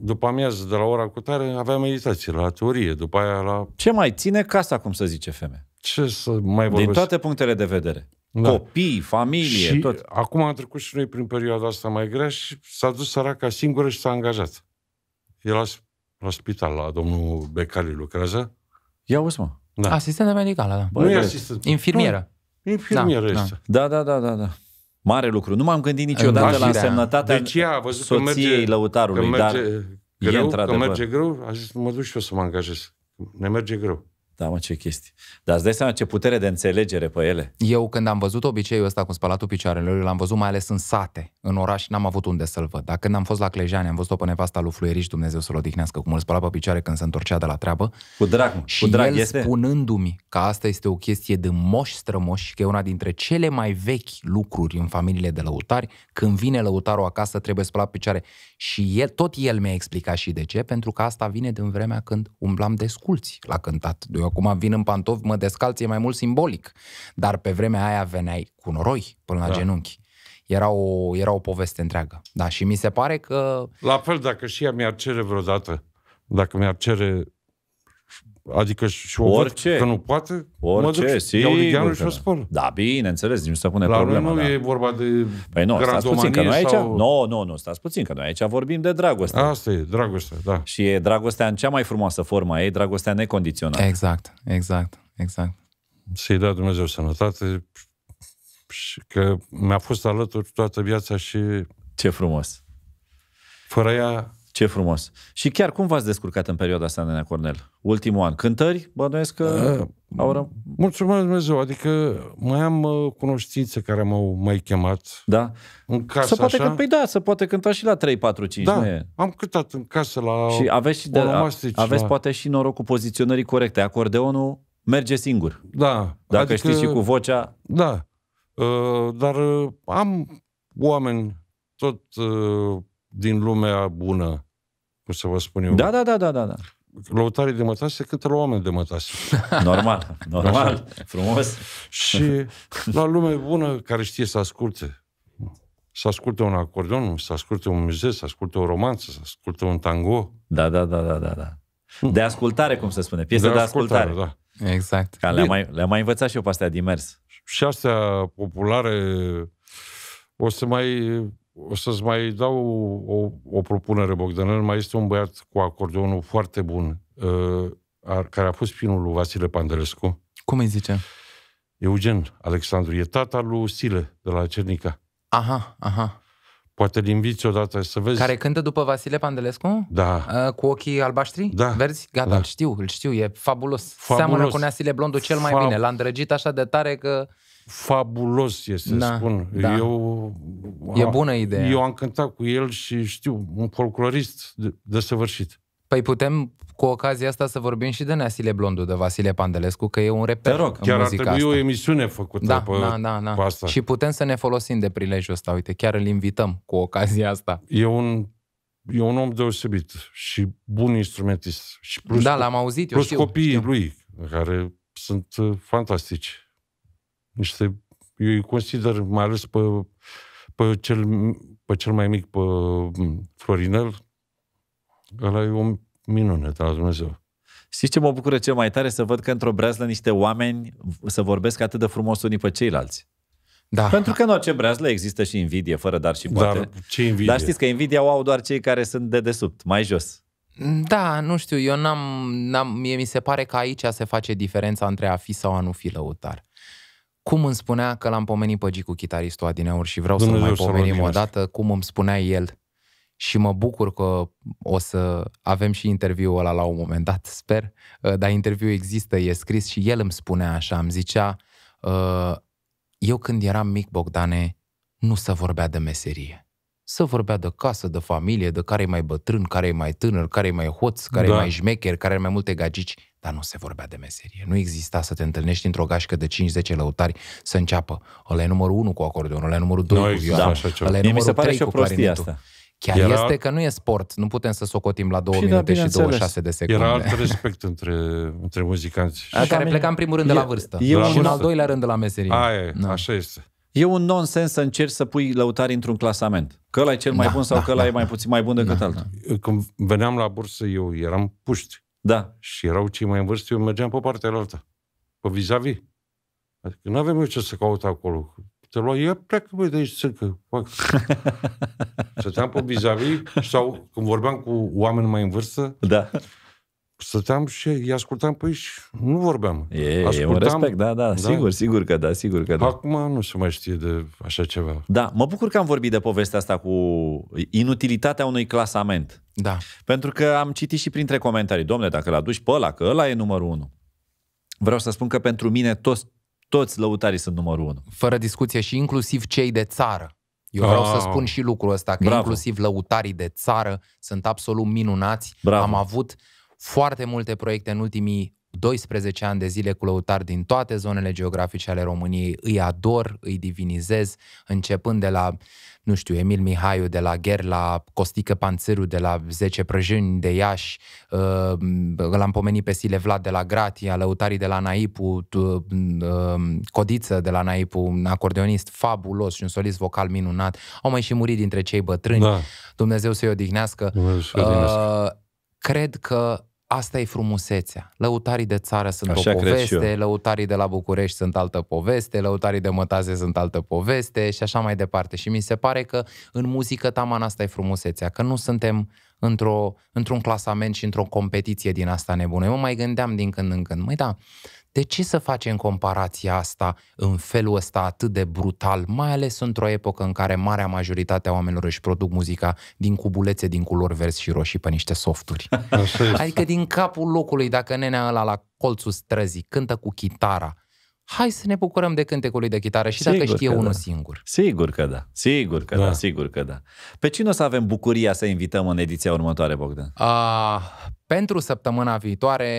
După amiază, de la ora cu tare, avea meditații la teorie, după aia la... Ce mai ține casa, cum să zice femeie? Ce să mai vorbesc? Din toate punctele de vedere. Da. Copii, familie, și tot. acum am trecut și noi prin perioada asta mai grea și s-a dus săraca singură și s-a angajat. E la, la spital, la domnul Becali lucrează. Ia uzi, mă. Da. Asistentă medicală, da. Bă, nu e asistentă. Infirmieră. Nu, infirmieră da, este. Da. da, da, da, da. da. Mare lucru. Nu m-am gândit niciodată da, la însemnătatea deci ea a văzut soției că merge, lăutarului, că merge dar greu, e că merge greu, a zis, mă duc și eu să mă angajez. Ne merge greu. Da, mă, ce chestii. Dar îți dai seama ce putere de înțelegere pe ele. Eu când am văzut obiceiul ăsta cu spălatul picioarelor, l-am văzut mai ales în sate, în oraș, n-am avut unde să-l văd. Dar când am fost la Clejani, am văzut-o pe nevasta lui Fluieriș, Dumnezeu să-l odihnească, cum îl spăla pe picioare când se întorcea de la treabă. Cu drag, și cu drag el este? spunându-mi că asta este o chestie de moș strămoși, că e una dintre cele mai vechi lucruri în familiile de lăutari, când vine lăutarul acasă trebuie spălat picioare. Și el, tot el mi-a explicat și de ce, pentru că asta vine din vremea când umblam de sculți la cântat. Eu acum vin în pantofi, mă descalț, e mai mult simbolic. Dar pe vremea aia veneai cu noroi până la da. genunchi. Era o, era o poveste întreagă. Da, și mi se pare că... La fel, dacă și ea mi-ar cere vreodată, dacă mi-ar cere Adică și o orice, văd că nu poate, orice, mă duc, iau și o da. spăl. Da, bine, înțeles, nici nu se pune La problema. nu da. e vorba de Păi nu, stați puțin, că noi aici, sau... nu, nu, nu, stați puțin, că noi aici vorbim de dragoste. Asta e, dragoste, da. Și e dragostea în cea mai frumoasă formă a ei, dragostea necondiționată. Exact, exact, exact. Să-i dea Dumnezeu sănătate și că mi-a fost alături toată viața și... Ce frumos! Fără ea ce frumos. Și chiar cum v-ați descurcat în perioada asta, Nenea Cornel? Ultimul an. Cântări? Bănuiesc că... Da, au ră... Mulțumesc Dumnezeu. Adică mai am uh, cunoștințe care m-au mai chemat. Da? În casă, să poate așa. Că, păi da, să poate cânta și la 3, 4, 5. Da, e? am cântat în casă la... Și aveți, și de, aveți la... poate și noroc cu poziționării corecte. Acordeonul merge singur. Da. Dacă adică, știți și cu vocea... Da. Uh, dar uh, am oameni tot uh, din lumea bună cum să vă spun eu. Da, da, da, da, da. da. Lăutarii de mătase cât la oameni de mătase. Normal, normal, frumos. Și la lume bună care știe să asculte. Să asculte un acordeon, să asculte un muzeu, să asculte o romanță, să asculte un tango. Da, da, da, da, da. da. Hm. De ascultare, cum se spune, piesă de, de ascultare. ascultare da. Exact. Ca le-am mai, le mai învățat și eu pe astea dimers. Și astea populare o să mai o să-ți mai dau o, o propunere, Bogdan. Mai este un băiat cu acordeonul foarte bun, uh, care a fost pinul lui Vasile Pandelescu. Cum îi zice? Eugen Alexandru. E tata lui Sile, de la Cernica. Aha, aha. Poate îl inviți odată să vezi. Care cântă după Vasile Pandelescu? Da. Uh, cu ochii albaștri? Da. Verzi? Gata, da. îl știu, îl știu, e fabulos. fabulos. Seamănă cu Neasile Blondul cel mai Fab... bine. L-a îndrăgit așa de tare că fabulos e să da, spun. Da. Eu, e bună idee. Eu am cântat cu el și știu, un folclorist de, de săvârșit. Păi putem cu ocazia asta să vorbim și de Neasile Blondu, de Vasile Pandelescu, că e un reper Te rog, în chiar ar trebui asta. o emisiune făcută da, pe, da, da, da. pe asta. Și putem să ne folosim de prilejul ăsta, uite, chiar îl invităm cu ocazia asta. E un, e un om deosebit și bun instrumentist. Și da, plus, da, l-am auzit, eu Plus știu, copiii știu. lui, care sunt uh, fantastici niște, eu îi consider mai ales pe, pe, cel, pe cel mai mic, pe mm, Florinel, ăla e o minune de la Dumnezeu. Știți ce mă bucură cel mai tare? Să văd că într-o breazlă niște oameni să vorbesc atât de frumos unii pe ceilalți. Da. Pentru că în orice breazlă există și invidie, fără dar și poate. Dar, ce invidie? dar știți că invidia o au doar cei care sunt de desubt, mai jos. Da, nu știu, eu n-am, n-am, mie mi se pare că aici se face diferența între a fi sau a nu fi lăutar cum îmi spunea că l-am pomenit pe Gicu, chitaristul Adineur, și vreau Dumnezeu să-l mai pomenim o dată, cum îmi spunea el și mă bucur că o să avem și interviul ăla la un moment dat, sper, uh, dar interviul există, e scris și el îmi spunea așa, îmi zicea, uh, eu când eram mic, Bogdane, nu se vorbea de meserie să vorbea de casă, de familie, de care e mai bătrân, care e mai tânăr, care e mai hoț, care e da. mai șmecher, care are mai multe gagici, dar nu se vorbea de meserie. Nu exista să te întâlnești într-o gașcă de 5-10 lăutari să înceapă. Ăla e numărul 1 cu acordeon, ăla e numărul 2 no, cu viola, da. ăla e numărul 3 cu clarinetul. Asta. Chiar Era... este că nu e sport, nu putem să socotim la 2 și da, minute da, și 26 de secunde. Era alt respect între, între muzicanți. care plecam în primul rând e, de la vârstă e, și în al doilea rând de la meserie. Aia, da. așa este. E un nonsens să încerci să pui lăutari într-un clasament. Că ăla e cel mai da, bun sau da, că ăla da, e mai puțin mai bun da, decât da, altul. Da. Când veneam la bursă, eu eram puști. Da. Și erau cei mai în vârstă, eu mergeam pe partea altă. Pe vis-a-vis. Adică nu avem eu ce să caut acolo. Te lua, ia pleacă, băi, de aici, țâncă. Stăteam pe vis-a-vis sau când vorbeam cu oameni mai în vârstă, da stăteam și îi ascultam păi și nu vorbeam. E, ascultam, e un respect, da, da, da, sigur, sigur că da, sigur că da. Acum nu se mai știe de așa ceva. Da, mă bucur că am vorbit de povestea asta cu inutilitatea unui clasament. Da. Pentru că am citit și printre comentarii, domnule, dacă l-aduci pe ăla, că ăla e numărul unu. Vreau să spun că pentru mine toți, toți lăutarii sunt numărul unu. Fără discuție și inclusiv cei de țară. Eu vreau ah, să spun și lucrul ăsta, că bravo. inclusiv lăutarii de țară sunt absolut minunați. Bravo. Am avut foarte multe proiecte în ultimii 12 ani de zile cu lăutari din toate zonele geografice ale României, îi ador, îi divinizez, începând de la, nu știu, Emil Mihaiu, de la Gher, la Costică Panțăru, de la 10 prăjini de Iași, uh, l-am pomenit pe Sile Vlad de la Gratia, lăutarii de la Naipu, uh, Codiță de la Naipu, un acordeonist fabulos și un solist vocal minunat, au mai și murit dintre cei bătrâni, da. Dumnezeu să-i odihnească. Dumnezeu să-i odihnească. Uh, cred că Asta e frumusețea. Lăutarii de țară sunt Așa o poveste, lăutarii de la București sunt altă poveste, lăutarii de mătaze sunt altă poveste și așa mai departe. Și mi se pare că în muzică taman asta e frumusețea, că nu suntem într într-un clasament și într-o competiție din asta nebună. Eu mă mai gândeam din când în când, măi da, uh, de ce să facem comparația asta în felul ăsta atât de brutal, mai ales într-o epocă în care marea majoritate a oamenilor își produc muzica din cubulețe din culori verzi și roșii pe niște softuri? adică din capul locului, dacă nenea ăla la colțul străzii cântă cu chitara, hai să ne bucurăm de cântecul de chitară și sigur dacă știe unul da. singur. Sigur că da, sigur că da. da, sigur că da. Pe cine o să avem bucuria să invităm în ediția următoare, Bogdan? A, ah, pentru săptămâna viitoare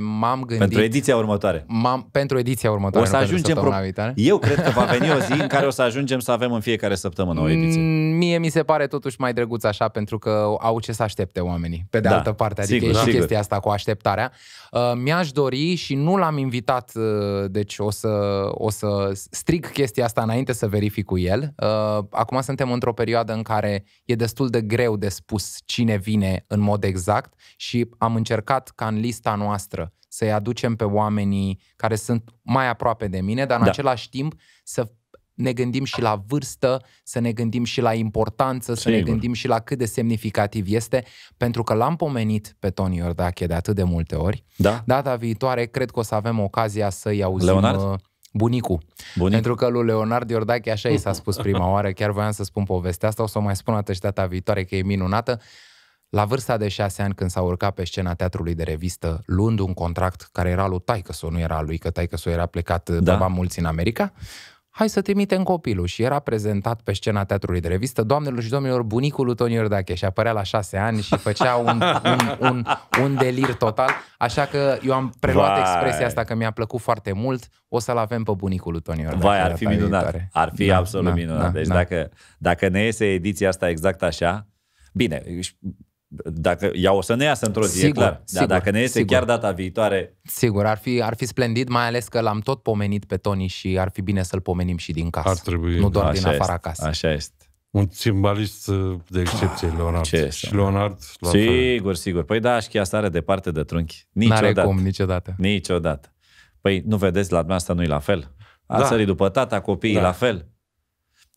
m-am gândit... Pentru ediția următoare. M-am, pentru ediția următoare, o să ajungem pro... Eu cred că va veni o zi în care o să ajungem să avem în fiecare săptămână o mm, ediție. Mie mi se pare totuși mai drăguț așa, pentru că au ce să aștepte oamenii, pe de da, altă parte. Adică sigur, e și chestia asta cu așteptarea. Uh, mi-aș dori și nu l-am invitat, uh, deci o să, o să strig chestia asta înainte să verific cu el. Uh, acum suntem într-o perioadă în care e destul de greu de spus cine vine în mod exact și am încercat ca în lista noastră să-i aducem pe oamenii care sunt mai aproape de mine, dar în da. același timp să ne gândim și la vârstă, să ne gândim și la importanță, Sigur. să ne gândim și la cât de semnificativ este, pentru că l-am pomenit pe Tony Iordache de atât de multe ori. Da. Data viitoare cred că o să avem ocazia să-i auzim... Leonard? Uh, bunicul. Bunic. Pentru că lui Leonard Iordache așa i s-a spus prima oară, chiar voiam să spun povestea asta, o să o mai spun atât data viitoare că e minunată. La vârsta de șase ani, când s-a urcat pe scena teatrului de revistă, luând un contract care era lui Taicăsu, nu era lui, că Taicăsu era plecat da. de mulți în America, hai să trimitem copilul. Și era prezentat pe scena teatrului de revistă, doamnelor și domnilor, bunicul lui Toni Iordache și apărea la șase ani și făcea un, un, un, un delir total. Așa că eu am preluat Vai. expresia asta că mi-a plăcut foarte mult, o să-l avem pe bunicul lui Toni Iordache. Vai, ar fi minunat, viitoare. ar fi da, absolut da, minunat. Da, deci da. Dacă, dacă ne iese ediția asta exact așa, Bine, dacă, ea o să ne iasă într-o zi, sigur, e clar. Sigur, Dar dacă ne iese sigur. chiar data viitoare... Sigur, ar fi, ar fi splendid, mai ales că l-am tot pomenit pe Tony și ar fi bine să-l pomenim și din casă. Ar trebui. Nu doar da, din afara casă. Așa este. Un simbalist de excepție, ah, Leonard. Ce este? și Leonard, la Sigur, fel. sigur. Păi da, și asta are departe de trunchi. Niciodată. N-are cum, niciodată. Niciodată. Păi nu vedeți, la dumneavoastră nu-i la fel? A da. sărit după tata, copiii da. la fel.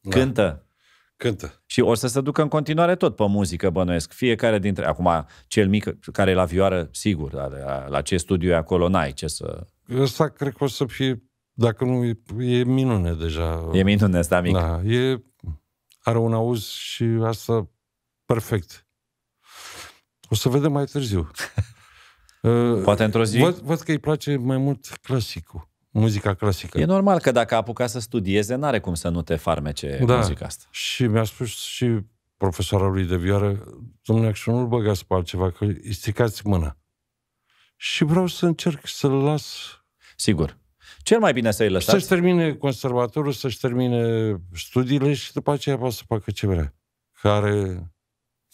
Da. Cântă, Cântă. Și o să se ducă în continuare tot pe muzică, bănuiesc. Fiecare dintre... Acum, cel mic care e la vioară, sigur, la, la, la ce studiu e acolo, n-ai ce să... Ăsta cred că o să fie, dacă nu, e minune deja. E minune ăsta mic. Da, e, are un auz și asta perfect. O să vedem mai târziu. Uh, Poate într-o zi. Văd, văd că îi place mai mult clasicul muzica clasică. E normal că dacă a apucat să studieze, n-are cum să nu te farmece da. muzica asta. Și mi-a spus și profesorul lui de vioară, domnule, și nu-l băgați pe altceva, că îi stricați mâna. Și vreau să încerc să-l las. Sigur. Cel mai bine să-i lăsați. Să-și termine conservatorul, să-și termine studiile și după aceea poate să facă ce vrea. Care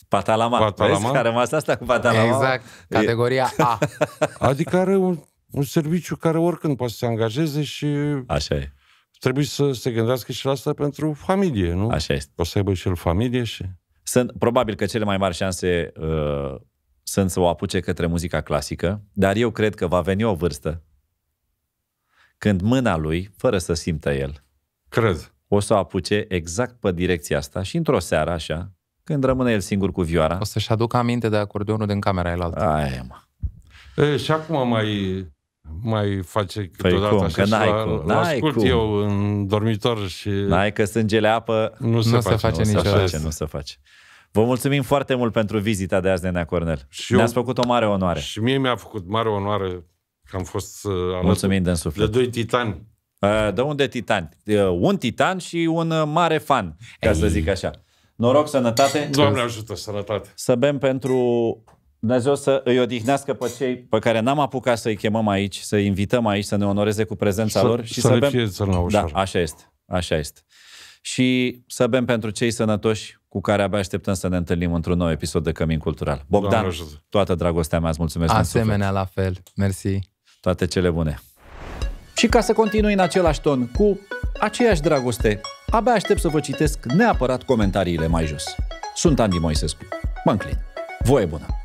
Patalama. Patalama. Vezi că a rămas asta cu Patalama. Exact. Categoria A. adică are un un serviciu care oricând poate să se angajeze și... Așa e. Trebuie să se gândească și la asta pentru familie, nu? Așa este. O să aibă și el familie și... Sunt, probabil că cele mai mari șanse uh, sunt să o apuce către muzica clasică, dar eu cred că va veni o vârstă când mâna lui, fără să simtă el, cred. o să o apuce exact pe direcția asta și într-o seară așa, când rămâne el singur cu vioara. O să-și aducă aminte de acordeonul din camera aia altă. Aia, mă. E, și acum mai mai face păi câteodată cum? așa n-ai la, cum, n-ai ascult cum. eu în dormitor și... N-ai că sângele apă, nu se, nu face, se face nu niciodată. Se face, nu se face. Vă mulțumim foarte mult pentru vizita de azi, Nenea Cornel. Și Ne-ați eu, făcut o mare onoare. Și mie mi-a făcut mare onoare că am fost uh, Mulțumim de suflet. de doi titani. Uh, de unde titani? Uh, un titan și un mare fan, ca Ei. să zic așa. Noroc, sănătate. Doamne ajută, sănătate. Să bem pentru Dumnezeu să îi odihnească pe cei pe care n-am apucat să-i chemăm aici, să-i invităm aici, să ne onoreze cu prezența să, lor și să, să bem. da, așa este. Așa este. Și să bem pentru cei sănătoși cu care abia așteptăm să ne întâlnim într-un nou episod de Cămin Cultural. Bogdan, toată dragostea mea, îți mulțumesc. Asemenea, la fel. Mersi. Toate cele bune. Și ca să continui în același ton, cu aceeași dragoste, abia aștept să vă citesc neapărat comentariile mai jos. Sunt Andy Moisescu. Mă înclin. Voie bună!